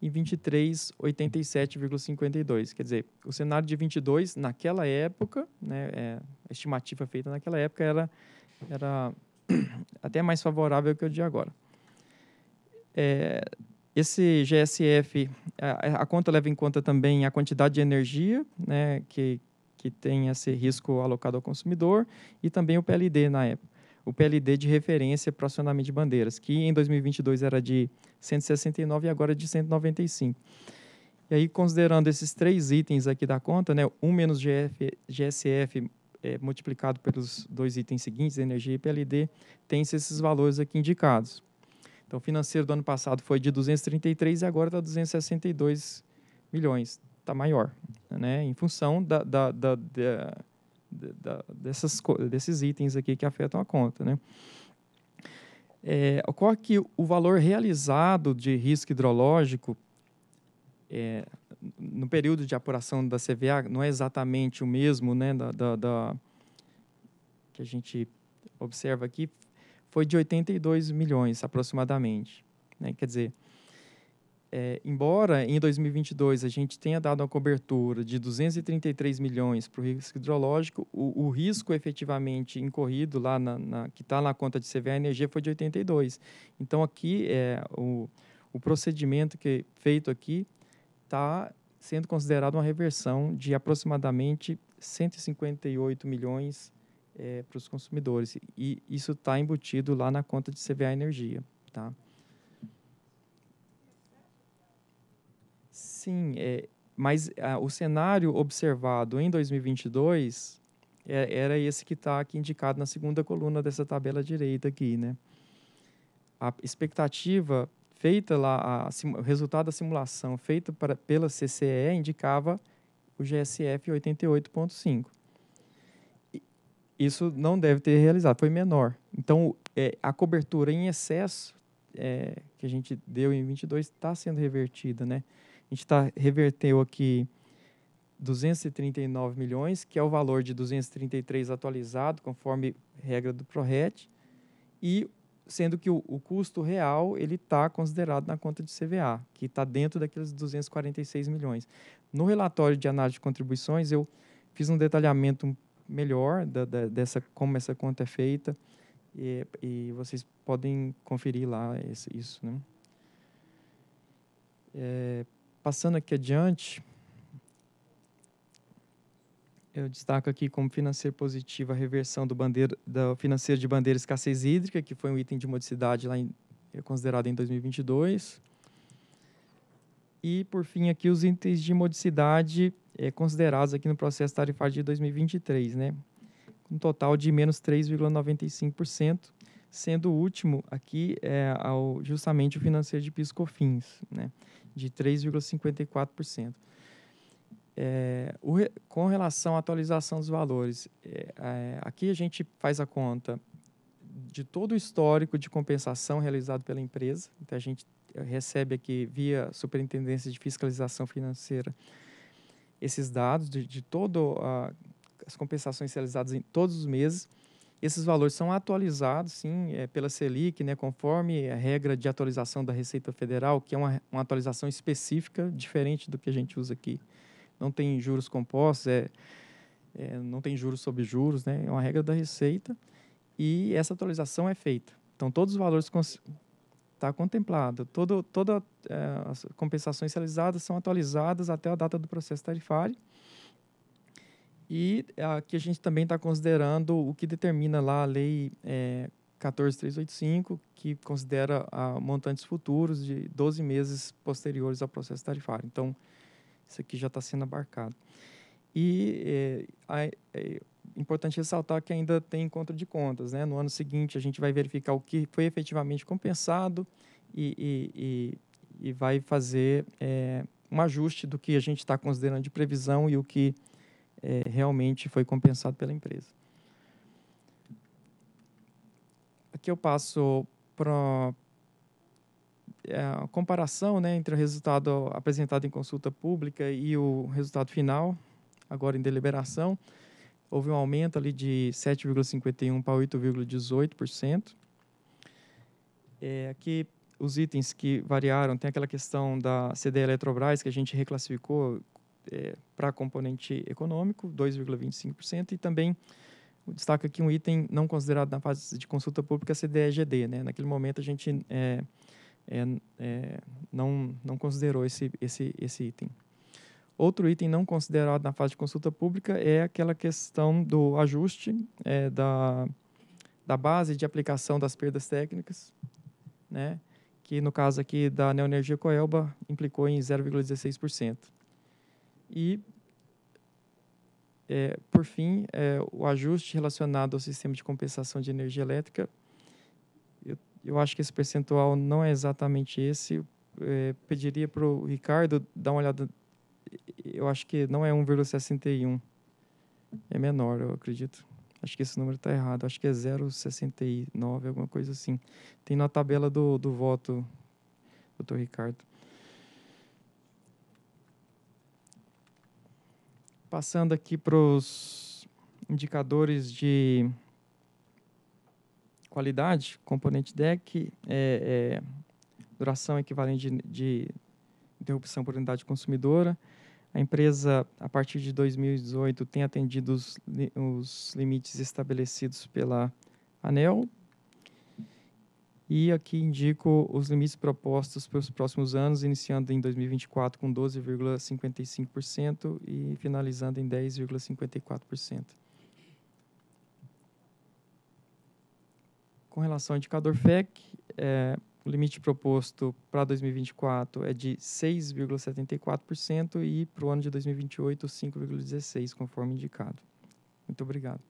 e 23, 87,52. Quer dizer, o cenário de 22, naquela época, né, é, a estimativa feita naquela época era, era até mais favorável que o de agora. É, esse GSF, a, a, conta leva em conta também a quantidade de energia né, que, que tem esse risco alocado ao consumidor e também o PLD na época. O PLD de referência para acionamento de bandeiras, que em 2022 era de 169 e agora é de 195. E aí, considerando esses três itens aqui da conta, né, 1 menos GF, GSF é, multiplicado pelos dois itens seguintes, energia e PLD, tem-se esses valores aqui indicados. Então, o financeiro do ano passado foi de 233 e agora está 262 milhões. Está maior, né? Em função da, da, da, da dessas, desses itens aqui que afetam a conta, né? É, ocorre que o valor realizado de risco hidrológico é, no período de apuração da CVA não é exatamente o mesmo né, da, da, da que a gente observa aqui, foi de 82 milhões aproximadamente. Né? Quer dizer, é, embora em 2022 a gente tenha dado uma cobertura de 233 milhões para o risco hidrológico, o, o, risco efetivamente incorrido lá na, na que está na conta de CVA Energia foi de 82. Então aqui é o, o procedimento que é feito aqui está sendo considerado uma reversão de aproximadamente 158 milhões é, para os consumidores. E isso está embutido lá na conta de CVA Energia. Tá? Sim, é, mas ah, o cenário observado em 2022 é, era esse que está aqui indicado na segunda coluna dessa tabela direita aqui, né? A expectativa feita lá, o resultado da simulação feita pela CCE indicava o GSF 88.5 isso não deve ter realizado, foi menor. Então, é, a cobertura em excesso é, que a gente deu em 22 está sendo revertida, né? A gente tá, reverteu aqui 239 milhões, que é o valor de 233 atualizado, conforme regra do ProRet, e sendo que o, o custo real ele está considerado na conta de CVA, que está dentro daqueles 246 milhões. No relatório de análise de contribuições, eu fiz um detalhamento um melhor da, da, dessa como essa conta é feita e, e vocês podem conferir lá esse, isso, né? É, passando aqui adiante, eu destaco aqui como financeiro positivo a reversão do da financeiro de bandeira escassez hídrica, que foi um item de modicidade lá em, é considerado em 2022. E, por fim, aqui os itens de modicidade é, considerados aqui no processo tarifário de 2023, né? Um total de menos 3,95%, sendo o último aqui é, ao, justamente o financeiro de piscofins, né? De 3,54%. É, com relação à atualização dos valores, é, é, aqui a gente faz a conta de todo o histórico de compensação realizado pela empresa. Então, a gente recebe aqui via Superintendência de Fiscalização Financeira esses dados de, de todo a, as compensações realizadas em todos os meses. Esses valores são atualizados, sim, é, pela Selic, né, conforme a regra de atualização da Receita Federal, que é uma, uma atualização específica, diferente do que a gente usa aqui. Não tem juros compostos, é, é, não tem juros sobre juros, né, é uma regra da Receita, e essa atualização é feita. Então, todos os valores está contemplado. Todo, todas é, as compensações realizadas são atualizadas até a data do processo tarifário. E aqui a gente também está considerando o que determina lá a lei é, 14385, que considera a, ah, montantes futuros de 12 meses posteriores ao processo tarifário. Então, isso aqui já está sendo abarcado. E é, a, importante ressaltar que ainda tem encontro de contas. Né? No ano seguinte, a gente vai verificar o que foi efetivamente compensado e, e, e, e vai fazer é, um ajuste do que a gente está considerando de previsão e o que é, realmente foi compensado pela empresa. Aqui eu passo para é, a comparação né, entre o resultado apresentado em consulta pública e o resultado final, agora em deliberação houve um aumento ali de 7,51 para 8,18%. É, aqui os itens que variaram, tem aquela questão da CDE Eletrobras, que a gente reclassificou é, para componente econômico, 2,25%, e também destaca aqui um item não considerado na fase de consulta pública, a cde Né? Naquele momento a gente é, é, é, não, não considerou esse, esse, esse item. Outro item não considerado na fase de consulta pública é aquela questão do ajuste é, da, da base de aplicação das perdas técnicas, né? que no caso aqui da Neoenergia Coelba implicou em 0,16%. E, é, por fim, é, o ajuste relacionado ao sistema de compensação de energia elétrica, eu, eu acho que esse percentual não é exatamente esse, é, pediria para o Ricardo dar uma olhada eu acho que não é 1,61. É menor, eu acredito. Acho que esse número está errado. Acho que é 0,69, alguma coisa assim. Tem na tabela do, do voto, doutor Ricardo. Passando aqui para os indicadores de qualidade, componente DEC, é, é, duração equivalente de, de interrupção por unidade consumidora, a empresa, a partir de 2018, tem atendido os, os limites estabelecidos pela ANEL. E aqui indico os limites propostos para os próximos anos, iniciando em 2024 com 12,55% e finalizando em 10,54%. Com relação ao indicador FEC, é, o limite proposto para 2024 é de 6,74% e para o ano de 2028, 5,16%, conforme indicado. Muito obrigado.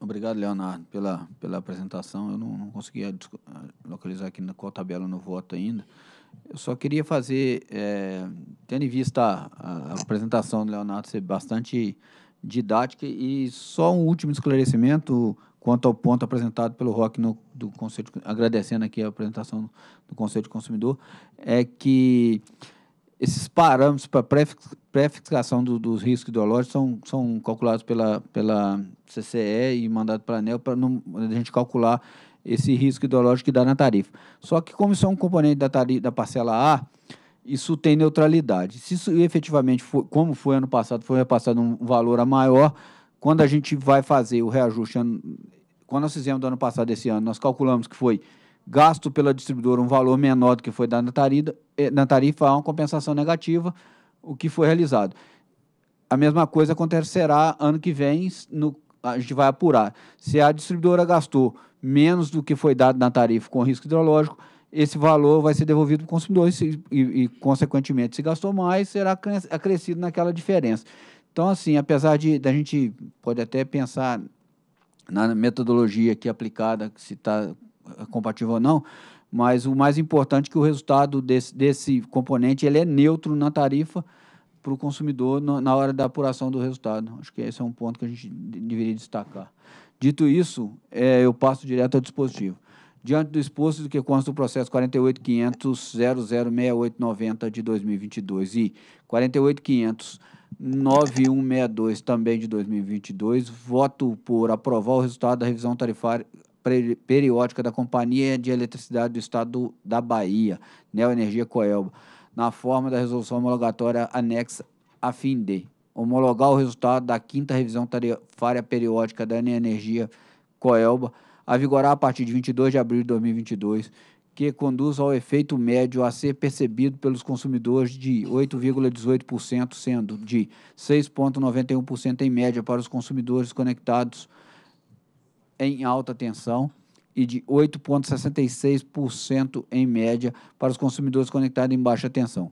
Obrigado, Leonardo, pela, pela apresentação. Eu não, não conseguia localizar aqui qual tabela no voto ainda. Eu só queria fazer, é, tendo em vista a, a apresentação do Leonardo ser bastante didática, e só um último esclarecimento quanto ao ponto apresentado pelo Rock no, do Conselho, de, agradecendo aqui a apresentação do Conselho de Consumidor, é que esses parâmetros para pré-fixação do, dos riscos ideológicos são, são calculados pela, pela CCE e mandado para a ANEL para a gente calcular esse risco ideológico que dá na tarifa. Só que, como isso é um componente da, tarifa, da parcela A, isso tem neutralidade. Se isso efetivamente, como foi ano passado, foi repassado um valor a maior, quando a gente vai fazer o reajuste, quando nós fizemos do ano passado, esse ano, nós calculamos que foi gasto pela distribuidora um valor menor do que foi dado eh, na tarifa, há uma compensação negativa, o que foi realizado. A mesma coisa acontecerá ano que vem, no, a gente vai apurar. Se a distribuidora gastou menos do que foi dado na tarifa com risco hidrológico, esse valor vai ser devolvido para o consumidor e, e, e, consequentemente, se gastou mais, será acrescido naquela diferença. Então, assim, apesar de da gente pode até pensar na metodologia aqui aplicada, se está compatível ou não, mas o mais importante é que o resultado desse, desse componente ele é neutro na tarifa para o consumidor no, na hora da apuração do resultado. Acho que esse é um ponto que a gente deveria destacar. Dito isso, é, eu passo direto ao dispositivo. Diante do exposto do que consta do processo 48.500.006890 de 2022 e 48.500 9162, também de 2022. Voto por aprovar o resultado da revisão tarifária periódica da Companhia de Eletricidade do Estado da Bahia, Neoenergia Coelba, na forma da resolução homologatória anexa a fim de homologar o resultado da quinta revisão tarifária periódica da Neoenergia Coelba, a vigorar a partir de 22 de abril de 2022 que conduz ao efeito médio a ser percebido pelos consumidores de 8,18%, sendo de 6,91% em média para os consumidores conectados em alta tensão e de 8,66% em média para os consumidores conectados em baixa tensão.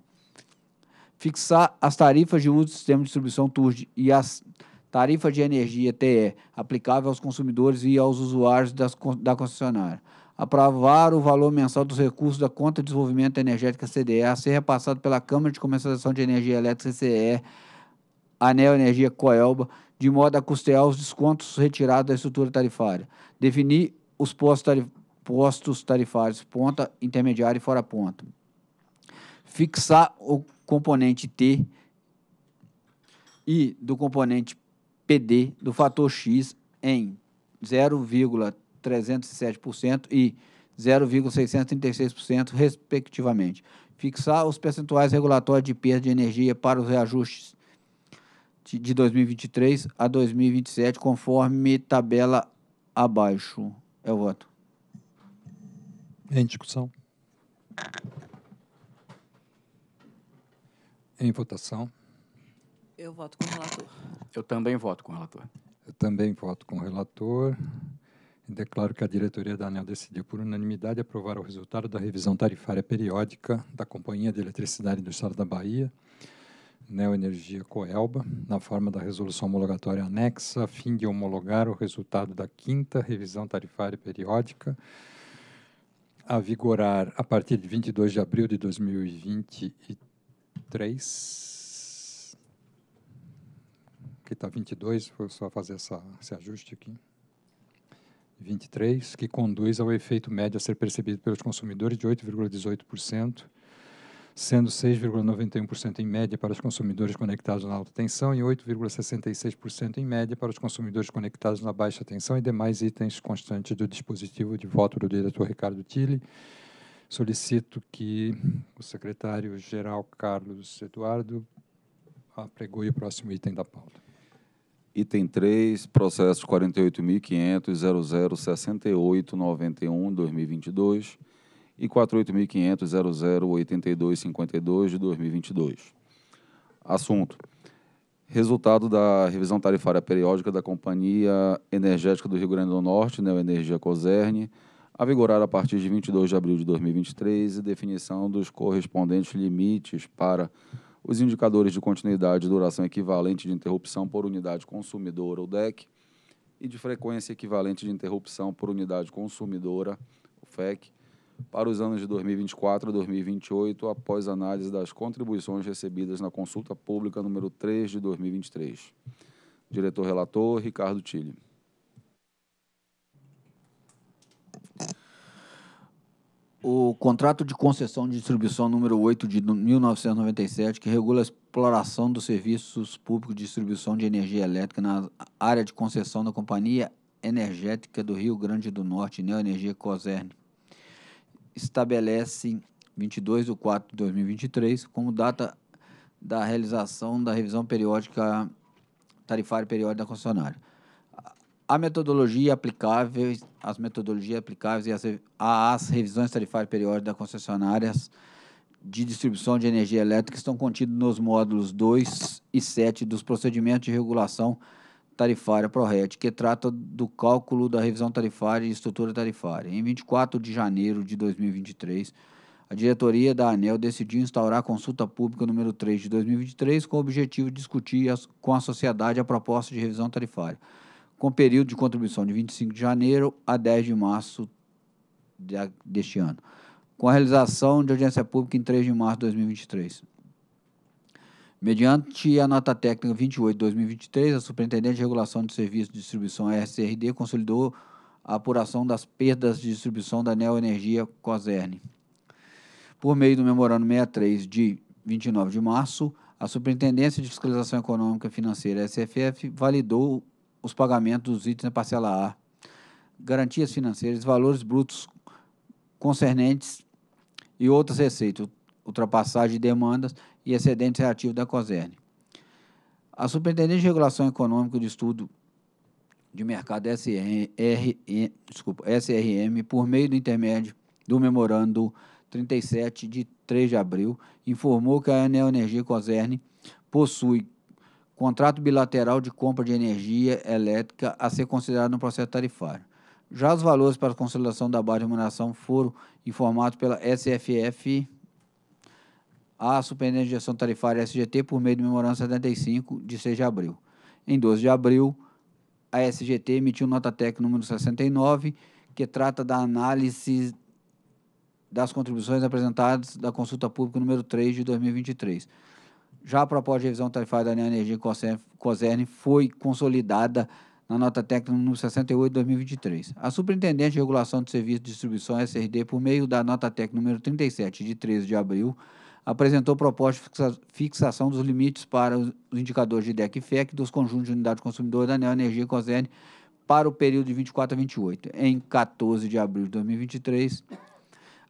Fixar as tarifas de uso do sistema de distribuição TURD e as tarifas de energia TE aplicável aos consumidores e aos usuários das, da concessionária aprovar o valor mensal dos recursos da Conta de Desenvolvimento Energético CDE a ser repassado pela Câmara de Comercialização de Energia Elétrica CCE, Anel Energia Coelba, de modo a custear os descontos retirados da estrutura tarifária. Definir os postos, postos tarifários, ponta, intermediária e fora ponta. Fixar o componente T e do componente PD do fator X em 0,3 0,307% e 0,636%, respectivamente. Fixar os percentuais regulatórios de perda de energia para os reajustes de 2023 a 2027, conforme tabela abaixo. É o voto. Em discussão. Em votação. Eu voto com o relator. Eu também voto com o relator. Eu também voto com o relator declaro é que a diretoria da ANEL decidiu por unanimidade aprovar o resultado da revisão tarifária periódica da Companhia de Eletricidade do Estado da Bahia, Neoenergia Coelba, na forma da resolução homologatória anexa, a fim de homologar o resultado da quinta revisão tarifária periódica a vigorar a partir de 22 de abril de 2023. Aqui está 22, vou só fazer essa, esse ajuste aqui. 23, que conduz ao efeito médio a ser percebido pelos consumidores de 8,18%, sendo 6,91% em média para os consumidores conectados na alta tensão e 8,66% em média para os consumidores conectados na baixa tensão e demais itens constantes do dispositivo de voto do diretor Ricardo Tille. Solicito que o secretário-geral Carlos Eduardo apregoe o próximo item da pauta. Item 3, processo 48.500.006891-2022 e 48.500.008252 de 2022. Assunto: Resultado da revisão tarifária periódica da Companhia Energética do Rio Grande do Norte, Neoenergia Coserne, a vigorar a partir de 22 de abril de 2023 e definição dos correspondentes limites para os indicadores de continuidade e duração equivalente de interrupção por unidade consumidora ou DEC e de frequência equivalente de interrupção por unidade consumidora, o FEC, para os anos de 2024 a 2028, após análise das contribuições recebidas na consulta pública número 3 de 2023. Diretor relator Ricardo Tille. o contrato de concessão de distribuição número 8 de 1997, que regula a exploração dos serviços públicos de distribuição de energia elétrica na área de concessão da Companhia Energética do Rio Grande do Norte, Neoenergia Cosern, estabelece 22 de 4 de 2023 como data da realização da revisão periódica tarifária periódica da concessionária a metodologia aplicável, as metodologias aplicáveis e as, às revisões tarifárias periódicas das concessionárias de distribuição de energia elétrica estão contidos nos módulos 2 e 7 dos procedimentos de regulação tarifária ProRed, que trata do cálculo da revisão tarifária e estrutura tarifária. Em 24 de janeiro de 2023, a diretoria da ANEL decidiu instaurar a consulta pública número 3 de 2023 com o objetivo de discutir as, com a sociedade a proposta de revisão tarifária com período de contribuição de 25 de janeiro a 10 de março de, deste ano, com a realização de audiência pública em 3 de março de 2023. Mediante a nota técnica 28 de 2023, a Superintendente de Regulação de Serviços de Distribuição, a SRD, consolidou a apuração das perdas de distribuição da Neoenergia COSERN. Por meio do memorando 63 de 29 de março, a Superintendência de Fiscalização Econômica e Financeira, SFF, validou os pagamentos dos itens da parcela A, garantias financeiras, valores brutos concernentes e outras receitas, ultrapassagem de demandas e excedentes reativos da COSERN. A Superintendência de Regulação Econômica de Estudo de Mercado SRM, desculpa, SRM, por meio do intermédio do memorando 37 de 3 de abril, informou que a Neoenergia Energia possui contrato bilateral de compra de energia elétrica a ser considerado no processo tarifário. Já os valores para a consolidação da base de remuneração foram informados pela SFF à Superintendência de Gestão Tarifária SGT por meio do Memorando 75 de 6 de abril. Em 12 de abril, a SGT emitiu nota técnica número 69, que trata da análise das contribuições apresentadas da consulta pública número 3 de 2023. Já a proposta de revisão tarifária da Neoenergia Coserne foi consolidada na nota técnica número 68 de 2023. A Superintendente de Regulação de Serviços de Distribuição, SRD, por meio da nota técnica número 37 de 13 de abril, apresentou proposta de fixação dos limites para os indicadores de DEC e FEC dos conjuntos de unidade consumidor da Neoenergia Coserne para o período de 24 a 28. Em 14 de abril de 2023,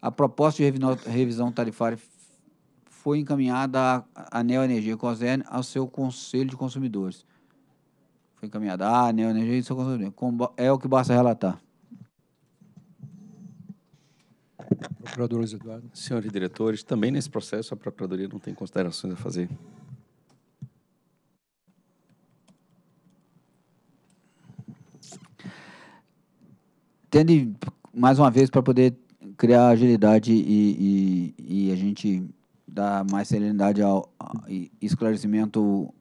a proposta de revisão tarifária foi encaminhada a Neoenergia Energia Cosern ao seu Conselho de Consumidores. Foi encaminhada a Neoenergia Energia e seu Consumidores. É o que basta relatar. Procurador Luiz Eduardo. Senhores diretores, também nesse processo a Procuradoria não tem considerações a fazer. Tendo, mais uma vez, para poder criar agilidade e, e, e a gente dar mais serenidade ao, e esclarecimento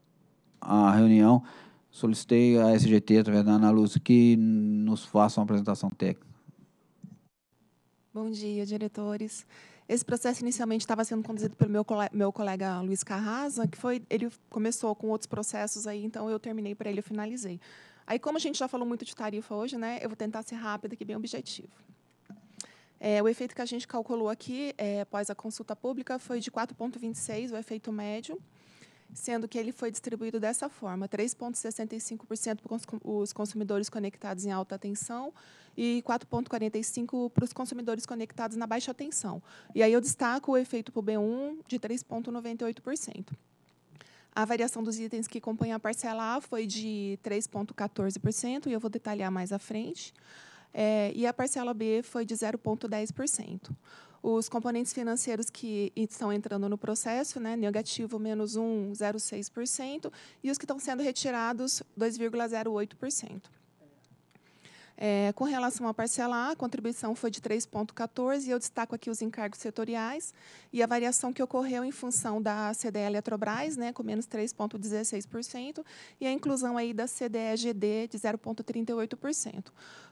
à reunião, solicitei à SGT, através da Ana Lúcia, que nos faça uma apresentação técnica. Bom dia, diretores. Esse processo inicialmente estava sendo conduzido pelo meu colega, meu colega Luiz Carrasa, que foi ele começou com outros processos aí, então eu terminei para ele, eu finalizei. Aí como a gente já falou muito de tarifa hoje, né, eu vou tentar ser rápida, que bem objetivo. É, o efeito que a gente calculou aqui, é, após a consulta pública, foi de 4,26, o efeito médio, sendo que ele foi distribuído dessa forma: 3,65% para os consumidores conectados em alta tensão e 4,45% para os consumidores conectados na baixa tensão. E aí eu destaco o efeito para o B1 de 3,98%. A variação dos itens que compõem a parcela A foi de 3,14%, e eu vou detalhar mais à frente é, e a parcela B foi de 0,10%. Os componentes financeiros que estão entrando no processo, né, negativo menos 1,06%, e os que estão sendo retirados, 2,08%. É, com relação à parcela A, a contribuição foi de 3,14, e eu destaco aqui os encargos setoriais e a variação que ocorreu em função da CDE Eletrobras, né, com menos 3,16%, e a inclusão aí da CDE GD de 0,38%.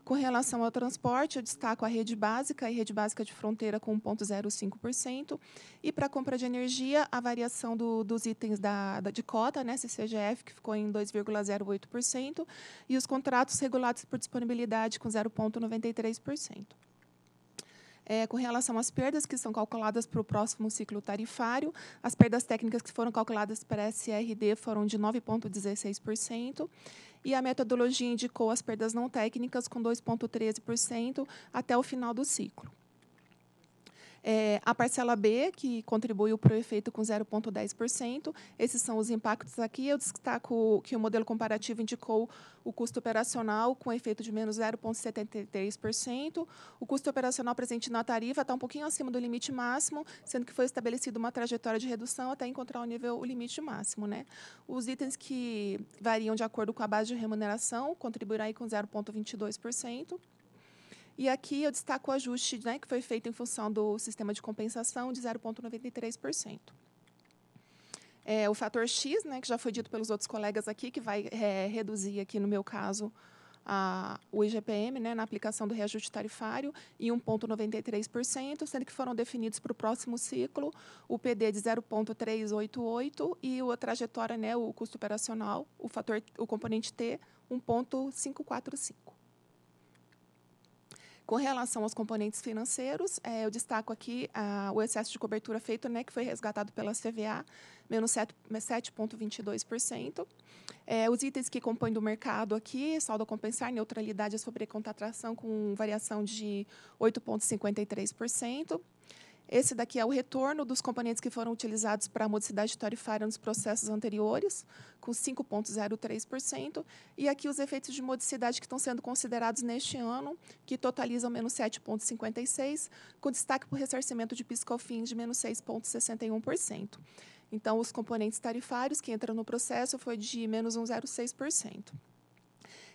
Com relação ao transporte, eu destaco a rede básica e rede básica de fronteira com 1,05%, e para a compra de energia, a variação do, dos itens da, da, de cota, né, CCGF, que ficou em 2,08%, e os contratos regulados por disponibilidade com 0,93%. É, com relação às perdas que são calculadas para o próximo ciclo tarifário, as perdas técnicas que foram calculadas para a SRD foram de 9,16%, e a metodologia indicou as perdas não técnicas com 2,13% até o final do ciclo. É, a parcela B, que contribuiu para o efeito com 0,10%. Esses são os impactos aqui. Eu destaco que o modelo comparativo indicou o custo operacional com efeito de menos 0,73%. O custo operacional presente na tarifa está um pouquinho acima do limite máximo, sendo que foi estabelecida uma trajetória de redução até encontrar o nível, o limite máximo. Né? Os itens que variam de acordo com a base de remuneração contribuirão aí com 0,22%. E aqui eu destaco o ajuste né, que foi feito em função do sistema de compensação de 0,93%. É, o fator X, né, que já foi dito pelos outros colegas aqui, que vai é, reduzir aqui, no meu caso, a, o IGPM né, na aplicação do reajuste tarifário em 1,93%, sendo que foram definidos para o próximo ciclo o PD de 0,388 e a trajetória, né, o custo operacional, o fator, o componente T, 1,545. Com relação aos componentes financeiros, é, eu destaco aqui a, o excesso de cobertura feito, né, que foi resgatado pela CVA, menos 7,22%. É, os itens que compõem do mercado aqui, saldo a compensar, neutralidade sobre contratação com variação de 8,53%. Esse daqui é o retorno dos componentes que foram utilizados para a modicidade tarifária nos processos anteriores, com 5,03%. E aqui os efeitos de modicidade que estão sendo considerados neste ano, que totalizam menos 7,56%, com destaque para o ressarcimento de piscofins de menos 6,61%. Então, os componentes tarifários que entram no processo foi de menos 1,06%.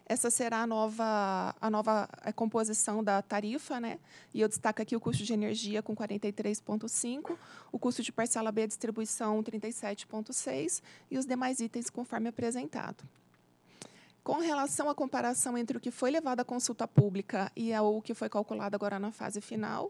Essa será a nova, a nova eh, composição da tarifa, né? E eu destaco aqui o custo de energia com 43,5, o custo de parcela B distribuição 37,6 e os demais itens conforme apresentado. Com relação à comparação entre o que foi levado à consulta pública e o que foi calculado agora na fase final,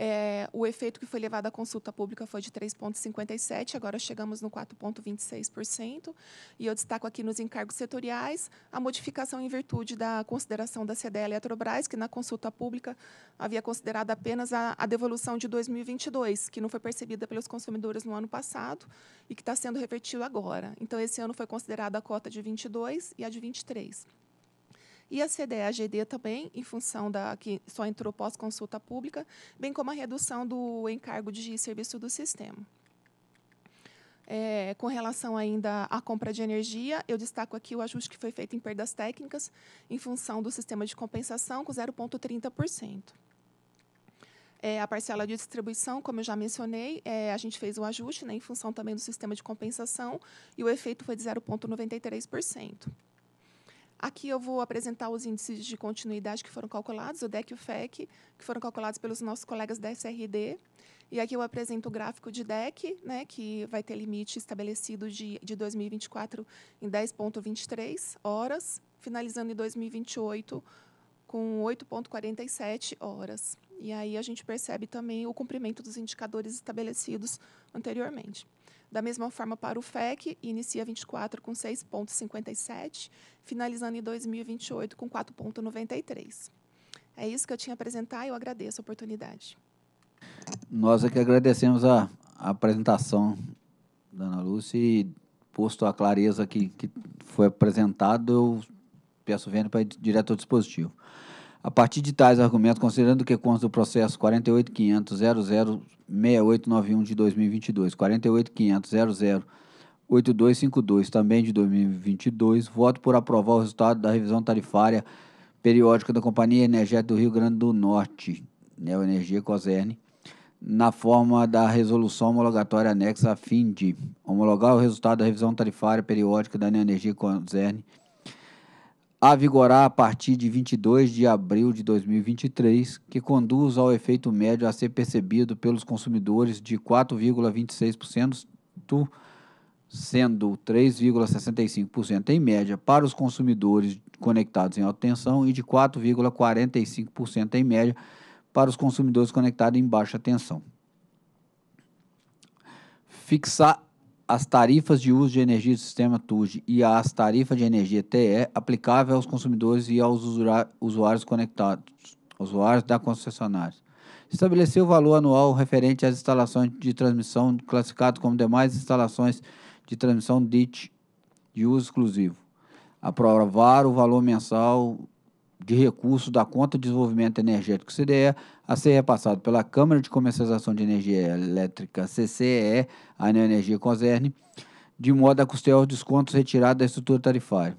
é, o efeito que foi levado à consulta pública foi de 3,57%, agora chegamos no 4,26%. E eu destaco aqui nos encargos setoriais a modificação em virtude da consideração da CDE Eletrobras, que na consulta pública havia considerado apenas a, a devolução de 2022, que não foi percebida pelos consumidores no ano passado e que está sendo revertido agora. Então, esse ano foi considerada a cota de 22 e a de 23 e a CDE-AGD também, em função da que só entrou pós-consulta pública, bem como a redução do encargo de serviço do sistema. É, com relação ainda à compra de energia, eu destaco aqui o ajuste que foi feito em perdas técnicas em função do sistema de compensação com 0,30%. É, a parcela de distribuição, como eu já mencionei, é, a gente fez o um ajuste né, em função também do sistema de compensação e o efeito foi de 0,93%. Aqui eu vou apresentar os índices de continuidade que foram calculados, o DEC e o FEC, que foram calculados pelos nossos colegas da SRD. E aqui eu apresento o gráfico de DEC, né, que vai ter limite estabelecido de, de 2024 em 10,23 horas, finalizando em 2028 com 8,47 horas. E aí a gente percebe também o cumprimento dos indicadores estabelecidos anteriormente. Da mesma forma, para o FEC, inicia 24 com 6,57, finalizando em 2028 com 4,93. É isso que eu tinha a apresentar e eu agradeço a oportunidade. Nós é que agradecemos a, a apresentação da Ana Lúcia e, posto a clareza que, que foi apresentado, eu peço vendo para direto ao dispositivo. A partir de tais argumentos, considerando que consta do processo 48.500.006891 de 2022, 48.500.008252 também de 2022, voto por aprovar o resultado da revisão tarifária periódica da Companhia Energética do Rio Grande do Norte, Neoenergia né, Coserne, na forma da resolução homologatória anexa a fim de homologar o resultado da revisão tarifária periódica da Neoenergia Coserne a vigorar a partir de 22 de abril de 2023, que conduz ao efeito médio a ser percebido pelos consumidores de 4,26%, sendo 3,65% em média para os consumidores conectados em alta tensão e de 4,45% em média para os consumidores conectados em baixa tensão. Fixar as tarifas de uso de energia do sistema TUD e as tarifas de energia TE aplicável aos consumidores e aos usuários conectados, usuários da concessionária. Estabeleceu o valor anual referente às instalações de transmissão classificado como demais instalações de transmissão DIT de uso exclusivo. Aprovar o valor mensal de recursos da Conta de Desenvolvimento Energético CDE a ser repassado pela Câmara de Comercialização de Energia Elétrica CCE, a Neoenergia Concerne, de modo a custear os descontos retirados da estrutura tarifária.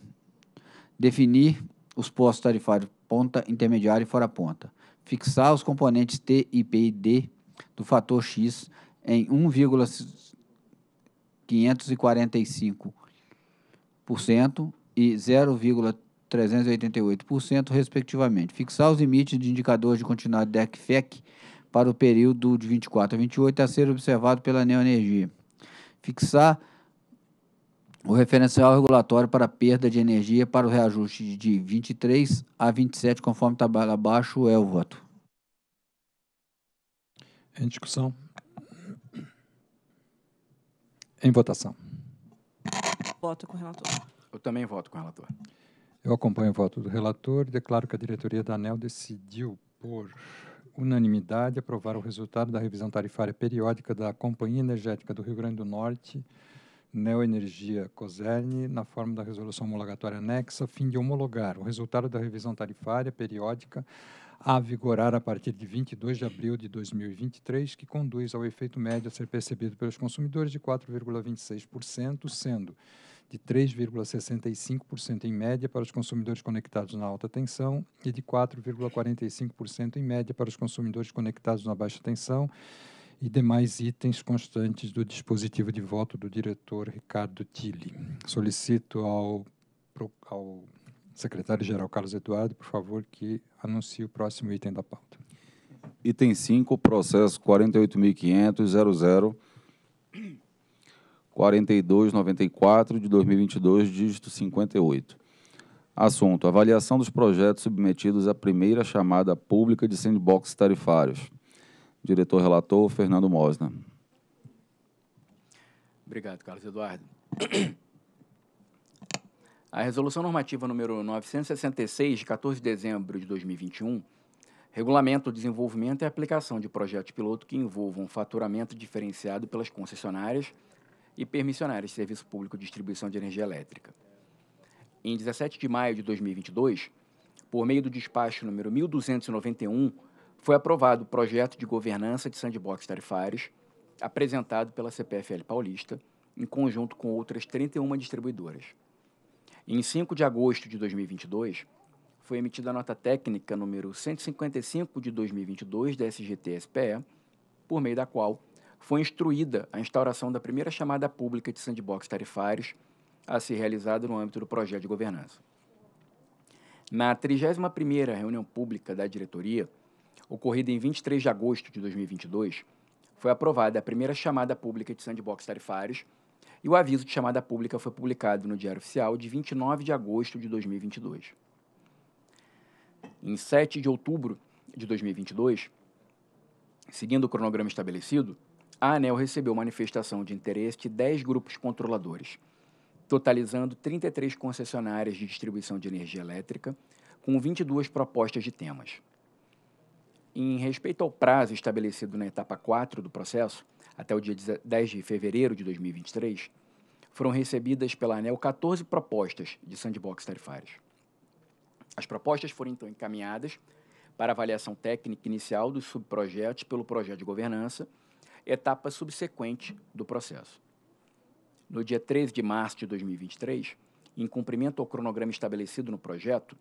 Definir os postos tarifários ponta, intermediária e fora ponta. Fixar os componentes T, e D do fator X em 1,545% e 0,3%. 388%, respectivamente. Fixar os limites de indicadores de continuidade DEC-FEC para o período de 24 a 28 a ser observado pela Neoenergia. Fixar o referencial regulatório para perda de energia para o reajuste de 23 a 27, conforme tabela abaixo, é o voto. Em discussão. Em votação. Voto com o relator. Eu também voto com o relator. Eu acompanho o voto do relator e declaro que a diretoria da ANEL decidiu, por unanimidade, aprovar o resultado da revisão tarifária periódica da Companhia Energética do Rio Grande do Norte, Neoenergia Coserne, na forma da resolução homologatória anexa, a fim de homologar o resultado da revisão tarifária periódica a vigorar a partir de 22 de abril de 2023, que conduz ao efeito médio a ser percebido pelos consumidores de 4,26%, sendo de 3,65% em média para os consumidores conectados na alta tensão e de 4,45% em média para os consumidores conectados na baixa tensão e demais itens constantes do dispositivo de voto do diretor Ricardo Tilly. Solicito ao, ao secretário-geral Carlos Eduardo, por favor, que anuncie o próximo item da pauta. Item 5, processo 48.500.00. 4294 de 2022, dígito 58. Assunto: avaliação dos projetos submetidos à primeira chamada pública de sandbox tarifários. Diretor relator Fernando Mosna. Obrigado, Carlos Eduardo. A resolução normativa número 966 de 14 de dezembro de 2021 regulamenta o desenvolvimento e aplicação de projetos piloto que envolvam faturamento diferenciado pelas concessionárias e permissionárias de serviço público de distribuição de energia elétrica. Em 17 de maio de 2022, por meio do despacho número 1291, foi aprovado o projeto de governança de sandbox tarifários, apresentado pela CPFL Paulista, em conjunto com outras 31 distribuidoras. Em 5 de agosto de 2022, foi emitida a nota técnica número 155 de 2022 da SGT-SPE, por meio da qual foi instruída a instauração da primeira chamada pública de sandbox tarifários a ser realizada no âmbito do projeto de governança. Na 31ª reunião pública da diretoria, ocorrida em 23 de agosto de 2022, foi aprovada a primeira chamada pública de sandbox tarifários e o aviso de chamada pública foi publicado no Diário Oficial de 29 de agosto de 2022. Em 7 de outubro de 2022, seguindo o cronograma estabelecido, a ANEL recebeu manifestação de interesse de 10 grupos controladores, totalizando 33 concessionárias de distribuição de energia elétrica, com 22 propostas de temas. Em respeito ao prazo estabelecido na etapa 4 do processo, até o dia 10 de fevereiro de 2023, foram recebidas pela ANEL 14 propostas de sandbox tarifárias. As propostas foram então encaminhadas para avaliação técnica inicial dos subprojetos pelo projeto de governança etapa subsequente do processo. No dia 13 de março de 2023, em cumprimento ao cronograma estabelecido no projeto,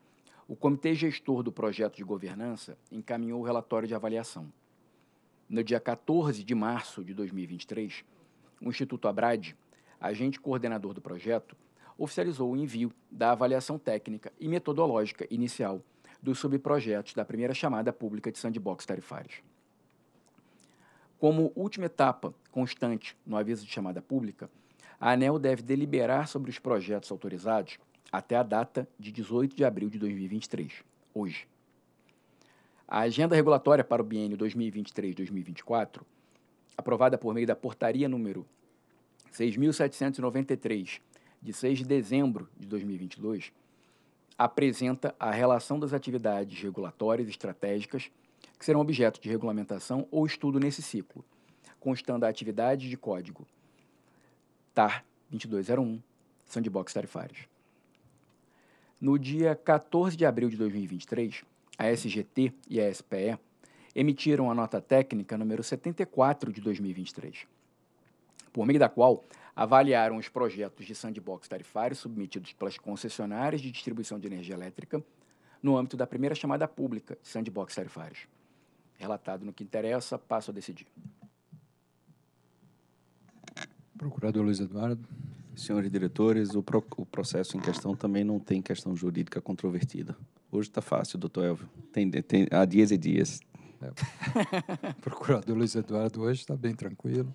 o Comitê Gestor do Projeto de Governança encaminhou o relatório de avaliação. No dia 14 de março de 2023, o Instituto Abrad, agente coordenador do projeto, oficializou o envio da avaliação técnica e metodológica inicial dos subprojetos da primeira chamada pública de sandbox tarifários. Como última etapa constante no aviso de chamada pública, a ANEL deve deliberar sobre os projetos autorizados até a data de 18 de abril de 2023, hoje. A agenda regulatória para o biênio 2023-2024, aprovada por meio da portaria número 6793 de 6 de dezembro de 2022, apresenta a relação das atividades regulatórias estratégicas que serão objeto de regulamentação ou estudo nesse ciclo, constando a atividade de código TAR 2201, Sandbox Tarifários. No dia 14 de abril de 2023, a SGT e a SPE emitiram a nota técnica número 74 de 2023, por meio da qual avaliaram os projetos de sandbox tarifário submetidos pelas concessionárias de distribuição de energia elétrica no âmbito da primeira chamada pública de sandbox tarifários relatado no que interessa, passo a decidir. Procurador Luiz Eduardo. Senhores diretores, o, pro, o, processo em questão também não tem questão jurídica controvertida. Hoje está fácil, doutor Elvio. Tem, tem, há dias e dias. É. Procurador Luiz Eduardo hoje está bem tranquilo.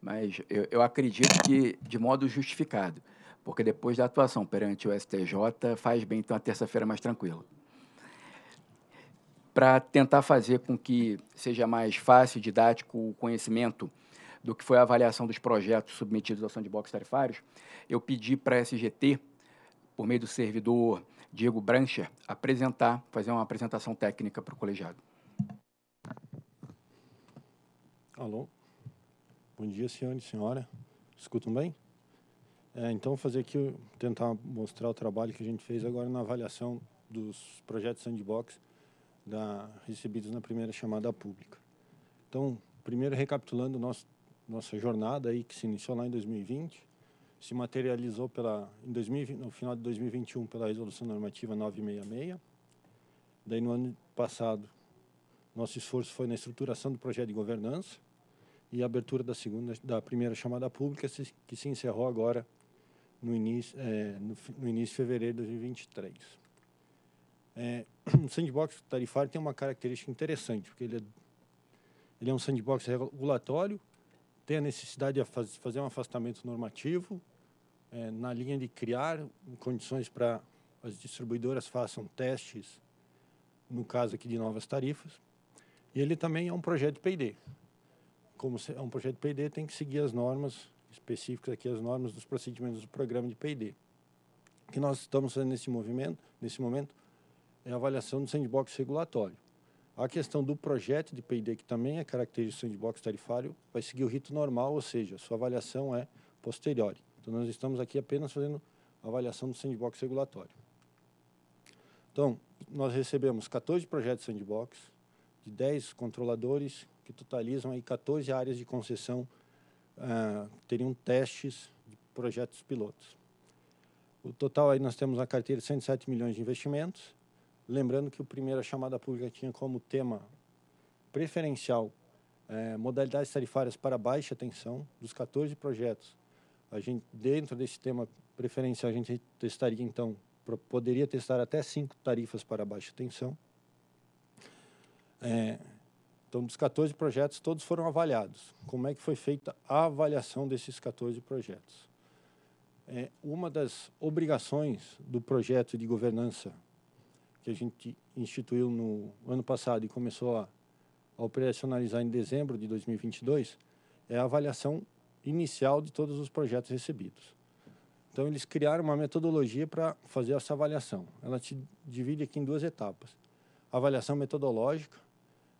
Mas eu, eu acredito que de modo justificado, porque depois da atuação perante o STJ, faz bem então a terça-feira mais tranquila para tentar fazer com que seja mais fácil, didático o conhecimento do que foi a avaliação dos projetos submetidos ao sandbox tarifários, eu pedi para a SGT, por meio do servidor Diego Brancher, apresentar, fazer uma apresentação técnica para o colegiado. Alô? Bom dia, senhor e senhora. Escutam bem? É, então, fazer aqui, tentar mostrar o trabalho que a gente fez agora na avaliação dos projetos sandbox da, recebidos na primeira chamada pública. Então, primeiro recapitulando nosso, nossa jornada aí que se iniciou lá em 2020, se materializou pela, em 2020, no final de 2021 pela resolução normativa 966. Daí no ano passado nosso esforço foi na estruturação do projeto de governança e a abertura da segunda, da primeira chamada pública que se encerrou agora no início, é, no, no início de fevereiro de 2023. É, o sandbox tarifário tem uma característica interessante, porque ele é, ele é um sandbox regulatório, tem a necessidade de fazer um afastamento normativo, é, na linha de criar condições para as distribuidoras façam testes, no caso aqui de novas tarifas. E ele também é um projeto P&D. Como é um projeto P&D, tem que seguir as normas específicas aqui, as normas dos procedimentos do programa de P&D. Que nós estamos fazendo nesse movimento, nesse momento, é a avaliação do sandbox regulatório. A questão do projeto de P&D, que também é característica do sandbox tarifário, vai seguir o rito normal, ou seja, sua avaliação é posterior. Então, nós estamos aqui apenas fazendo avaliação do sandbox regulatório. Então, nós recebemos 14 projetos sandbox, de 10 controladores, que totalizam aí 14 áreas de concessão, uh, teriam testes de projetos pilotos. O total aí nós temos na carteira 107 milhões de investimentos, Lembrando que o primeiro a chamada pública tinha como tema preferencial é, modalidades tarifárias para baixa tensão. Dos 14 projetos, a gente, dentro desse tema preferencial, a gente testaria, então, poderia testar até cinco tarifas para baixa tensão. É, então, dos 14 projetos, todos foram avaliados. Como é que foi feita a avaliação desses 14 projetos? É, uma das obrigações do projeto de governança que a gente instituiu no ano passado e começou a, a operacionalizar em dezembro de 2022, é a avaliação inicial de todos os projetos recebidos. Então, eles criaram uma metodologia para fazer essa avaliação. Ela se divide aqui em duas etapas. A avaliação metodológica,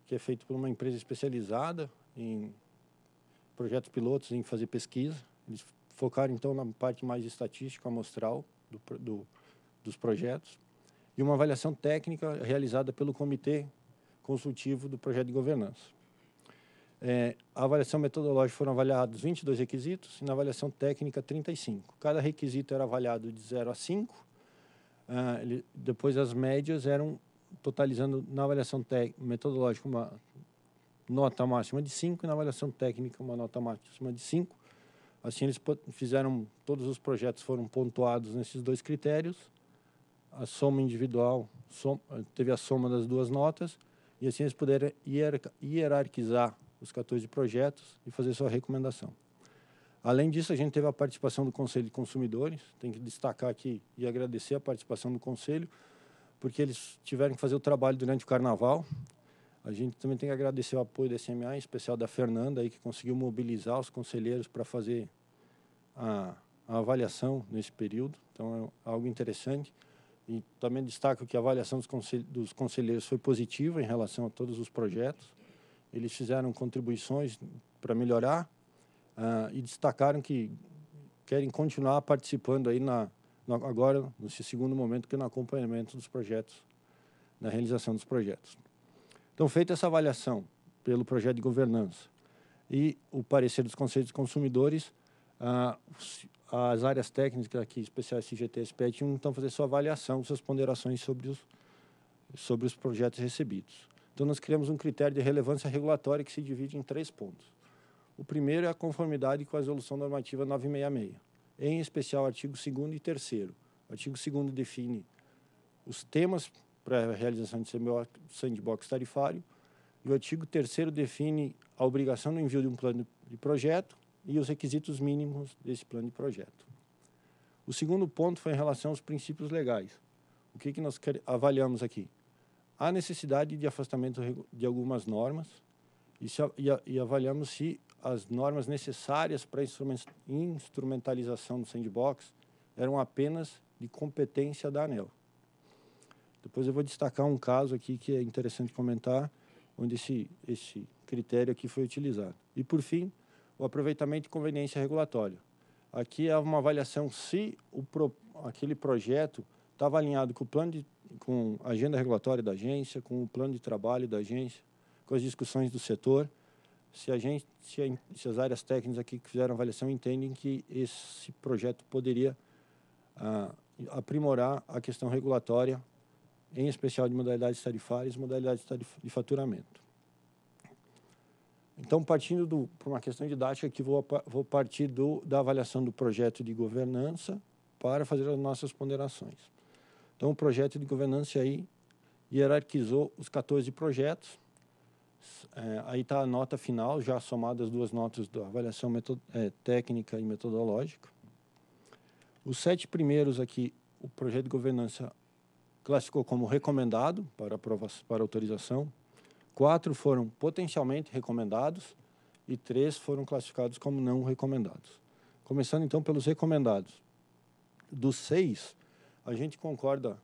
que é feita por uma empresa especializada em projetos pilotos, em fazer pesquisa. Eles focaram, então, na parte mais estatística, amostral do, do, dos projetos e uma avaliação técnica realizada pelo Comitê Consultivo do Projeto de Governança. É, a avaliação metodológica foram avaliados 22 requisitos e na avaliação técnica 35. Cada requisito era avaliado de 0 a 5. Ah, depois as médias eram totalizando na avaliação metodológica uma nota máxima de 5 e na avaliação técnica uma nota máxima de 5. Assim eles fizeram todos os projetos foram pontuados nesses dois critérios a soma individual, som, teve a soma das duas notas, e assim eles puderam hierarquizar os 14 projetos e fazer sua recomendação. Além disso, a gente teve a participação do Conselho de Consumidores, tem que destacar aqui e agradecer a participação do Conselho, porque eles tiveram que fazer o trabalho durante o Carnaval. A gente também tem que agradecer o apoio da SMA, em especial da Fernanda, aí, que conseguiu mobilizar os conselheiros para fazer a, a avaliação nesse período, então é algo interessante. E também destaco que a avaliação dos, consel dos conselheiros foi positiva em relação a todos os projetos. Eles fizeram contribuições para melhorar uh, e destacaram que querem continuar participando aí na, na, agora, nesse segundo momento, que é no acompanhamento dos projetos, na realização dos projetos. Então, feita essa avaliação pelo projeto de governança e o parecer dos conselhos de consumidores, uh, as áreas técnicas aqui, especiais CGT e então fazer sua avaliação, suas ponderações sobre os, sobre os projetos recebidos. Então, nós criamos um critério de relevância regulatória que se divide em três pontos. O primeiro é a conformidade com a resolução normativa 966, em especial artigo 2 e 3. O artigo 2 define os temas para a realização de sandbox tarifário e o artigo 3 define a obrigação do envio de um plano de projeto e os requisitos mínimos desse plano de projeto. O segundo ponto foi em relação aos princípios legais. O que, que nós avaliamos aqui? Há necessidade de afastamento de algumas normas e, se, e, e avaliamos se as normas necessárias para a instrumentalização do sandbox eram apenas de competência da ANEL. Depois eu vou destacar um caso aqui que é interessante comentar, onde esse, esse critério aqui foi utilizado. E, por fim, o aproveitamento e conveniência regulatória. Aqui é uma avaliação se o pro, aquele projeto estava alinhado com o plano de, com a agenda regulatória da agência, com o plano de trabalho da agência, com as discussões do setor. Se a gente, se, a, se as áreas técnicas aqui que fizeram a avaliação entendem que esse projeto poderia ah, aprimorar a questão regulatória, em especial de modalidades tarifárias, modalidades de faturamento. Então, partindo para uma questão didática, aqui vou, vou partir do, da avaliação do projeto de governança para fazer as nossas ponderações. Então, o projeto de governança aí hierarquizou os 14 projetos. É, aí está a nota final, já somada as duas notas da avaliação é, técnica e metodológica. Os sete primeiros aqui, o projeto de governança classificou como recomendado para, para autorização Quatro foram potencialmente recomendados e três foram classificados como não recomendados. Começando então pelos recomendados. Dos seis, a gente concorda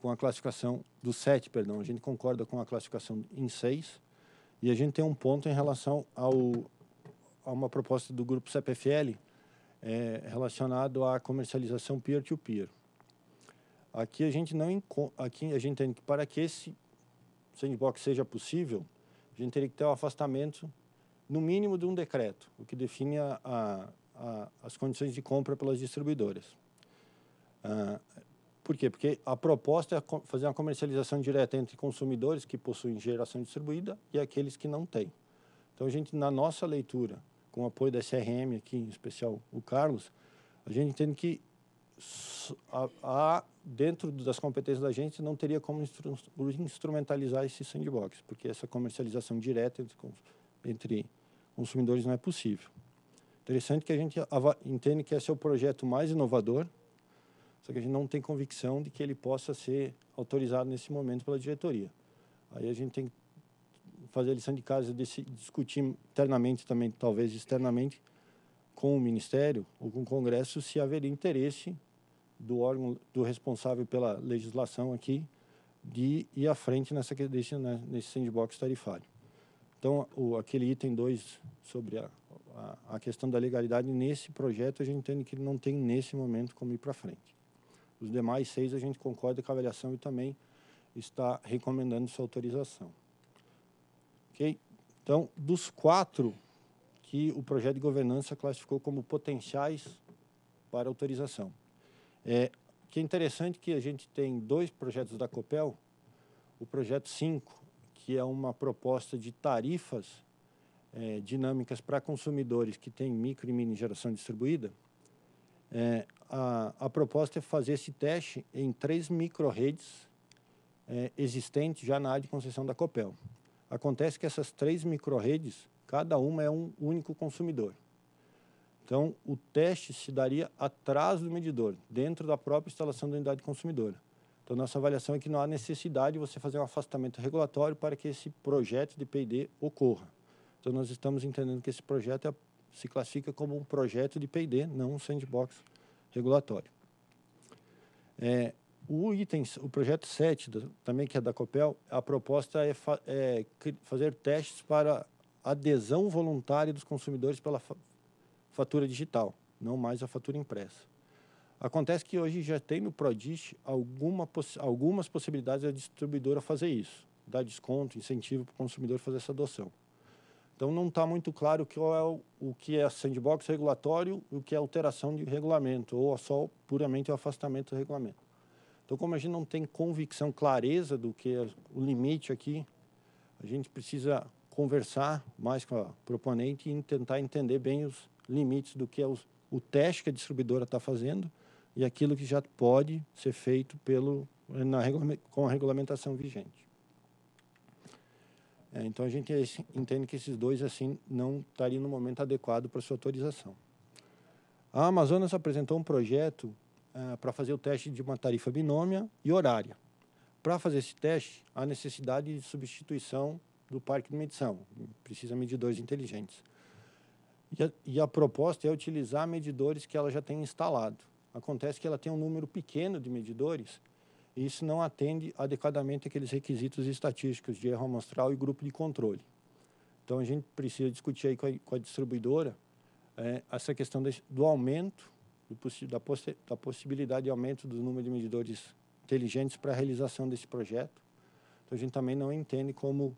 com a classificação dos sete, perdão, a gente concorda com a classificação em seis e a gente tem um ponto em relação ao a uma proposta do grupo CPFL é, relacionado à comercialização peer-to-peer. -peer. Aqui a gente não aqui a gente tem que para que esse sandbox seja possível, a gente teria que ter um afastamento, no mínimo, de um decreto, o que define a, a, a, as condições de compra pelas distribuidoras. Ah, por quê? Porque a proposta é fazer uma comercialização direta entre consumidores que possuem geração distribuída e aqueles que não têm. Então, a gente, na nossa leitura, com o apoio da CRM aqui, em especial o Carlos, a gente entende que a, a, dentro das competências da gente, não teria como instru, instrumentalizar esse sandbox, porque essa comercialização direta entre, entre consumidores não é possível. Interessante que a gente entende que esse é o projeto mais inovador, só que a gente não tem convicção de que ele possa ser autorizado nesse momento pela diretoria. Aí a gente tem que fazer a lição de casa, discutir internamente também, talvez externamente, com o Ministério ou com o Congresso se haveria interesse do órgão do responsável pela legislação aqui de ir à frente nessa desse, né, nesse sandbox tarifário. Então, o, aquele item 2 sobre a, a, a, questão da legalidade, nesse projeto a gente entende que não tem nesse momento como ir para frente. Os demais seis a gente concorda com a avaliação e também está recomendando sua autorização. Ok? Então, dos quatro que o projeto de governança classificou como potenciais para autorização. É, que é interessante que a gente tem dois projetos da COPEL, o projeto 5, que é uma proposta de tarifas é, dinâmicas para consumidores que têm micro e mini geração distribuída, é, a, a proposta é fazer esse teste em três micro-redes é, existentes já na área de concessão da COPEL. Acontece que essas três micro-redes cada uma é um único consumidor. Então, o teste se daria atrás do medidor, dentro da própria instalação da unidade consumidora. Então, nossa avaliação é que não há necessidade de você fazer um afastamento regulatório para que esse projeto de P&D ocorra. Então, nós estamos entendendo que esse projeto é, se classifica como um projeto de P&D, não um sandbox regulatório. É, o item, o projeto 7, do, também que é da COPEL, a proposta é, fa é fazer testes para adesão voluntária dos consumidores pela fa fatura digital, não mais a fatura impressa. Acontece que hoje já tem no Prodish alguma poss algumas possibilidades da distribuidora fazer isso, dar desconto, incentivo para o consumidor fazer essa adoção. Então não está muito claro é o, o que é sandbox regulatório o que é alteração de regulamento, ou só puramente o afastamento do regulamento. Então, como a gente não tem convicção, clareza do que é o limite aqui, a gente precisa conversar mais com a proponente e tentar entender bem os limites do que é o, o teste que a distribuidora está fazendo e aquilo que já pode ser feito pelo, na, com a regulamentação vigente. É, então, a gente é entende que esses dois assim não estariam no momento adequado para sua autorização. A Amazonas apresentou um projeto é, para fazer o teste de uma tarifa binômia e horária. Para fazer esse teste, há necessidade de substituição do parque de medição. Precisa medidores inteligentes. E a, e a, proposta é utilizar medidores que ela já tem instalado. Acontece que ela tem um número pequeno de medidores e isso não atende adequadamente aqueles requisitos estatísticos de erro amostral e grupo de controle. Então, a gente precisa discutir aí com a, com a distribuidora é, essa questão do aumento, do da, da possibilidade de aumento do número de medidores inteligentes para a realização desse projeto. Então, a gente também não entende como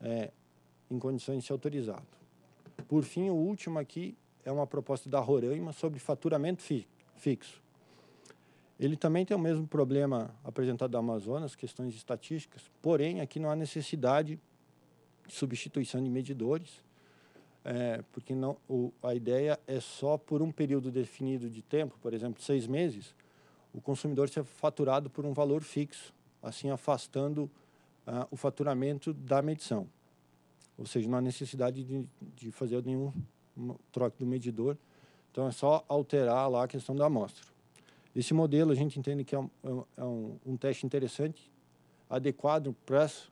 é, em condições de ser autorizado. Por fim, o último aqui é uma proposta da Roraima sobre faturamento fi fixo. Ele também tem o mesmo problema apresentado da Amazonas, questões estatísticas, porém aqui não há necessidade de substituição de medidores, é, porque não, o, a ideia é só por um período definido de tempo, por exemplo, seis meses, o consumidor ser faturado por um valor fixo, assim afastando o faturamento da medição. Ou seja, não há necessidade de, de fazer nenhum troca do medidor. Então, é só alterar lá a questão da amostra. Esse modelo a gente entende que é, é um, é um, um teste interessante, adequado para as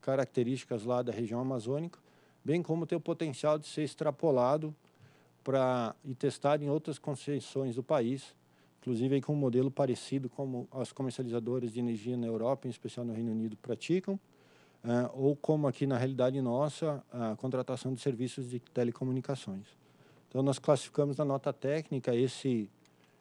características lá da região amazônica, bem como ter o potencial de ser extrapolado para e testado em outras concessões do país, inclusive aí com um modelo parecido como as comercializadoras de energia na Europa, em especial no Reino Unido, praticam, uh, ou como aqui na realidade nossa, a contratação de serviços de telecomunicações. Então, nós classificamos na nota técnica esse,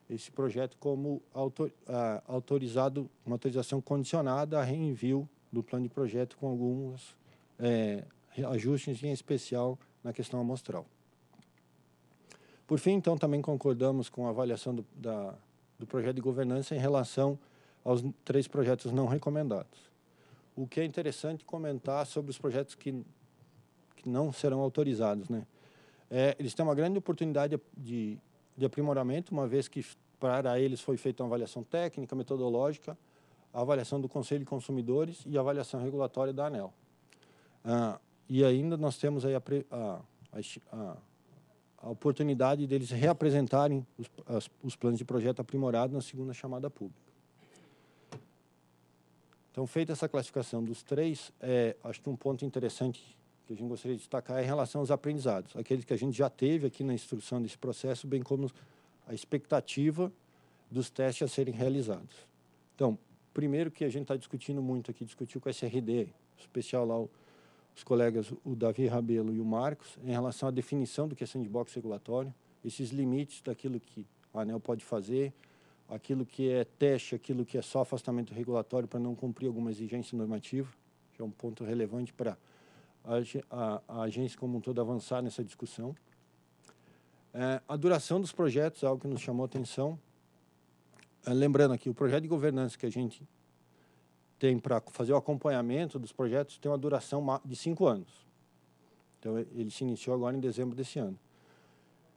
esse projeto como autor, uh, autorizado, uma autorização condicionada a reenvio do plano de projeto com alguns é, ajustes, em especial na questão amostral. Por fim, então, também concordamos com a avaliação do, da, do projeto de governança em relação aos três projetos não recomendados. O que é interessante comentar sobre os projetos que, que não serão autorizados, né? É, eles têm uma grande oportunidade de, de aprimoramento, uma vez que para eles foi feita uma avaliação técnica, metodológica, a avaliação do Conselho de Consumidores e a avaliação regulatória da ANEL. Ah, e ainda nós temos aí a, a, a, a oportunidade deles reapresentarem os, as, os planos de projeto aprimorados na segunda chamada pública. Então, feita essa classificação dos três, é, acho que um ponto interessante que a gente gostaria de destacar é em relação aos aprendizados, aqueles que a gente já teve aqui na instrução desse processo, bem como a expectativa dos testes a serem realizados. Então, primeiro que a gente está discutindo muito aqui, discutiu com o SRD, especial lá o os colegas, o Davi Rabelo e o Marcos, em relação à definição do que é sandbox regulatório, esses limites daquilo que a ANEL pode fazer, aquilo que é teste, aquilo que é só afastamento regulatório para não cumprir alguma exigência normativa, que é um ponto relevante para a, a, a agência como um todo avançar nessa discussão. É, a duração dos projetos é algo que nos chamou a atenção. É, lembrando aqui, o projeto de governança que a gente tem para fazer o acompanhamento dos projetos tem uma duração de cinco anos. Então, ele se iniciou agora em dezembro desse ano.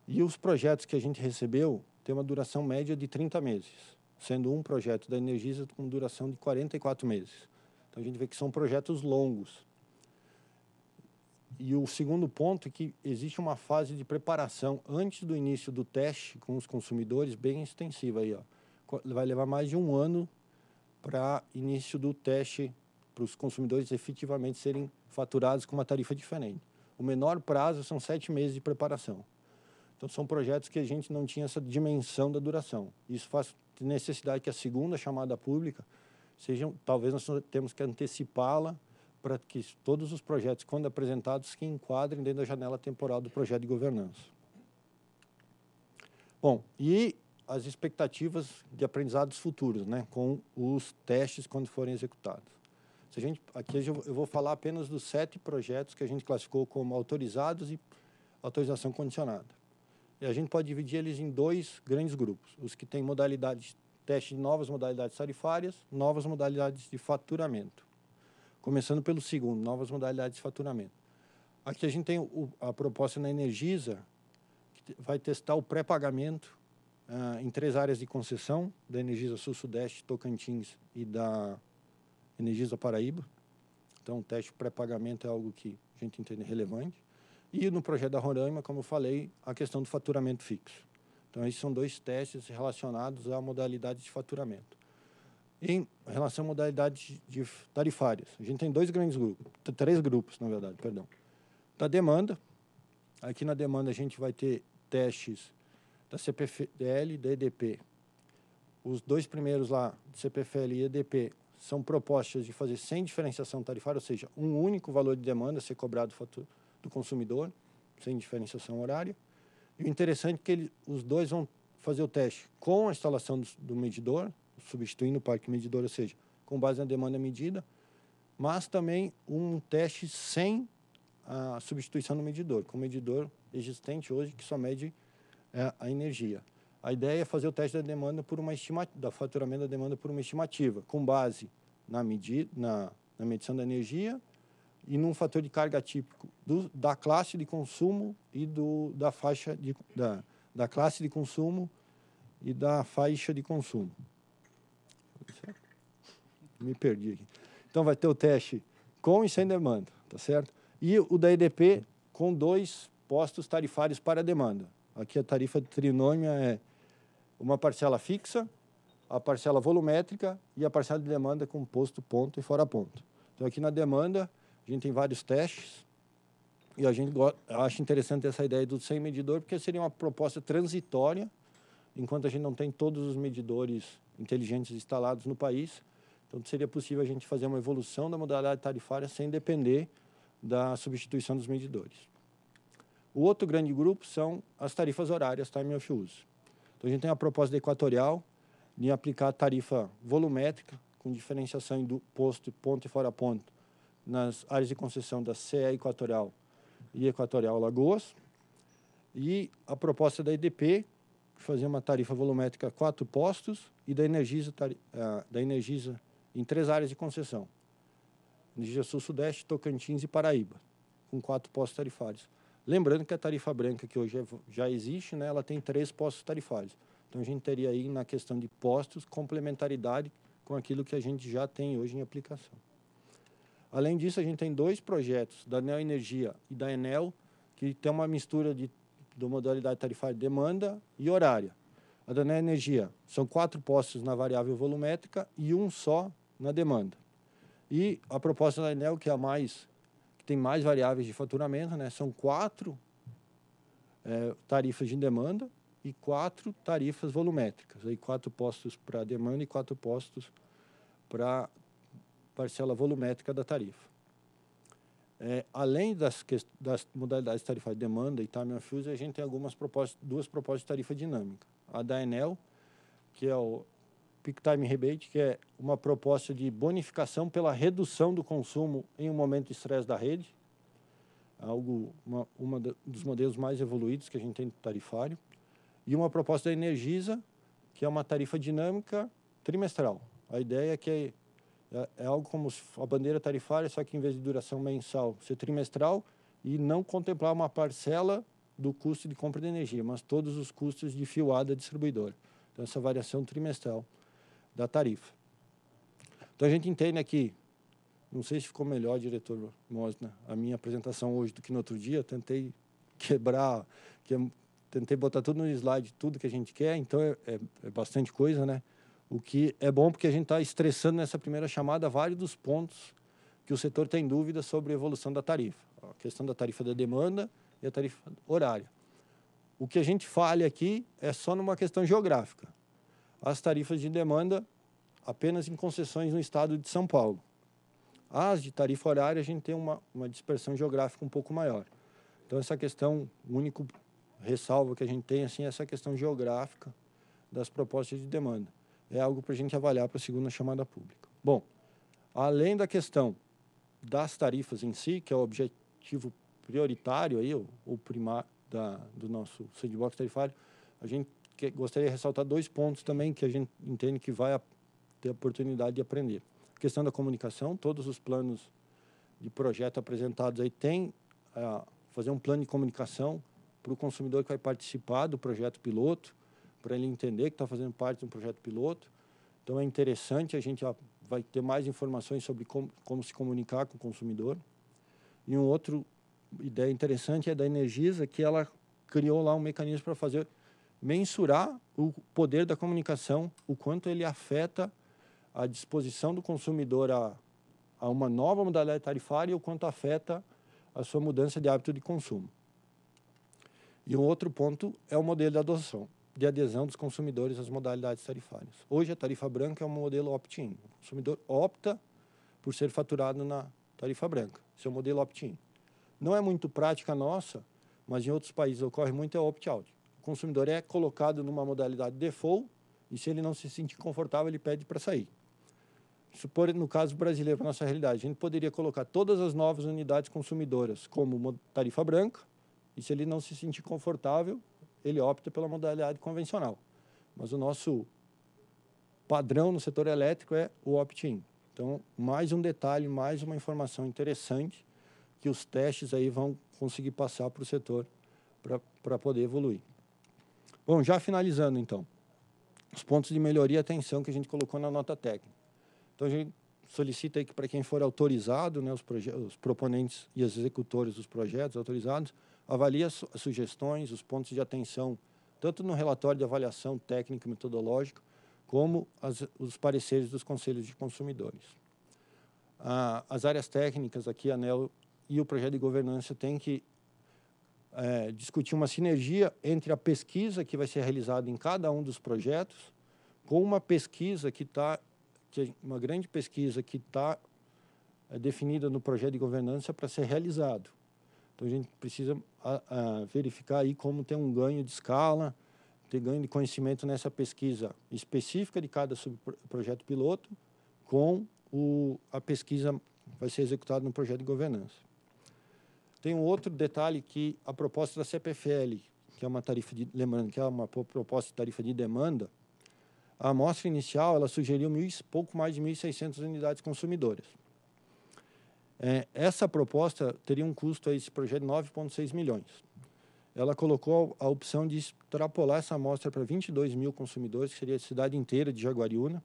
E os projetos que a gente recebeu têm uma duração média de 30 meses, sendo um projeto da Energisa com duração de 44 meses. Então, a gente vê que são projetos longos. E o segundo ponto é que existe uma fase de preparação antes do início do teste com os consumidores bem extensiva. Aí, ó. Vai levar mais de um ano para início do teste para os consumidores efetivamente serem faturados com uma tarifa diferente. O menor prazo são sete meses de preparação. Então, são projetos que a gente não tinha essa dimensão da duração. Isso faz necessidade que a segunda chamada pública seja, talvez nós temos que antecipá-la para que todos os projetos, quando apresentados, se enquadrem dentro da janela temporal do projeto de governança. Bom, e as expectativas de aprendizados futuros, né, com os testes quando forem executados. Se a gente, aqui eu vou falar apenas dos sete projetos que a gente classificou como autorizados e autorização condicionada. E a gente pode dividir eles em dois grandes grupos: os que têm modalidades teste de novas modalidades tarifárias, novas modalidades de faturamento. Começando pelo segundo, novas modalidades de faturamento. Aqui a gente tem o, a proposta na Energisa, que vai testar o pré-pagamento uh, em três áreas de concessão, da Energisa Sul-Sudeste, Tocantins e da Energisa Paraíba. Então, o teste pré-pagamento é algo que a gente entende relevante. E no projeto da Roraima, como eu falei, a questão do faturamento fixo. Então, esses são dois testes relacionados à modalidade de faturamento. Em relação à modalidade de tarifárias, a gente tem dois grandes grupos, três grupos, na verdade, perdão. Da demanda, aqui na demanda a gente vai ter testes da CPFL e da EDP. Os dois primeiros lá, CPFL e EDP, são propostas de fazer sem diferenciação tarifária, ou seja, um único valor de demanda ser cobrado do consumidor, sem diferenciação horária. E o interessante é que ele, os dois vão fazer o teste com a instalação do, do medidor, substituindo o parque medidor, ou seja, com base na demanda medida, mas também um teste sem a substituição do medidor, com o medidor existente hoje que só mede é a energia. A ideia é fazer o teste da demanda por uma estimativa, da faturamento da demanda por uma estimativa, com base na, medida, na, na medição da energia e num fator de carga típico do, da classe de consumo e do, da faixa de, da, da classe de consumo e da faixa de consumo. Me perdi aqui. Então vai ter o teste com e sem demanda, tá certo? E o da EDP com dois postos tarifários para demanda. Aqui a tarifa de trinômio é uma parcela fixa, a parcela volumétrica e a parcela de demanda com posto, ponto e fora ponto. Então, aqui na demanda, a gente tem vários testes e a gente acha interessante essa ideia do sem medidor, porque seria uma proposta transitória, enquanto a gente não tem todos os medidores inteligentes instalados no país. Então, seria possível a gente fazer uma evolução da modalidade tarifária sem depender da substituição dos medidores. O outro grande grupo são as tarifas horárias, time tá, of use. Então, a gente tem a proposta equatorial de aplicar tarifa volumétrica, com diferenciação do posto, ponto e fora ponto, nas áreas de concessão da CE Equatorial e Equatorial Lagoas. E a proposta da EDP, fazer uma tarifa volumétrica quatro postos e da Energisa, ah, da Energisa em três áreas de concessão. Energisa Sul, Sudeste, Tocantins e Paraíba, com quatro postos tarifários. Lembrando que a tarifa branca, que hoje é, já existe, né, ela tem três postos tarifários. Então, a gente teria aí, na questão de postos, complementaridade com aquilo que a gente já tem hoje em aplicação. Além disso, a gente tem dois projetos, da Neo Energia e da Enel, que tem uma mistura de, de modalidade tarifária demanda e horária. A da Neo Energia são quatro postos na variável volumétrica e um só na demanda. E a proposta da Enel, que é a mais tem mais variáveis de faturamento, né? São quatro é, tarifas de demanda e quatro tarifas volumétricas, aí quatro postos para demanda e quatro postos para parcela volumétrica da tarifa. É, além das, das, modalidades tarifárias de demanda e time of use, a gente tem algumas propostas, duas propostas de tarifa dinâmica. A da Enel, que é o, Peak Time Rebate, que é uma proposta de bonificação pela redução do consumo em um momento de estresse da rede, algo uma, uma dos modelos mais evoluídos que a gente tem no tarifário, e uma proposta da Energisa, que é uma tarifa dinâmica trimestral. A ideia é que é, é, é algo como a bandeira tarifária, só que em vez de duração mensal, ser trimestral e não contemplar uma parcela do custo de compra de energia, mas todos os custos de fioada distribuidora. Então, essa variação trimestral da tarifa. Então a gente entende aqui, não sei se ficou melhor, diretor Mosna, a minha apresentação hoje do que no outro dia, tentei quebrar, que, é, tentei botar tudo no slide, tudo que a gente quer, então é, é, é bastante coisa, né? O que é bom porque a gente está estressando nessa primeira chamada vários dos pontos que o setor tem dúvidas sobre a evolução da tarifa. A questão da tarifa da demanda e a tarifa horária. O que a gente falha aqui é só numa questão geográfica as tarifas de demanda apenas em concessões no estado de São Paulo. As de tarifa horária, a gente tem uma, uma dispersão geográfica um pouco maior. Então, essa questão, o único ressalvo que a gente tem assim, é essa questão geográfica das propostas de demanda. É algo para a gente avaliar para a segunda chamada pública. Bom, além da questão das tarifas em si, que é o objetivo prioritário, aí, o, o primar da, do nosso sandbox tarifário, a gente que, gostaria de ressaltar dois pontos também que a gente entende que vai ter oportunidade de aprender. A questão da comunicação, todos os planos de projeto apresentados aí tem é, fazer um plano de comunicação para o consumidor que vai participar do projeto piloto, para ele entender que está fazendo parte de um projeto piloto. Então é interessante, a gente vai ter mais informações sobre como, como se comunicar com o consumidor. E uma outra ideia interessante é da Energisa, que ela criou lá um mecanismo para fazer mensurar o poder da comunicação, o quanto ele afeta a disposição do consumidor a, a uma nova modalidade tarifária e o quanto afeta a sua mudança de hábito de consumo. E um outro ponto é o modelo de adoção, de adesão dos consumidores às modalidades tarifárias. Hoje, a tarifa branca é um modelo opt-in. O consumidor opta por ser faturado na tarifa branca. Esse é o modelo opt-in. Não é muito prática nossa, mas em outros países ocorre muito é opt-out consumidor é colocado numa modalidade default e se ele não se sentir confortável, ele pede para sair. Supor, no caso brasileiro, para nossa realidade, a gente poderia colocar todas as novas unidades consumidoras como tarifa branca e se ele não se sentir confortável, ele opta pela modalidade convencional. Mas o nosso padrão no setor elétrico é o opt-in. Então, mais um detalhe, mais uma informação interessante que os testes aí vão conseguir passar para o setor para poder evoluir. Bom, já finalizando então, os pontos de melhoria e atenção que a gente colocou na nota técnica. Então a gente solicita aí que para quem for autorizado, né, os, os, proponentes e os executores dos projetos autorizados, avalie as, su as sugestões, os pontos de atenção, tanto no relatório de avaliação técnico e metodológico, como as, os pareceres dos conselhos de consumidores. Ah, as áreas técnicas aqui, a ANEL e o projeto de governança têm que é, discutir uma sinergia entre a pesquisa que vai ser realizada em cada um dos projetos com uma pesquisa que está, é uma grande pesquisa que está é, definida no projeto de governança para ser realizado. Então a gente precisa a, a, verificar aí como ter um ganho de escala, ter ganho de conhecimento nessa pesquisa específica de cada projeto piloto com o, a pesquisa que vai ser executada no projeto de governança. Tem um outro detalhe que a proposta da CPFL, que é uma tarifa de, lembrando que é uma proposta de tarifa de demanda, a amostra inicial ela sugeriu mil, pouco mais de 1.600 unidades consumidoras. É, essa proposta teria um custo a esse projeto de 9,6 milhões. Ela colocou a opção de extrapolar essa amostra para 22 mil consumidores, que seria a cidade inteira de Jaguariúna,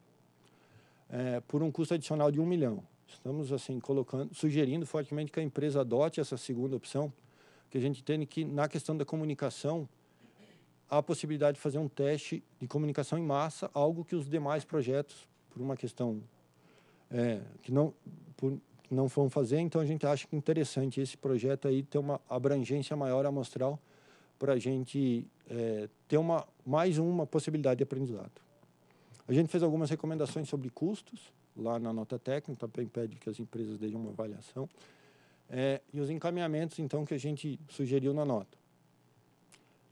é, por um custo adicional de 1 milhão. Estamos assim colocando, sugerindo fortemente que a empresa adote essa segunda opção, que a gente tem que na questão da comunicação há a possibilidade de fazer um teste de comunicação em massa, algo que os demais projetos, por uma questão é, que não por, não foram fazer, então a gente acha que é interessante esse projeto aí ter uma abrangência maior amostral para a gente é, ter uma, mais uma possibilidade de aprendizado. A gente fez algumas recomendações sobre custos, lá na nota técnica, também pede que as empresas deem uma avaliação. É, e os encaminhamentos, então, que a gente sugeriu na nota.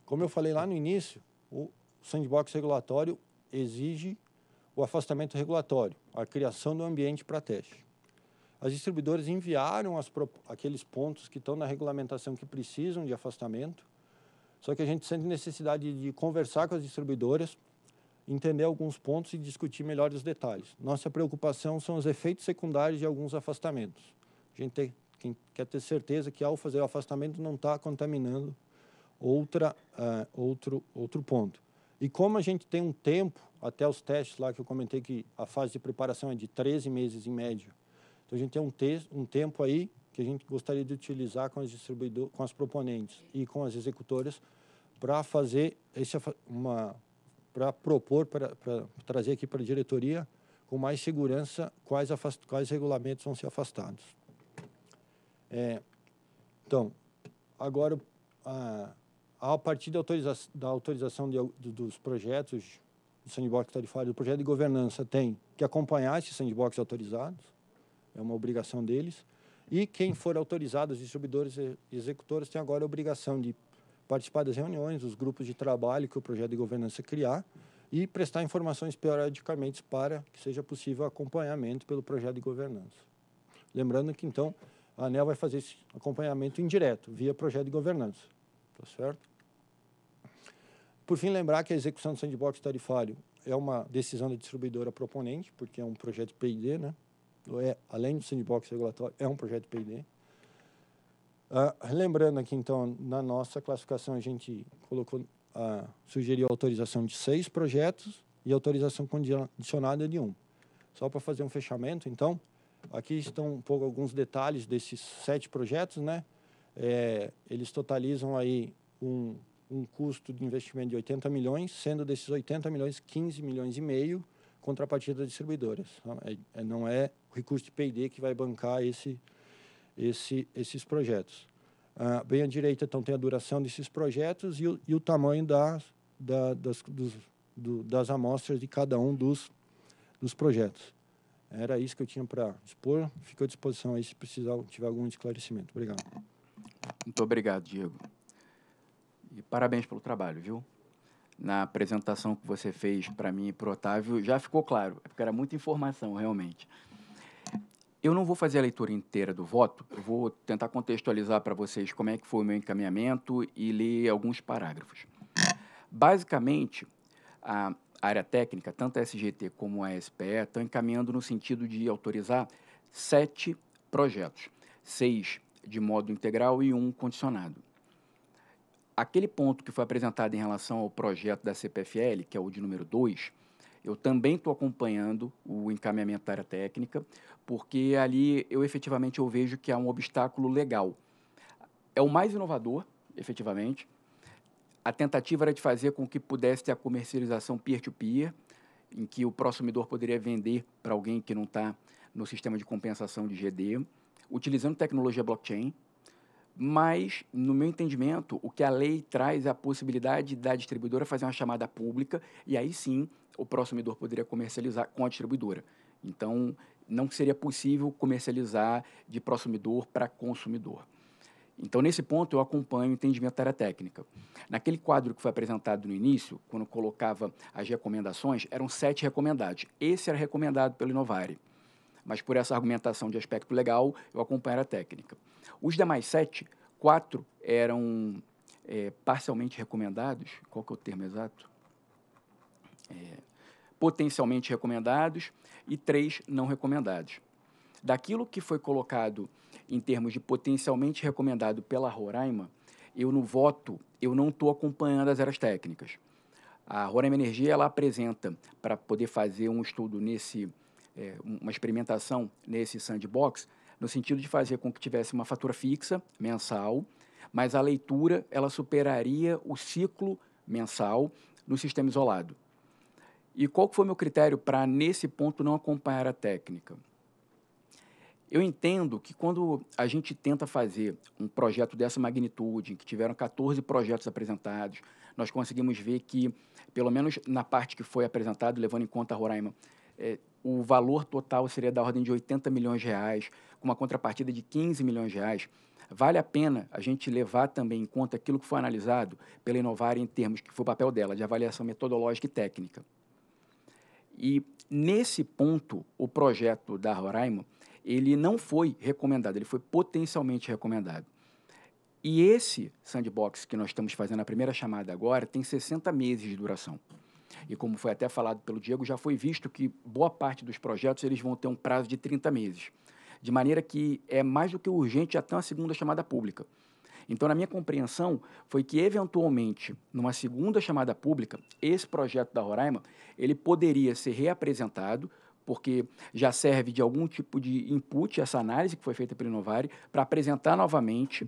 Como eu falei lá no início, o sandbox regulatório exige o afastamento regulatório, a criação do ambiente para teste. As distribuidoras enviaram as, aqueles pontos que estão na regulamentação que precisam de afastamento, só que a gente sente necessidade de conversar com as distribuidoras entender alguns pontos e discutir melhor os detalhes. Nossa preocupação são os efeitos secundários de alguns afastamentos. A gente tem, quem quer ter certeza que ao fazer o afastamento não está contaminando outra, uh, outro, outro ponto. E como a gente tem um tempo até os testes lá que eu comentei que a fase de preparação é de 13 meses em média, então a gente tem um, te um tempo aí que a gente gostaria de utilizar com as distribuidoras, com as proponentes e com as executoras para fazer esse, uma para propor, para trazer aqui para a diretoria com mais segurança quais, afast, quais regulamentos vão ser afastados. É, então, agora, a, a partir da, autoriza da autorização de, de, dos projetos do sandbox tarifário, tá do projeto de governança, tem que acompanhar esses sandbox autorizados, é uma obrigação deles, e quem for autorizado, os distribuidores e executores, tem agora a obrigação de participar das reuniões, dos grupos de trabalho que o projeto de governança criar e prestar informações periodicamente para que seja possível acompanhamento pelo projeto de governança. Lembrando que, então, a ANEL vai fazer esse acompanhamento indireto, via projeto de governança. Tá certo? Por fim, lembrar que a execução do sandbox tarifário é uma decisão da distribuidora proponente, porque é um projeto PID, né? É, além do sandbox regulatório, é um projeto PID. Uh, lembrando aqui, então, na nossa classificação, a gente colocou, uh, sugeriu autorização de seis projetos e autorização condicionada de um. Só para fazer um fechamento, então, aqui estão um pouco alguns detalhes desses sete projetos, né? É, eles totalizam aí um, um custo de investimento de 80 milhões, sendo desses 80 milhões, 15 milhões e meio contrapartida das distribuidoras. Então, é, é, não é o recurso de P&D que vai bancar esse esse, esses projetos. Ah, bem à direita, então, tem a duração desses projetos e o, e o tamanho das, da, das, dos, do, das amostras de cada um dos, dos projetos. Era isso que eu tinha para expor. Fico à disposição aí se precisar, tiver algum esclarecimento. Obrigado. Muito obrigado, Diego. E parabéns pelo trabalho, viu? Na apresentação que você fez para mim e para o Otávio, já ficou claro, é porque era muita informação, realmente. Eu não vou fazer a leitura inteira do voto, eu vou tentar contextualizar para vocês como é que foi o meu encaminhamento e ler alguns parágrafos. Basicamente, a área técnica, tanto a SGT como a SPE, estão encaminhando no sentido de autorizar sete projetos, seis de modo integral e um condicionado. Aquele ponto que foi apresentado em relação ao projeto da CPFL, que é o de número 2, eu também estou acompanhando o encaminhamento da área técnica, porque ali eu efetivamente eu vejo que há um obstáculo legal. É o mais inovador, efetivamente. A tentativa era de fazer com que pudesse ter a comercialização peer-to-peer, -peer, em que o consumidor poderia vender para alguém que não está no sistema de compensação de GD, utilizando tecnologia blockchain, mas, no meu entendimento, o que a lei traz é a possibilidade da distribuidora fazer uma chamada pública e aí sim o consumidor poderia comercializar com a distribuidora. Então, não seria possível comercializar de consumidor para consumidor. Então, nesse ponto, eu acompanho o entendimento da área técnica. Naquele quadro que foi apresentado no início, quando colocava as recomendações, eram sete recomendados. Esse era recomendado pelo Inovare. Mas, por essa argumentação de aspecto legal, eu acompanho a técnica. Os demais sete, quatro eram é, parcialmente recomendados. Qual que é o termo exato? É, potencialmente recomendados e três não recomendados. Daquilo que foi colocado em termos de potencialmente recomendado pela Roraima, eu no voto, eu não estou acompanhando as áreas técnicas. A Roraima Energia ela apresenta para poder fazer um estudo nesse, é, uma experimentação nesse sandbox, no sentido de fazer com que tivesse uma fatura fixa mensal, mas a leitura ela superaria o ciclo mensal no sistema isolado. E qual foi o meu critério para, nesse ponto, não acompanhar a técnica? Eu entendo que quando a gente tenta fazer um projeto dessa magnitude, em que tiveram 14 projetos apresentados, nós conseguimos ver que, pelo menos na parte que foi apresentada, levando em conta a Roraima, é, o valor total seria da ordem de 80 milhões de reais, com uma contrapartida de 15 milhões de reais. Vale a pena a gente levar também em conta aquilo que foi analisado pela Inovar em termos que foi o papel dela, de avaliação metodológica e técnica. E nesse ponto, o projeto da Roraima, ele não foi recomendado, ele foi potencialmente recomendado. E esse sandbox que nós estamos fazendo a primeira chamada agora tem 60 meses de duração. E como foi até falado pelo Diego, já foi visto que boa parte dos projetos eles vão ter um prazo de 30 meses. De maneira que é mais do que urgente até uma segunda chamada pública. Então, na minha compreensão, foi que, eventualmente, numa segunda chamada pública, esse projeto da Roraima ele poderia ser reapresentado, porque já serve de algum tipo de input essa análise que foi feita pelo Inovare, para apresentar novamente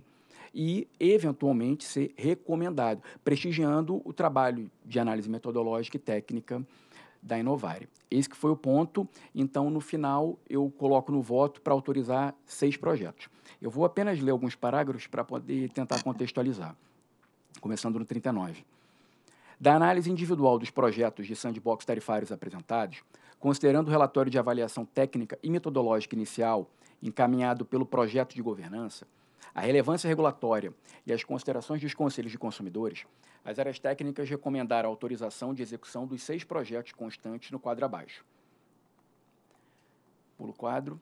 e, eventualmente, ser recomendado, prestigiando o trabalho de análise metodológica e técnica da Inovare. Esse que foi o ponto. Então, no final, eu coloco no voto para autorizar seis projetos. Eu vou apenas ler alguns parágrafos para poder tentar contextualizar, começando no 39. Da análise individual dos projetos de sandbox tarifários apresentados, considerando o relatório de avaliação técnica e metodológica inicial encaminhado pelo projeto de governança, a relevância regulatória e as considerações dos conselhos de consumidores, as áreas técnicas recomendaram a autorização de execução dos seis projetos constantes no quadro abaixo. Pulo quadro.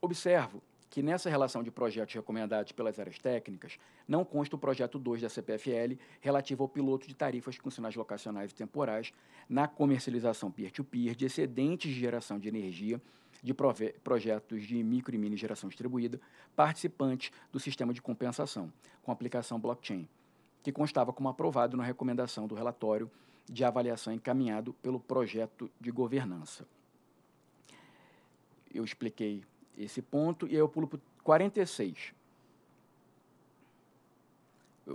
Observo que nessa relação de projetos recomendados pelas áreas técnicas, não consta o projeto 2 da CPFL relativo ao piloto de tarifas com sinais locacionais e temporais na comercialização peer-to-peer -peer de excedentes de geração de energia de projetos de micro e mini geração distribuída participantes do sistema de compensação com aplicação blockchain que constava como aprovado na recomendação do relatório de avaliação encaminhado pelo projeto de governança. Eu expliquei esse ponto e eu pulo para 46.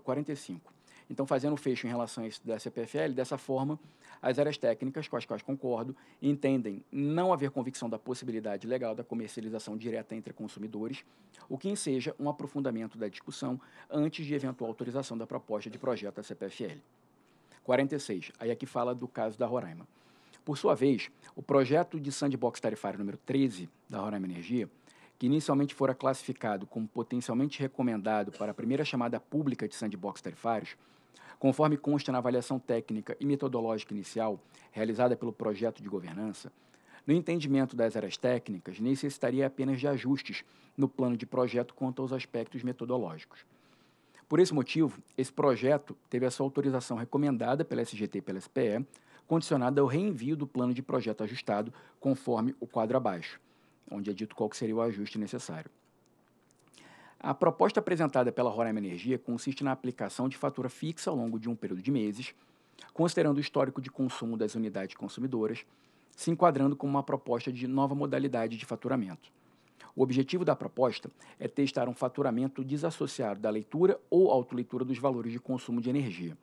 45. Então, fazendo o fecho em relação a isso da CPFL, dessa forma, as áreas técnicas, com as quais concordo, entendem não haver convicção da possibilidade legal da comercialização direta entre consumidores, o que enseja um aprofundamento da discussão antes de eventual autorização da proposta de projeto da CPFL. 46. Aí aqui fala do caso da Roraima. Por sua vez, o projeto de sandbox tarifário número 13 da Roraima Energia, que inicialmente fora classificado como potencialmente recomendado para a primeira chamada pública de sandbox tarifários, Conforme consta na avaliação técnica e metodológica inicial, realizada pelo projeto de governança, no entendimento das áreas técnicas, necessitaria apenas de ajustes no plano de projeto quanto aos aspectos metodológicos. Por esse motivo, esse projeto teve a sua autorização recomendada pela SGT e pela SPE, condicionada ao reenvio do plano de projeto ajustado conforme o quadro abaixo, onde é dito qual seria o ajuste necessário. A proposta apresentada pela Roraima Energia consiste na aplicação de fatura fixa ao longo de um período de meses, considerando o histórico de consumo das unidades consumidoras, se enquadrando como uma proposta de nova modalidade de faturamento. O objetivo da proposta é testar um faturamento desassociado da leitura ou autoleitura dos valores de consumo de energia,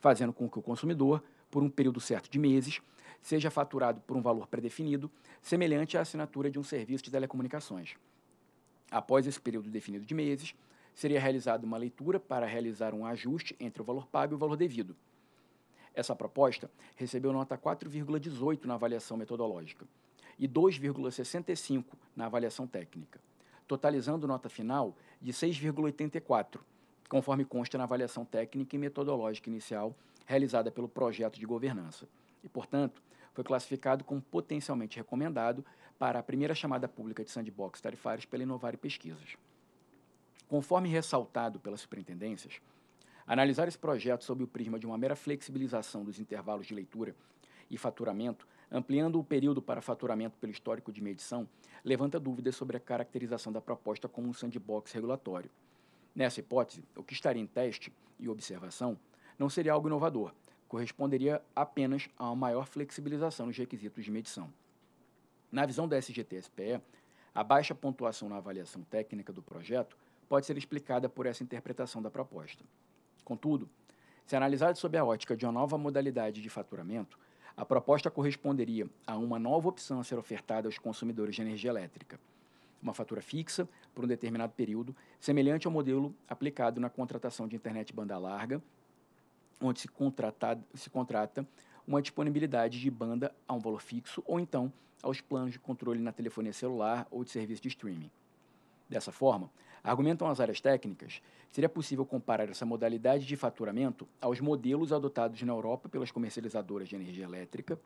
fazendo com que o consumidor, por um período certo de meses, seja faturado por um valor predefinido, semelhante à assinatura de um serviço de telecomunicações. Após esse período definido de meses, seria realizada uma leitura para realizar um ajuste entre o valor pago e o valor devido. Essa proposta recebeu nota 4,18 na avaliação metodológica e 2,65 na avaliação técnica, totalizando nota final de 6,84, conforme consta na avaliação técnica e metodológica inicial realizada pelo projeto de governança. E, portanto, foi classificado como potencialmente recomendado para a primeira chamada pública de sandbox tarifários pela Inovar e Pesquisas. Conforme ressaltado pelas superintendências, analisar esse projeto sob o prisma de uma mera flexibilização dos intervalos de leitura e faturamento, ampliando o período para faturamento pelo histórico de medição, levanta dúvidas sobre a caracterização da proposta como um sandbox regulatório. Nessa hipótese, o que estaria em teste e observação não seria algo inovador, corresponderia apenas a uma maior flexibilização nos requisitos de medição. Na visão da SGT-SPE, a baixa pontuação na avaliação técnica do projeto pode ser explicada por essa interpretação da proposta. Contudo, se analisado sob a ótica de uma nova modalidade de faturamento, a proposta corresponderia a uma nova opção a ser ofertada aos consumidores de energia elétrica. Uma fatura fixa por um determinado período, semelhante ao modelo aplicado na contratação de internet banda larga, onde se, se contrata uma disponibilidade de banda a um valor fixo ou então aos planos de controle na telefonia celular ou de serviço de streaming. Dessa forma, argumentam as áreas técnicas, seria possível comparar essa modalidade de faturamento aos modelos adotados na Europa pelas comercializadoras de energia elétrica,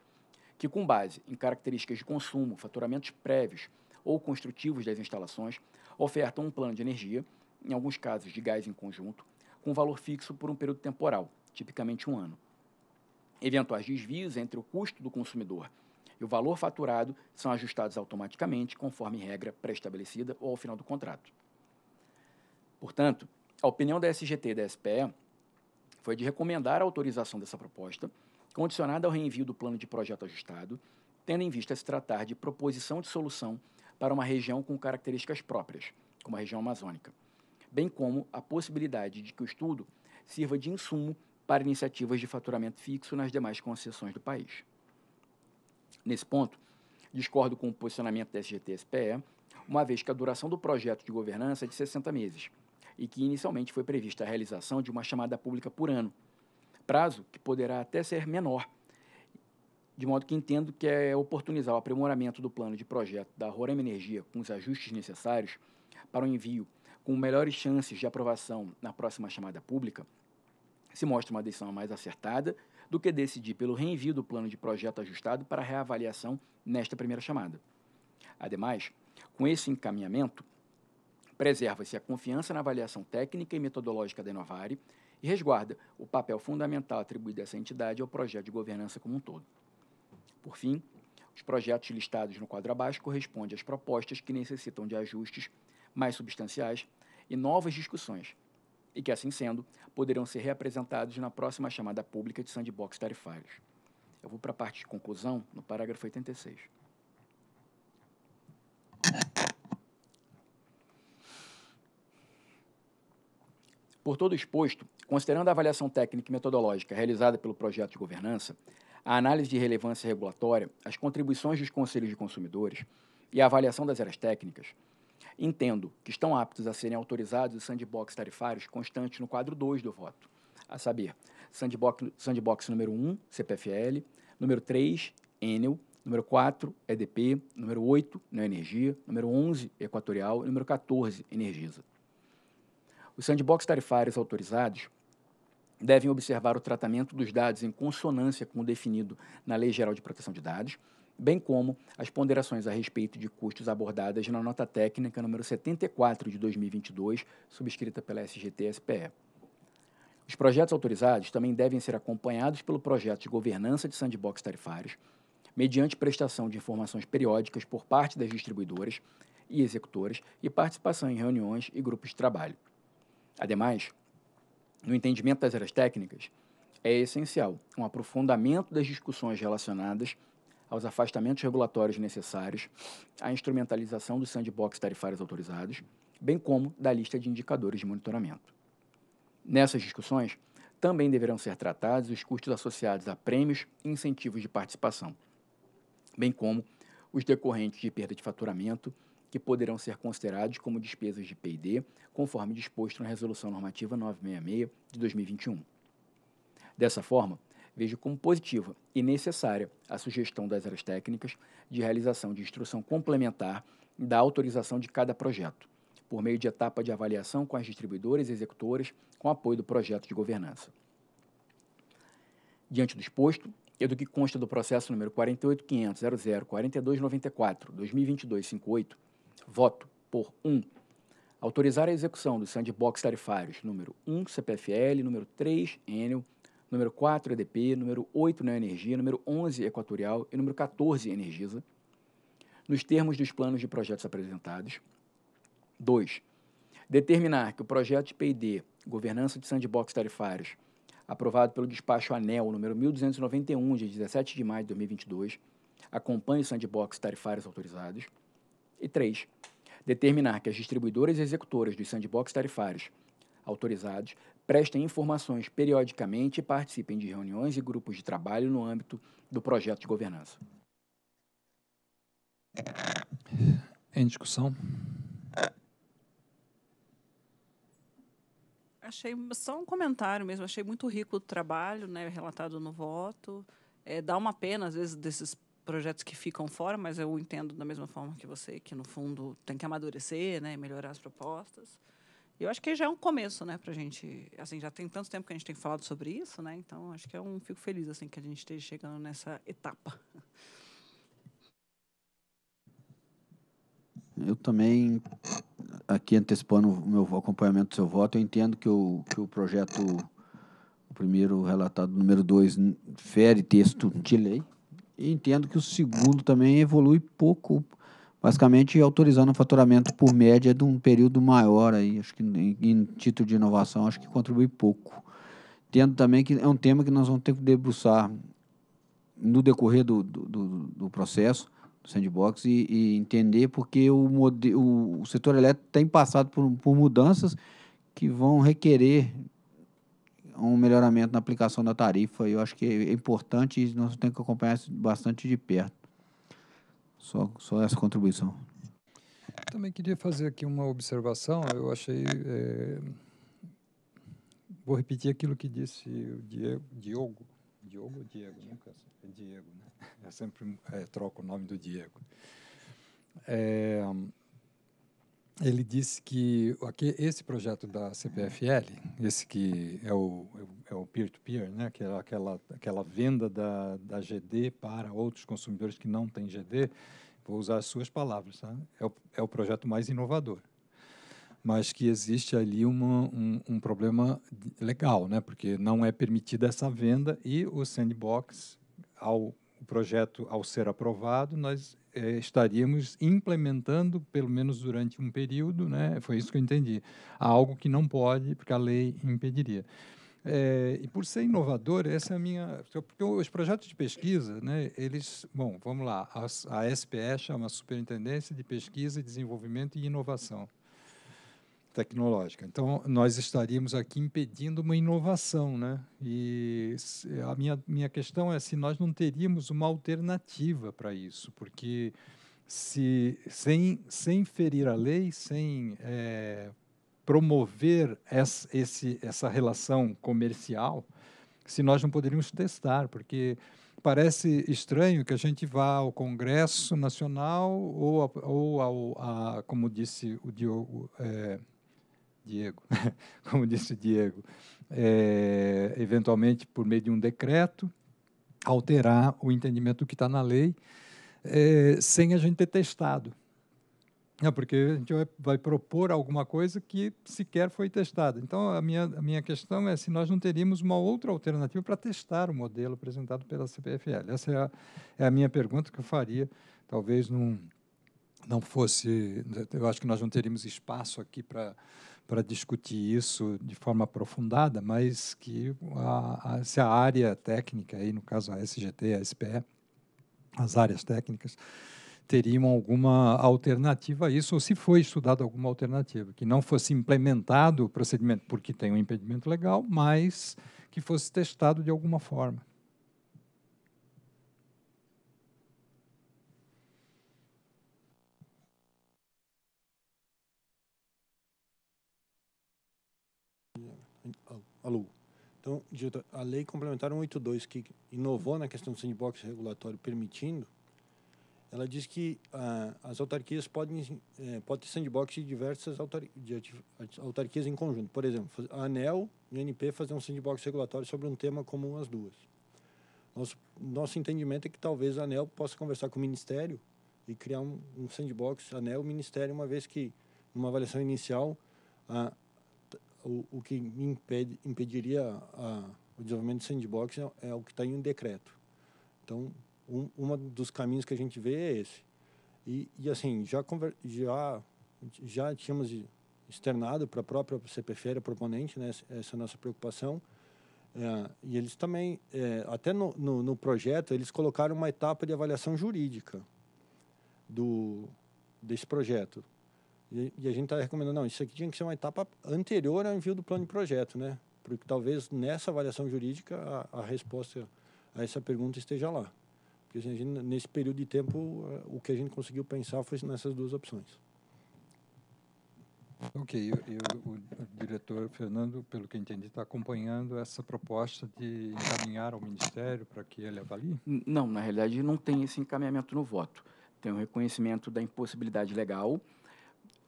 que, com base em características de consumo, faturamentos prévios ou construtivos das instalações, ofertam um plano de energia, em alguns casos de gás em conjunto, com valor fixo por um período temporal, tipicamente um ano Eventuais desvios entre o custo do consumidor e o valor faturado são ajustados automaticamente, conforme regra pré-estabelecida ou ao final do contrato. Portanto, a opinião da SGT e da SPE foi de recomendar a autorização dessa proposta, condicionada ao reenvio do plano de projeto ajustado, tendo em vista se tratar de proposição de solução para uma região com características próprias, como a região amazônica, bem como a possibilidade de que o estudo sirva de insumo para iniciativas de faturamento fixo nas demais concessões do país. Nesse ponto, discordo com o posicionamento da SGT-SPE, uma vez que a duração do projeto de governança é de 60 meses e que inicialmente foi prevista a realização de uma chamada pública por ano, prazo que poderá até ser menor, de modo que entendo que é oportunizar o aprimoramento do plano de projeto da Roraima Energia com os ajustes necessários para o envio com melhores chances de aprovação na próxima chamada pública se mostra uma decisão mais acertada do que decidir pelo reenvio do plano de projeto ajustado para reavaliação nesta primeira chamada. Ademais, com esse encaminhamento, preserva-se a confiança na avaliação técnica e metodológica da Inovare e resguarda o papel fundamental atribuído a essa entidade ao projeto de governança como um todo. Por fim, os projetos listados no quadro abaixo correspondem às propostas que necessitam de ajustes mais substanciais e novas discussões e que, assim sendo, poderão ser reapresentados na próxima chamada pública de sandbox tarifários. Eu vou para a parte de conclusão, no parágrafo 86. Por todo exposto, considerando a avaliação técnica e metodológica realizada pelo projeto de governança, a análise de relevância regulatória, as contribuições dos conselhos de consumidores e a avaliação das áreas técnicas, Entendo que estão aptos a serem autorizados os sandbox tarifários constantes no quadro 2 do voto, a saber, sandbox, sandbox número 1, CPFL, número 3, Enel, número 4, EDP, número 8, Neoenergia, número 11, Equatorial, e número 14, Energisa. Os sandbox tarifários autorizados devem observar o tratamento dos dados em consonância com o definido na Lei Geral de Proteção de Dados, bem como as ponderações a respeito de custos abordadas na nota técnica número 74 de 2022, subscrita pela SGT-SPE. Os projetos autorizados também devem ser acompanhados pelo projeto de governança de sandbox tarifários, mediante prestação de informações periódicas por parte das distribuidoras e executores e participação em reuniões e grupos de trabalho. Ademais, no entendimento das áreas técnicas, é essencial um aprofundamento das discussões relacionadas aos afastamentos regulatórios necessários à instrumentalização dos sandbox tarifários autorizados, bem como da lista de indicadores de monitoramento. Nessas discussões, também deverão ser tratados os custos associados a prêmios e incentivos de participação, bem como os decorrentes de perda de faturamento, que poderão ser considerados como despesas de P&D, conforme disposto na Resolução Normativa 966 de 2021. Dessa forma, vejo como positiva e necessária a sugestão das áreas técnicas de realização de instrução complementar da autorização de cada projeto, por meio de etapa de avaliação com as distribuidoras e executoras, com apoio do projeto de governança. Diante do exposto, e do que consta do processo número 48.500.00.4294.2022.58, voto por 1. Um, autorizar a execução dos sandbox tarifários número 1 CPFL, número 3 Enel, número 4 EDP, número 8 na energia, número 11 equatorial e número 14 Energisa, nos termos dos planos de projetos apresentados. 2. Determinar que o projeto de P&D, governança de sandbox tarifários, aprovado pelo despacho ANEL número 1291 de 17 de maio de 2022, acompanhe os sandbox tarifários autorizados. E 3. Determinar que as distribuidoras e executoras dos sandbox tarifários autorizados prestem informações periodicamente e participem de reuniões e grupos de trabalho no âmbito do projeto de governança. Em discussão? Achei só um comentário mesmo. Achei muito rico o trabalho, né, relatado no voto. É, dá uma pena às vezes desses projetos que ficam fora, mas eu entendo da mesma forma que você que no fundo tem que amadurecer, né, melhorar as propostas. Eu acho que já é um começo, né, a gente, assim, já tem tanto tempo que a gente tem falado sobre isso, né? Então, acho que é um fico feliz assim que a gente esteja chegando nessa etapa. Eu também aqui antecipando o meu acompanhamento do seu voto, eu entendo que o que o projeto o primeiro relatado número 2 fere texto de lei e entendo que o segundo também evolui pouco basicamente autorizando o faturamento por média de um período maior aí, acho que em, em, título de inovação, acho que contribui pouco. Tendo também que é um tema que nós vamos ter que debruçar no decorrer do, do, do, do processo do sandbox e, e entender porque o, mode, o, o setor elétrico tem passado por, por mudanças que vão requerer um melhoramento na aplicação da tarifa. Eu acho que é importante e nós temos que acompanhar isso bastante de perto. Só, só essa contribuição. Também queria fazer aqui uma observação. Eu achei. É... Vou repetir aquilo que disse o Diego. Diogo, Diogo ou Diego? Nunca né? é Diego, né? Eu sempre é, troco o nome do Diego. É, ele disse que aqui, esse projeto da CPFL, esse que é o é o peer-to-peer, né? que é aquela, aquela venda da, da GD para outros consumidores que não têm GD, vou usar as suas palavras, tá? é, o, é o projeto mais inovador. Mas que existe ali uma, um, um problema legal, né? porque não é permitida essa venda e o sandbox, ao o projeto, ao ser aprovado, nós eh, estaríamos implementando, pelo menos durante um período, né? foi isso que eu entendi, algo que não pode, porque a lei impediria. É, e por ser inovador, essa é a minha. Porque os projetos de pesquisa, né, eles. Bom, vamos lá. A, a SPE chama Superintendência de Pesquisa, Desenvolvimento e Inovação tecnológica. Então, nós estaríamos aqui impedindo uma inovação, né? E a minha, minha questão é se nós não teríamos uma alternativa para isso, porque se, sem, sem ferir a lei, sem é, promover essa, esse, essa relação comercial, se nós não poderíamos testar, porque parece estranho que a gente vá ao Congresso Nacional ou, a, ou ao, a, como disse o Diogo, é, Diego, como disse Diego, é, eventualmente por meio de um decreto, alterar o entendimento que está na lei, é, sem a gente ter testado. É porque a gente vai, vai, propor alguma coisa que sequer foi testada. Então, a minha, a minha questão é se nós não teríamos uma outra alternativa para testar o modelo apresentado pela CPFL. Essa é a, é a minha pergunta que eu faria, talvez num, não fosse. Eu acho que nós não teríamos espaço aqui para para discutir isso de forma aprofundada, mas que a, a, se a área técnica, aí no caso a SGT, a SPE, as áreas técnicas, teriam alguma alternativa a isso, ou se foi estudada alguma alternativa, que não fosse implementado o procedimento porque tem um impedimento legal, mas que fosse testado de alguma forma. alô. Então, a lei complementar 182, que inovou na questão do sandbox regulatório, permitindo, ela diz que ah, as autarquias podem eh, pode ter sandbox de diversas autar de autarquias em conjunto. Por exemplo, a ANEL e a NP fazer um sandbox regulatório sobre um tema comum às duas. Nosso, nosso entendimento é que talvez a ANEL possa conversar com o Ministério e criar um, um sandbox ANEL-Ministério, uma vez que, numa avaliação inicial, a, o, o que impede, impediria a, o desenvolvimento de sandbox é, é o que está em um decreto. Então, um uma dos caminhos que a gente vê é esse. E, e assim, já, conver, já, já tínhamos externado para a própria a proponente né, essa nossa preocupação. É, e eles também, é, até no, no, no, projeto, eles colocaram uma etapa de avaliação jurídica do, desse projeto. E, a gente está recomendando, não, isso aqui tinha que ser uma etapa anterior ao envio do plano de projeto, né? Porque talvez nessa avaliação jurídica a, a resposta a essa pergunta esteja lá. Porque assim, gente, nesse período de tempo, eh, o que a gente conseguiu pensar foi nessas duas opções. Ok, eu, eu, o, diretor Fernando, pelo que entendi, está acompanhando essa proposta de encaminhar ao Ministério para que ele avalie? Não, na realidade não tem esse encaminhamento no voto. Tem o um reconhecimento da impossibilidade legal,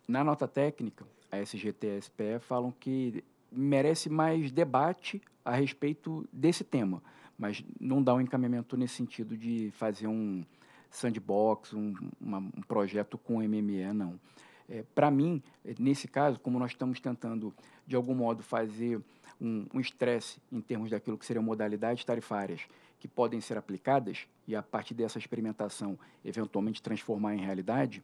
na nota técnica, a SGT-SPE falam que merece mais debate a respeito desse tema, mas não dá um encaminhamento nesse sentido de fazer um sandbox, um, uma, um projeto com MME, não. É, Para mim, nesse caso, como nós estamos tentando, de algum modo, fazer um estresse um em termos daquilo que seriam modalidades tarifárias que podem ser aplicadas e, a partir dessa experimentação, eventualmente transformar em realidade,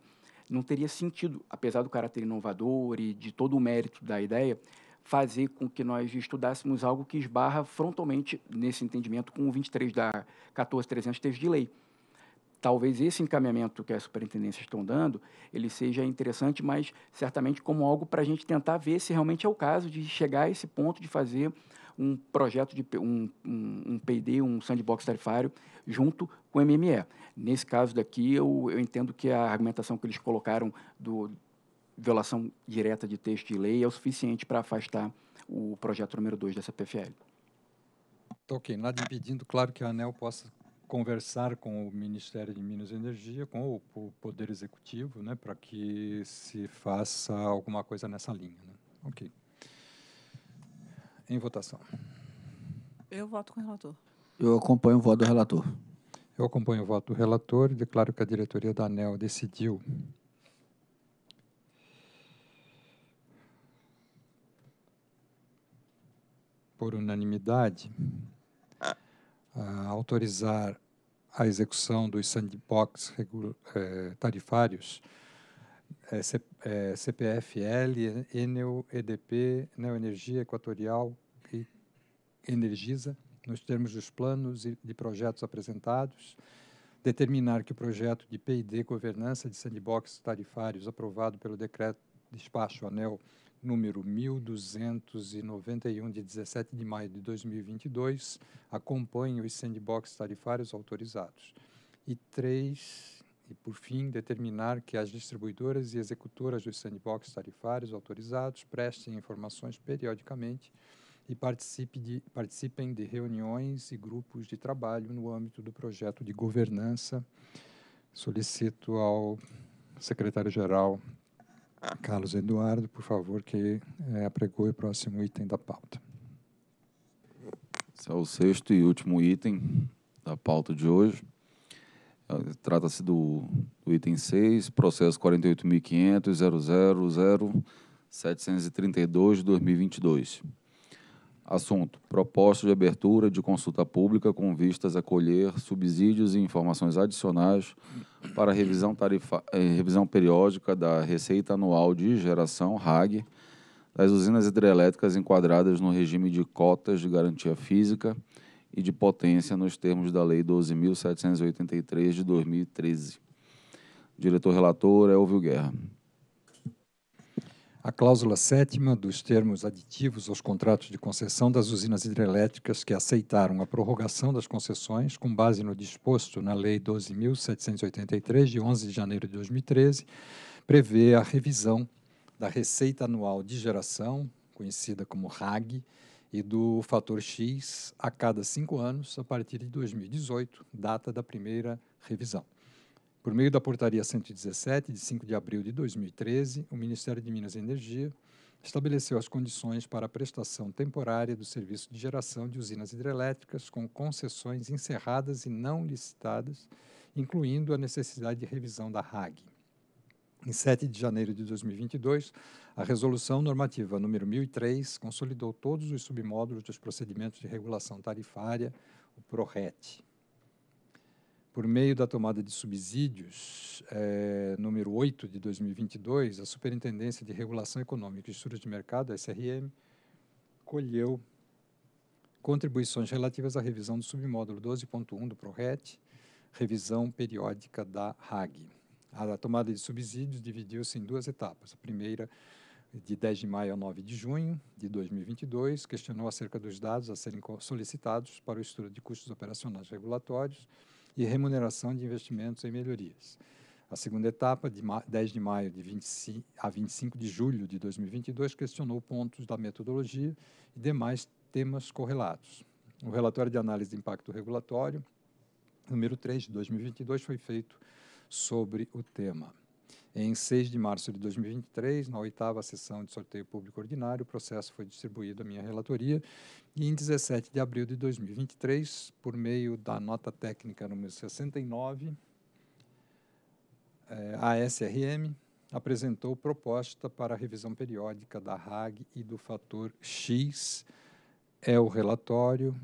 não teria sentido, apesar do caráter inovador e de todo o mérito da ideia, fazer com que nós estudássemos algo que esbarra frontalmente nesse entendimento com o 23 da 14.300 de lei. Talvez esse encaminhamento que as superintendências estão dando, ele seja interessante, mas certamente como algo para a gente tentar ver se realmente é o caso de chegar a esse ponto de fazer um projeto de um, um, um PD, um sandbox tarifário, junto com o MME. Nesse caso daqui, eu, eu entendo que a argumentação que eles colocaram do violação direta de texto de lei é o suficiente para afastar o projeto número 2 dessa PFL. Ok, nada impedindo, claro, que a ANEL possa conversar com o Ministério de Minas e Energia, com o Poder Executivo, né, para que se faça alguma coisa nessa linha. Né? Ok em votação. Eu voto com o relator. Eu acompanho o voto do relator. Eu acompanho o voto do relator e declaro que a diretoria da ANEL decidiu por unanimidade autorizar a execução dos sandbox eh, tarifários é, C, é, CPFL, Enel, EDP, Neoenergia Equatorial e Energisa, nos termos dos planos e de projetos apresentados, determinar que o projeto de P&D Governança de Sandbox Tarifários aprovado pelo Decreto Despacho Anel número 1291, de 17 de maio de 2022, acompanhe os sandbox tarifários autorizados. E três e, por fim, determinar que as distribuidoras e executoras dos sandbox tarifários autorizados prestem informações periodicamente e participe de, participem de reuniões e grupos de trabalho no âmbito do projeto de governança. Solicito ao secretário-geral Carlos Eduardo, por favor, que é, apregoe o próximo item da pauta. Esse é o sexto e último item da pauta de hoje. Trata-se do, do, item 6, processo 48.500.00732 de 2022. Assunto: proposta de abertura de consulta pública com vistas a colher subsídios e informações adicionais para revisão, tarifa, eh, revisão periódica da Receita Anual de Geração RAG das usinas hidrelétricas enquadradas no regime de cotas de garantia física e de potência nos termos da Lei 12.783 de 2013. diretor relator é Elvio Guerra. A cláusula sétima dos termos aditivos aos contratos de concessão das usinas hidrelétricas que aceitaram a prorrogação das concessões com base no disposto na Lei 12.783, de 11 de janeiro de 2013, prevê a revisão da Receita Anual de Geração, conhecida como RAG, e do fator X a cada cinco anos, a partir de 2018, data da primeira revisão. Por meio da Portaria 117, de 5 de abril de 2013, o Ministério de Minas e Energia estabeleceu as condições para a prestação temporária do serviço de geração de usinas hidrelétricas com concessões encerradas e não licitadas, incluindo a necessidade de revisão da RAG. Em 7 de janeiro de 2022, a resolução normativa número 1003 consolidou todos os submódulos dos procedimentos de regulação tarifária, o PRORET. Por meio da tomada de subsídios, é, número 8 de 2022, a Superintendência de Regulação Econômica e Estrutura de Mercado, SRM, colheu contribuições relativas à revisão do submódulo 12.1 do PRORET, revisão periódica da RAG. A tomada de subsídios dividiu-se em duas etapas. A primeira de 10 de maio a 9 de junho de 2022, questionou acerca dos dados a serem solicitados para o estudo de custos operacionais regulatórios e remuneração de investimentos em melhorias. A segunda etapa, de 10 de maio de 25 a 25 de julho de 2022, questionou pontos da metodologia e demais temas correlatos. O relatório de análise de impacto regulatório, número 3 de 2022, foi feito sobre o tema. Em 6 de março de 2023, na oitava sessão de sorteio público ordinário, o processo foi distribuído à minha relatoria e em 17 de abril de 2023, por meio da nota técnica número 69, eh, a SRM apresentou proposta para a revisão periódica da RAG e do fator X. É o relatório.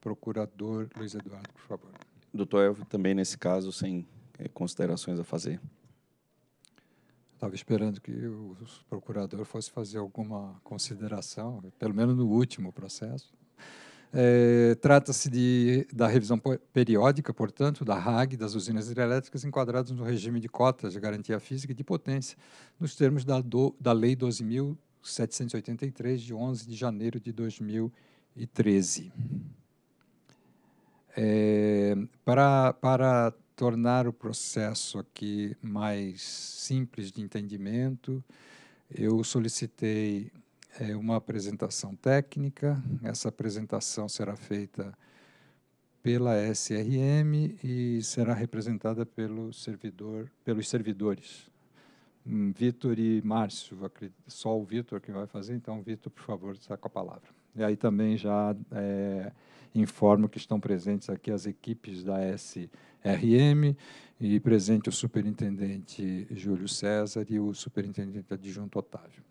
Procurador Luiz Eduardo, por favor. Doutor Elvio, também nesse caso, sem eh, considerações a fazer. Estava esperando que o procurador fosse fazer alguma consideração, pelo menos no último processo. É, Trata-se da revisão periódica, portanto, da RAG das usinas hidrelétricas enquadradas no regime de cotas de garantia física e de potência, nos termos da, do, da Lei 12.783, de 11 de janeiro de 2013. É, para, para tornar o processo aqui mais simples de entendimento, eu solicitei é, uma apresentação técnica. Essa apresentação será feita pela SRM e será representada pelo servidor, pelos servidores. Hum, Vitor e Márcio, só o Vitor que vai fazer, então, Vitor, por favor, está com a palavra. E aí também já é, informo que estão presentes aqui as equipes da SRM e presente o superintendente Júlio César e o superintendente adjunto Otávio.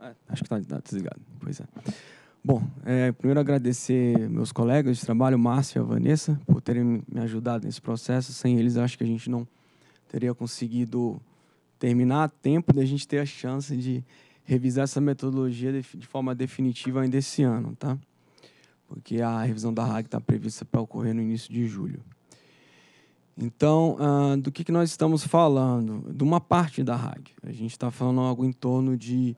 Ah, acho que está tá desligado, pois é. Bom, é, primeiro agradecer meus colegas de trabalho, Márcio e a Vanessa, por terem me ajudado nesse processo. Sem eles, acho que a gente não teria conseguido terminar a tempo da gente ter a chance de revisar essa metodologia de, forma definitiva ainda esse ano, tá? Porque a revisão da RAG está prevista para ocorrer no início de julho. Então, uh, do que, que nós estamos falando? De uma parte da RAG. A gente está falando algo em torno de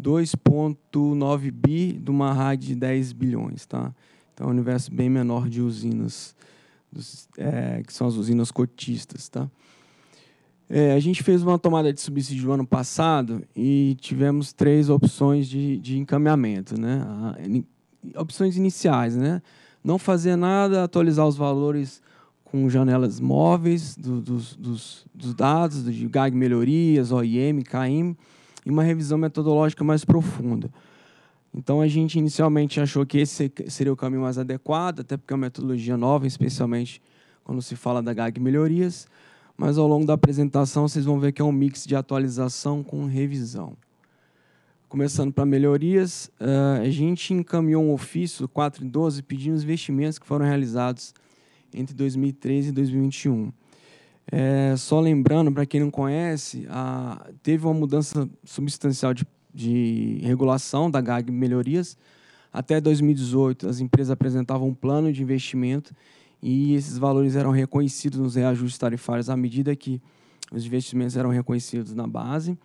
2,9 bi de uma rádio de 10 bilhões. Tá? Então, é um universo bem menor de usinas, dos, é, que são as usinas cotistas. Tá? É, a gente fez uma tomada de subsídio ano passado e tivemos três opções de, de encaminhamento. Né? Opções iniciais, né? não fazer nada, atualizar os valores com janelas móveis do, dos, dos, dos, dados, de GAG melhorias, OIM, KIM e uma revisão metodológica mais profunda. Então, a gente inicialmente achou que esse seria o caminho mais adequado, até porque é uma metodologia nova, especialmente quando se fala da GAG Melhorias, mas ao longo da apresentação vocês vão ver que é um mix de atualização com revisão. Começando para melhorias, eh, a gente encaminhou um ofício 12 pedindo os investimentos que foram realizados entre 2013 e 2021. É, só lembrando, para quem não conhece, a, teve uma mudança substancial de, de regulação da GAG Melhorias. Até 2018, as empresas apresentavam um plano de investimento e esses valores eram reconhecidos nos reajustes tarifários à medida que os investimentos eram reconhecidos na base,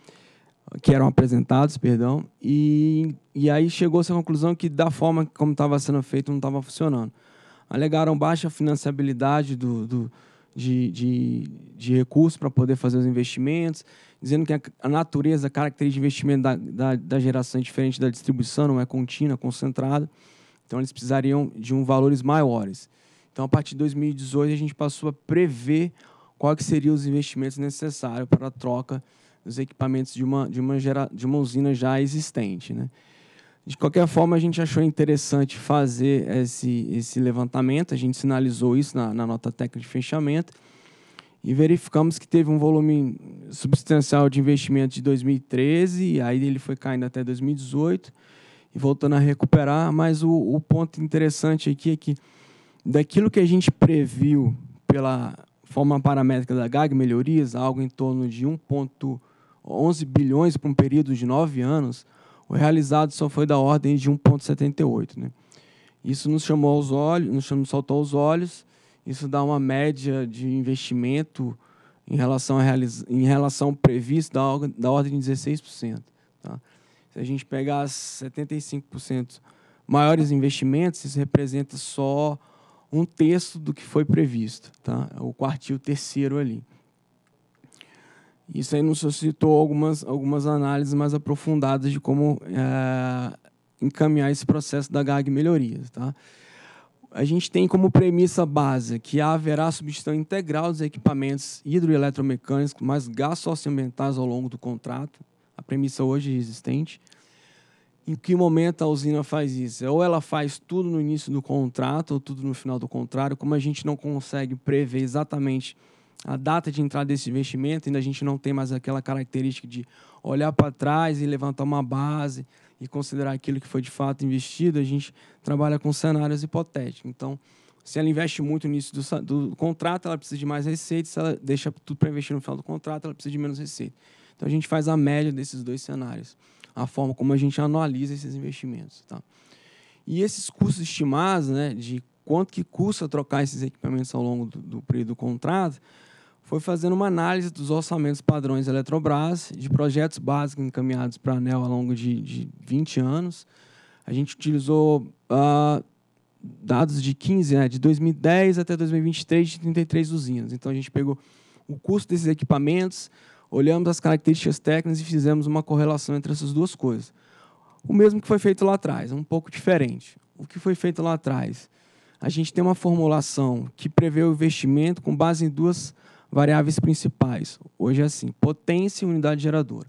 que eram apresentados, perdão, e, e aí chegou-se à conclusão que da forma como estava sendo feito não estava funcionando. Alegaram baixa financiabilidade do, do de, de, de recursos para poder fazer os investimentos, dizendo que a natureza, a característica de investimento da, da, da geração é diferente da distribuição, não é contínua, concentrada. Então, eles precisariam de um valores maiores. Então, a partir de 2018, a gente passou a prever quais seriam os investimentos necessários para a troca dos equipamentos de uma, de uma, gera, de uma usina já existente. Né? De qualquer forma, a gente achou interessante fazer esse, esse levantamento, a gente sinalizou isso na, na nota técnica de fechamento e verificamos que teve um volume substancial de investimento de 2013, e aí ele foi caindo até 2018 e voltando a recuperar. Mas o, o ponto interessante aqui é que, daquilo que a gente previu pela forma paramétrica da GAG, melhorias, algo em torno de 1,11 bilhões para um período de nove anos, o realizado só foi da ordem de 1,78. Né? Isso nos chamou aos olhos, nos chamou, saltou aos olhos. Isso dá uma média de investimento em relação, a realiz, em relação ao previsto da, da ordem de 16%. Tá? Se a gente pegar 75% maiores investimentos, isso representa só um terço do que foi previsto, tá? É o quartil terceiro ali. Isso aí nos suscitou algumas, algumas análises mais aprofundadas de como é, encaminhar esse processo da GAG melhorias. Tá? A gente tem como premissa base que haverá substituição integral dos equipamentos hidroeletromecânicos mais gastos socioambientais ao longo do contrato, a premissa hoje existente. Em que momento a usina faz isso? Ou ela faz tudo no início do contrato, ou tudo no final do contrário, como a gente não consegue prever exatamente a data de entrada desse investimento, ainda a gente não tem mais aquela característica de olhar para trás e levantar uma base e considerar aquilo que foi de fato investido, a gente trabalha com cenários hipotéticos. Então, se ela investe muito no início do, do contrato, ela precisa de mais receita, se ela deixa tudo para investir no final do contrato, ela precisa de menos receita. Então, a gente faz a média desses dois cenários, a forma como a gente analisa esses investimentos. Tá? E esses custos estimados, né, de quanto que custa trocar esses equipamentos ao longo do, do período do contrato, foi fazendo uma análise dos orçamentos padrões da Eletrobras, de projetos básicos encaminhados para a ANEL ao longo de, de 20 anos. A gente utilizou uh, dados de 15, né, de 2010 até 2023, de 33 usinas. Então, a gente pegou o custo desses equipamentos, olhamos as características técnicas e fizemos uma correlação entre essas duas coisas. O mesmo que foi feito lá atrás, um pouco diferente. O que foi feito lá atrás? A gente tem uma formulação que prevê o investimento com base em duas variáveis principais. Hoje é assim, potência e unidade geradora.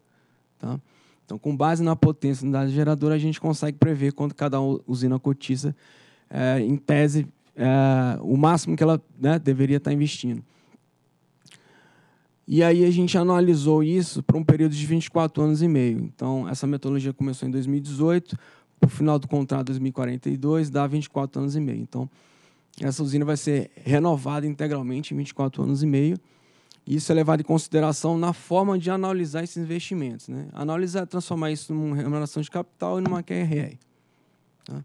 Tá? Então, com base na potência e unidade geradora, a gente consegue prever quanto cada usina cotiza, é, em tese, é, o máximo que ela né, deveria estar tá investindo. E aí a gente analisou isso para um período de 24 anos e meio. Então, essa metodologia começou em 2018, para o final do contrato 2042, dá 24 anos e meio. Então, essa usina vai ser renovada integralmente em 24 anos e meio. Isso é levado em consideração na forma de analisar esses investimentos. Né? Analisar, transformar isso numa remuneração de capital e numa QRE. Tá?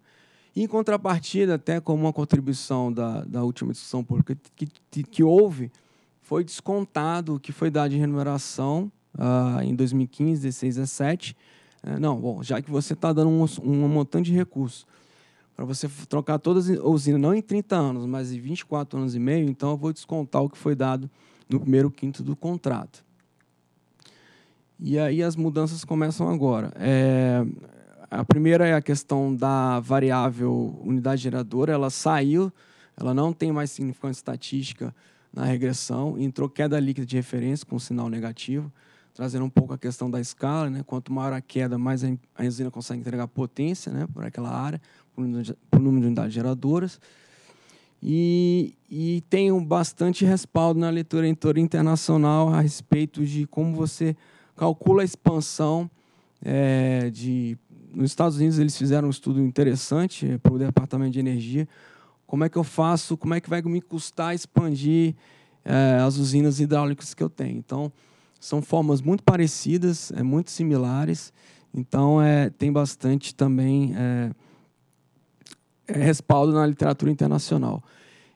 Em contrapartida, até como uma contribuição da, da última discussão pública que, que, que houve, foi descontado o que foi dado de remuneração uh, em 2015, 16, 17. Uh, não, bom, já que você está dando um, um montante de recursos para você trocar todas as usinas, não em 30 anos, mas em 24 anos e meio, então eu vou descontar o que foi dado no primeiro quinto do contrato. E aí as mudanças começam agora. É, a primeira é a questão da variável unidade geradora. Ela saiu, ela não tem mais significância estatística na regressão, entrou queda líquida de referência com sinal negativo, trazendo um pouco a questão da escala. Né? Quanto maior a queda, mais a enzima consegue entregar potência né? por aquela área, por número de unidades geradoras e, e tenho bastante respaldo na literatura internacional a respeito de como você calcula a expansão é, de nos Estados Unidos eles fizeram um estudo interessante eh, para o Departamento de Energia como é que eu faço como é que vai me custar expandir é, as usinas hidráulicas que eu tenho então são formas muito parecidas é muito similares então é tem bastante também é, respaldo na literatura internacional.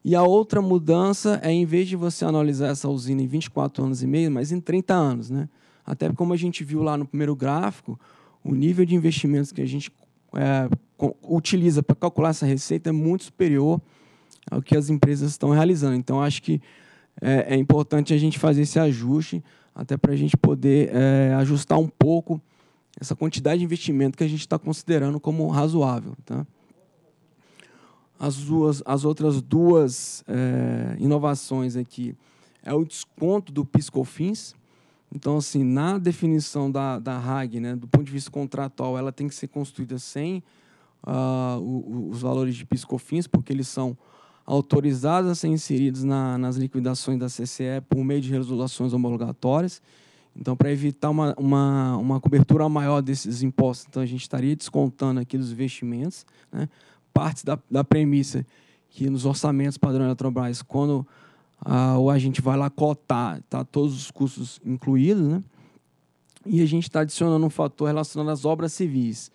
E a outra mudança é, em vez de você analisar essa usina em 24 anos e meio, mas em 30 anos. Né? Até como a gente viu lá no primeiro gráfico, o nível de investimentos que a gente é, utiliza para calcular essa receita é muito superior ao que as empresas estão realizando. Então, acho que é, é importante a gente fazer esse ajuste, até para a gente poder é, ajustar um pouco essa quantidade de investimento que a gente está considerando como razoável. Tá? as, duas, as outras duas é, inovações aqui é o desconto do PiscoFins. Então, assim, na definição da, da RAG, né, do ponto de vista contratual, ela tem que ser construída sem uh, o, os valores de PiscoFins, porque eles são autorizados a serem inseridos na, nas liquidações da CCE por meio de resoluções homologatórias. Então, para evitar uma, uma, uma cobertura maior desses impostos, então a gente estaria descontando aqui dos investimentos, né? parte da, da premissa que nos orçamentos padrão Eletrobras, quando ah, o agente vai lá cotar, tá todos os custos incluídos, né? E a gente está adicionando um fator relacionado às obras civis,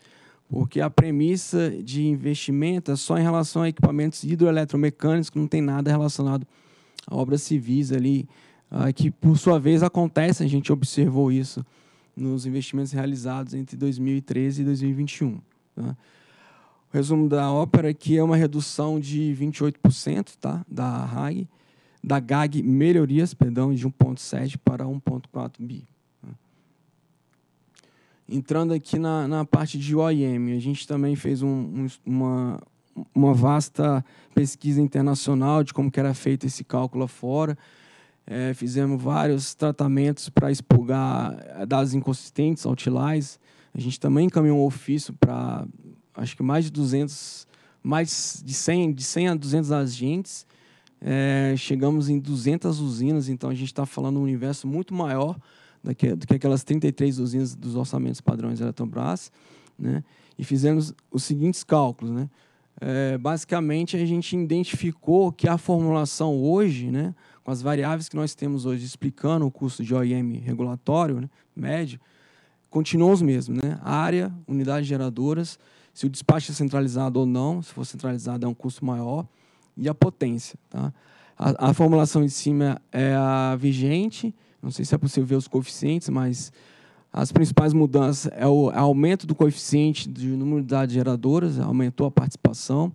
porque a premissa de investimento é só em relação a equipamentos hidroeletromecânicos, que não tem nada relacionado a obras civis ali, ah, que por sua vez acontece, a gente observou isso nos investimentos realizados entre 2013 e 2021. Tá? O resumo da ópera que é uma redução de 28% tá? da RAG, da GAG melhorias, perdão, de 1.7 para 1.4 bi. Né? Entrando aqui na, na parte de OIM, a gente também fez um, um, uma, uma vasta pesquisa internacional de como era feito esse cálculo fora. É, fizemos vários tratamentos para expulgar dados inconsistentes, outliers. A gente também encaminhou um ofício para acho que mais de 200, mais de 100, de 100 a 200 agentes. É, chegamos em 200 usinas, então a gente está falando um universo muito maior do que, do que aquelas 33 usinas dos orçamentos padrões da Eletrobras, né? E fizemos os seguintes cálculos, né? É, basicamente, a gente identificou que a formulação hoje, né, com as variáveis que nós temos hoje explicando o custo de OIM regulatório né, médio, continuam os mesmos. Né? Área, unidades geradoras se o despacho é centralizado ou não, se for centralizado é um custo maior, e a potência. Tá? A, a formulação de cima é a vigente, não sei se é possível ver os coeficientes, mas as principais mudanças é o aumento do coeficiente de número de geradoras, aumentou a participação,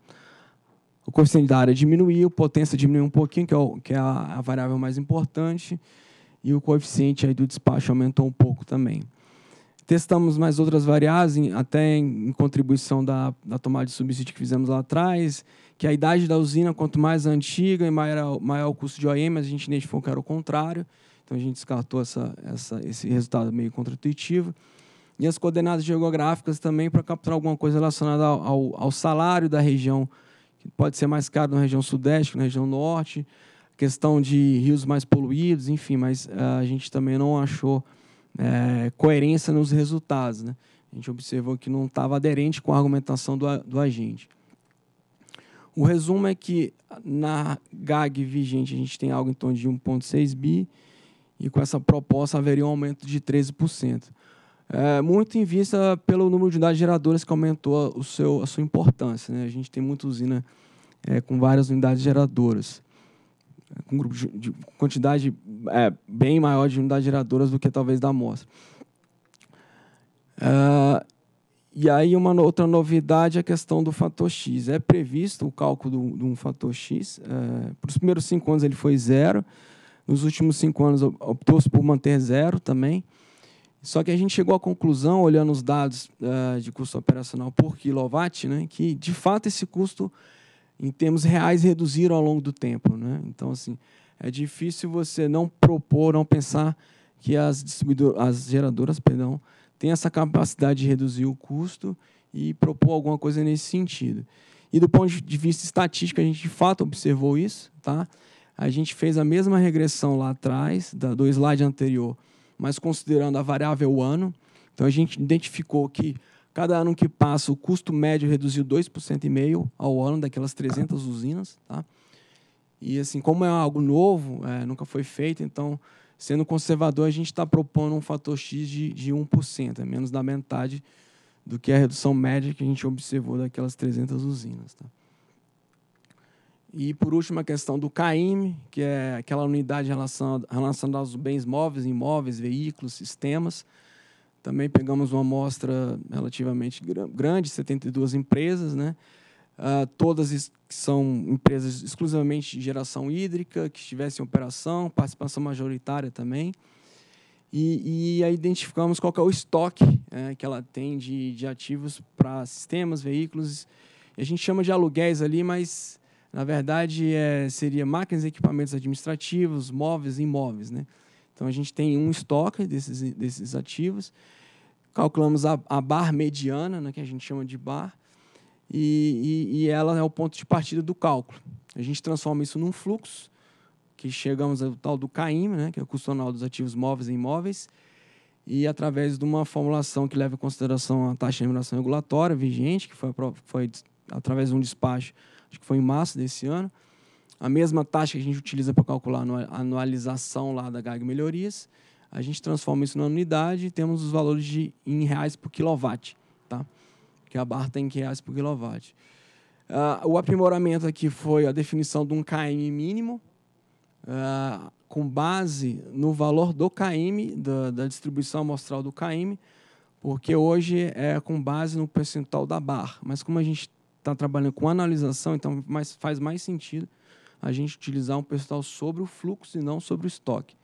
o coeficiente da área diminuiu, a potência diminuiu um pouquinho, que é, o, que é a, a, variável mais importante, e o coeficiente aí do despacho aumentou um pouco também. Testamos mais outras variáveis, em, até em, em contribuição da, da, tomada de subsídio que fizemos lá atrás, que a idade da usina, quanto mais antiga e maior, maior o custo de OEM, a gente identificou que era o contrário. Então, a gente descartou essa, essa, esse resultado meio contraintuitivo. E as coordenadas geográficas também para capturar alguma coisa relacionada ao, ao, ao salário da região, que pode ser mais caro na região sudeste, na região norte, questão de rios mais poluídos, enfim, mas ah, a gente também não achou é, coerência nos resultados. Né? A gente observou que não estava aderente com a argumentação do, do agente. O resumo é que na GAG vigente a gente tem algo em torno de 1,6 bi e com essa proposta haveria um aumento de 13%. É, muito em vista pelo número de unidades geradoras que aumentou a, o seu, a sua importância. Né? A gente tem muita usina é, com várias unidades geradoras com grupo de, de quantidade é, bem maior de unidades geradoras do que talvez da amostra. Uh, e aí uma outra novidade é a questão do fator X. É previsto o cálculo de um fator X. Eh, para os primeiros cinco anos ele foi zero. Nos últimos cinco anos optou-se por manter zero também. Só que a gente chegou à conclusão, olhando os dados uh, de custo operacional por quilowatt, né, que de fato esse custo em termos reais, reduziram ao longo do tempo. Né? Então, assim, é difícil você não propor, não pensar que as, distribuidoras, as geradoras perdão, têm essa capacidade de reduzir o custo e propor alguma coisa nesse sentido. E do ponto de vista estatístico, a gente de fato observou isso. Tá? A gente fez a mesma regressão lá atrás, da, do slide anterior, mas considerando a variável ano. Então, a gente identificou que Cada ano que passa, o custo médio reduziu 2,5% ao ano daquelas 300 usinas. Tá? E, assim, como é algo novo, é, nunca foi feito, então, sendo conservador, a gente está propondo um fator X de, de 1%, é menos da metade do que a redução média que a gente observou daquelas 300 usinas. Tá? E, por último, a questão do CAIM, que é aquela unidade relacionada, relacionada aos bens móveis, imóveis, veículos, sistemas, também pegamos uma amostra relativamente grande, 72 empresas, né? Uh, todas são empresas exclusivamente de geração hídrica, que estivessem em operação, participação majoritária também. E, e aí identificamos qual é o estoque é, que ela tem de, de ativos para sistemas, veículos. A gente chama de aluguéis ali, mas, na verdade, é, seria máquinas e equipamentos administrativos, móveis e imóveis. Né? Então a gente tem um estoque desses, desses ativos, calculamos a, a bar mediana, né, que a gente chama de bar, e, e, e, ela é o ponto de partida do cálculo. A gente transforma isso num fluxo, que chegamos ao tal do CAIM, né, que é o custo anual dos ativos móveis e imóveis, e através de uma formulação que leva em consideração a taxa de remuneração regulatória vigente, que foi, foi através de um despacho, acho que foi em março desse ano, a mesma taxa que a gente utiliza para calcular a anualização lá da GAG Melhorias, a gente transforma isso na unidade e temos os valores de, em reais por quilowatt, tá? que a barra tem tá em reais por quilowatt. Uh, o aprimoramento aqui foi a definição de um KM mínimo, uh, com base no valor do KM, da, da distribuição amostral do KM, porque hoje é com base no percentual da barra. Mas como a gente está trabalhando com analisação, então mais, faz mais sentido a gente utilizar um percentual sobre o fluxo e não sobre o estoque.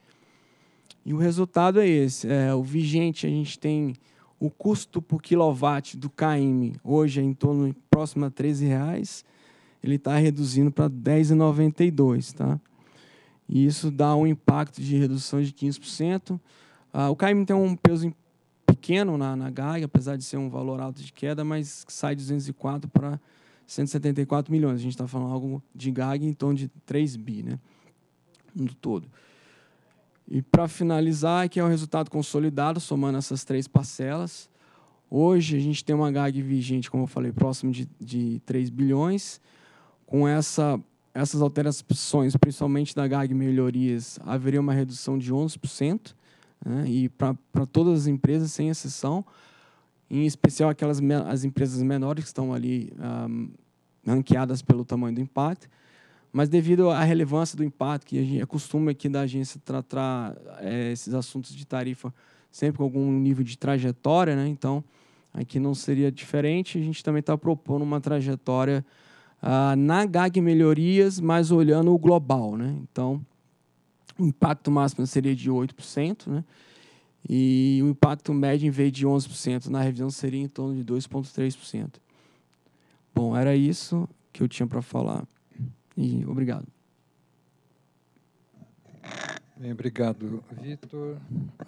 E o resultado é esse. É, o vigente, a gente tem o custo por quilowatt do KM hoje é em torno de próximo a R$ reais, ele está reduzindo para 10,92, tá? E isso dá um impacto de redução de 15%. Ah, o KM tem um peso pequeno na, na GAI, apesar de ser um valor alto de queda, mas sai de 204 para 174 milhões. A gente está falando algo de gag em torno de 3 bi, né? No todo. E para finalizar, aqui é o resultado consolidado, somando essas três parcelas. Hoje a gente tem uma gag vigente, como eu falei, próximo de, de 3 bilhões. Com essa, essas alterações, principalmente da gag melhorias, haveria uma redução de 11%, né? e para todas as empresas, sem exceção em especial aquelas as empresas menores que estão ali um, ranqueadas pelo tamanho do impacto, mas devido à relevância do impacto, que a gente, é costume aqui da agência tratar é, esses assuntos de tarifa sempre com algum nível de trajetória, né? então aqui não seria diferente, a gente também está propondo uma trajetória ah, na GAG Melhorias, mas olhando o global. Né? Então, o impacto máximo seria de 8%, né? E o impacto médio, em vez de 11% na revisão, seria em torno de 2,3%. Bom, era isso que eu tinha para falar. E obrigado. Bem, obrigado, Vitor,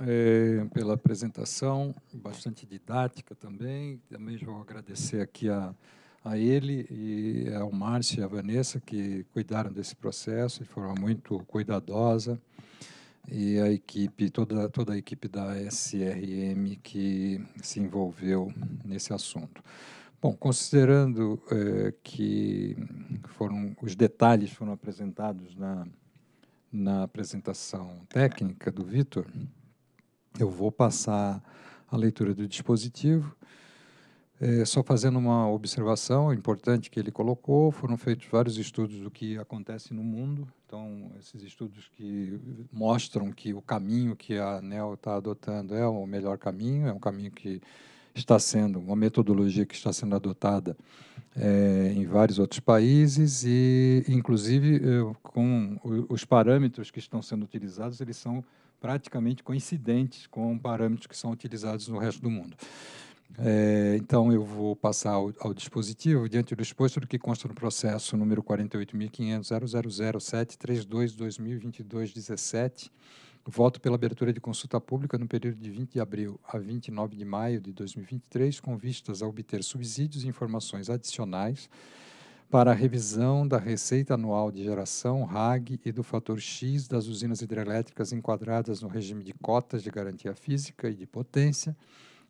é, pela apresentação, bastante didática também. Também vou agradecer aqui a, a ele e ao Márcio e à Vanessa, que cuidaram desse processo de forma muito cuidadosa e a equipe, toda, toda a equipe da SRM que se envolveu nesse assunto. Bom, considerando eh, que foram os detalhes foram apresentados na, na apresentação técnica do Vitor, eu vou passar a leitura do dispositivo é, só fazendo uma observação é importante que ele colocou, foram feitos vários estudos do que acontece no mundo. Então, esses estudos que mostram que o caminho que a ANEL está adotando é o melhor caminho, é um caminho que está sendo, uma metodologia que está sendo adotada é, em vários outros países e, inclusive, é, com os parâmetros que estão sendo utilizados, eles são praticamente coincidentes com parâmetros que são utilizados no resto do mundo. É, então, eu vou passar ao, ao, dispositivo diante do exposto do que consta no processo número 48.500.000732.2022.17, Voto pela abertura de consulta pública no período de 20 de abril a 29 de maio de 2023, com vistas a obter subsídios e informações adicionais para a revisão da receita anual de geração RAG e do fator X das usinas hidrelétricas enquadradas no regime de cotas de garantia física e de potência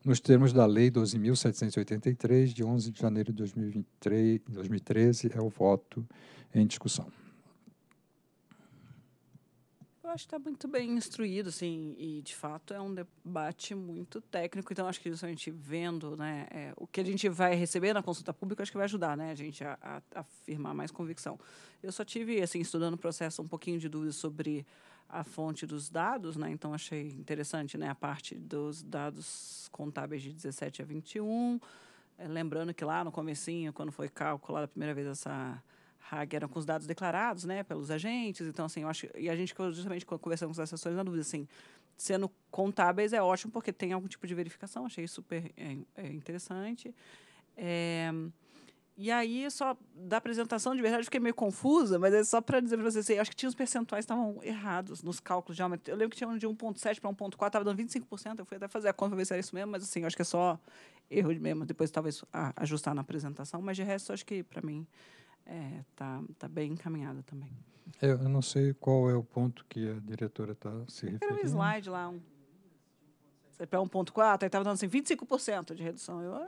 nos termos da Lei 12.783, de 11 de janeiro de 2013, é o voto em discussão. Eu acho que está muito bem instruído, assim, e de fato é um debate muito técnico. Então, acho que isso a gente vendo, né, é, o que a gente vai receber na consulta pública, acho que vai ajudar, né, a gente a, a afirmar mais convicção. Eu só tive, assim, estudando o processo, um pouquinho de dúvida sobre a fonte dos dados, né? Então achei interessante, né? A parte dos dados contábeis de 17 a 21. É, lembrando que lá no comecinho, quando foi calculada a primeira vez essa RAG, eram com os dados declarados, né? Pelos agentes. Então, assim, eu acho... E a gente, justamente, conversando com os assessores, na dúvida, assim, sendo contábeis é ótimo porque tem algum tipo de verificação. Achei super é, é interessante. É... E aí, só da apresentação, de verdade, fiquei meio confusa, mas é só para dizer para vocês, acho que tinha os percentuais estavam errados nos cálculos de aumento. Eu lembro que tinha um de 1,7 para 1,4, estava dando 25%. Eu fui até fazer a conta para ver se era isso mesmo, mas assim, acho que é só erro mesmo. Depois talvez ajustar na apresentação, mas de resto, acho que para mim é, tá, tá bem encaminhada também. Eu, é, eu não sei qual é o ponto que a diretora está se referindo. Era um slide lá, um, para 1,4, aí estava dando assim, 25% de redução. Eu, ah,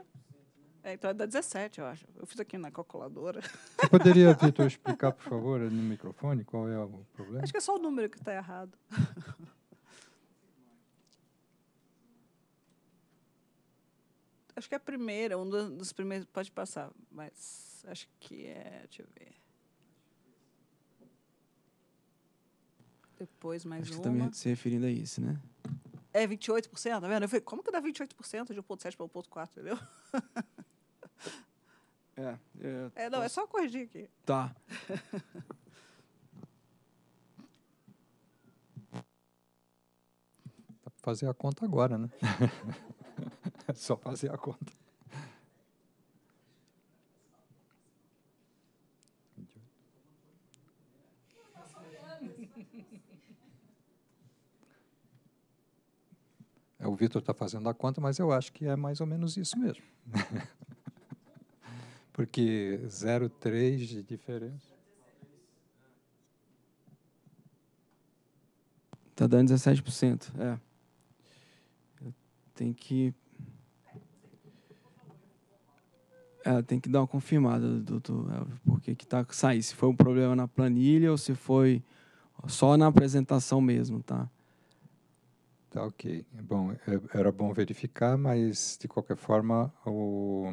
é, então é da 17, eu acho. Eu fiz aqui na calculadora. Você poderia, Vitor, explicar, por favor, no microfone, qual é o problema? Acho que é só o número que está errado. acho que é a primeira, um dos primeiros. Pode passar, mas acho que é. Deixa eu ver. Depois mais acho tá uma. Acho que também se referindo a isso, né? É 28%, tá vendo? Eu falei, como que dá 28% de 1,7 para 1,4, entendeu? É, é, é não, tá... é só corrigir aqui. Tá. Dá pra fazer a conta agora, né? é só fazer a conta. É, o Vitor está fazendo a conta, mas eu acho que é mais ou menos isso mesmo. Porque 0,3 de diferença. está dando 17%, é. Tem que. É, ela tem que dar uma confirmada, doutor Elvio, porque que tá saindo. Se foi um problema na planilha ou se foi só na apresentação mesmo, tá? Tá ok. Bom, é, era bom verificar, mas de qualquer forma o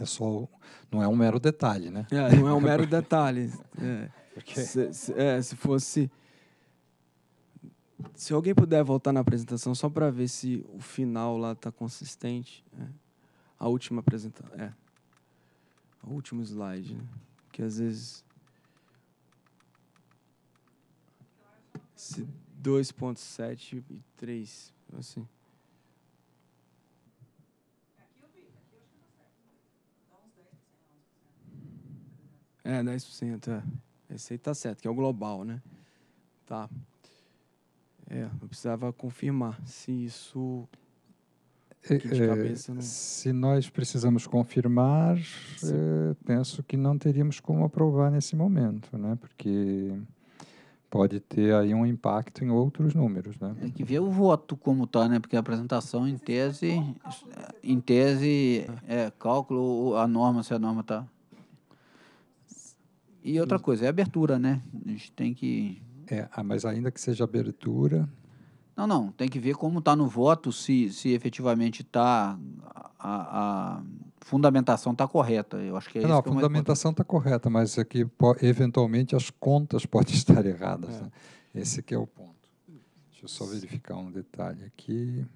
é só, não é um mero detalhe, né? É, não é um mero detalhe. É. Se, se, é, se fosse, se alguém puder voltar na apresentação só para ver se o final lá tá consistente, é. a última apresentação, é, o último slide, né? que às vezes se 2.7 e 3, assim. É, 10%. É. Esse aí tá certo, que é o global, né? Tá. É, eu precisava confirmar se isso. É, é, cabeça, não... Se nós precisamos confirmar, é, penso que não teríamos como aprovar nesse momento, né? Porque pode ter aí um impacto em outros números, né? Tem que ver o voto como está, né? Porque a apresentação em tese, em tese, é cálculo a norma se a norma tá. E outra hum. coisa, é abertura, né? A gente tem que. É, ah, mas ainda que seja abertura. Não, não. Tem que ver como está no voto, se, se efetivamente está. A, a, fundamentação está correta. Eu acho que é Não, a é fundamentação está correta, mas é que eventualmente as contas podem estar erradas. É. Né? Esse que é o ponto. Deixa eu só verificar um detalhe aqui.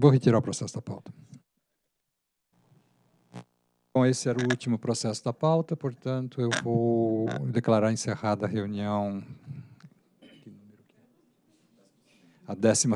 Eu vou retirar o processo da pauta. Bom, esse era o último processo da pauta, portanto, eu vou declarar encerrada a reunião, a 12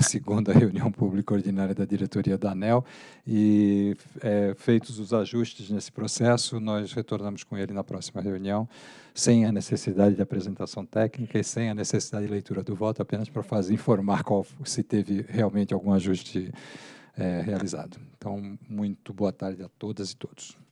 reunião pública ordinária da diretoria da ANEL, e é, feitos os ajustes nesse processo, nós retornamos com ele na próxima reunião, sem a necessidade de apresentação técnica e sem a necessidade de leitura do voto, apenas para fazer informar qual, se teve realmente algum ajuste técnico é, realizado. Então, muito boa tarde a todas e todos.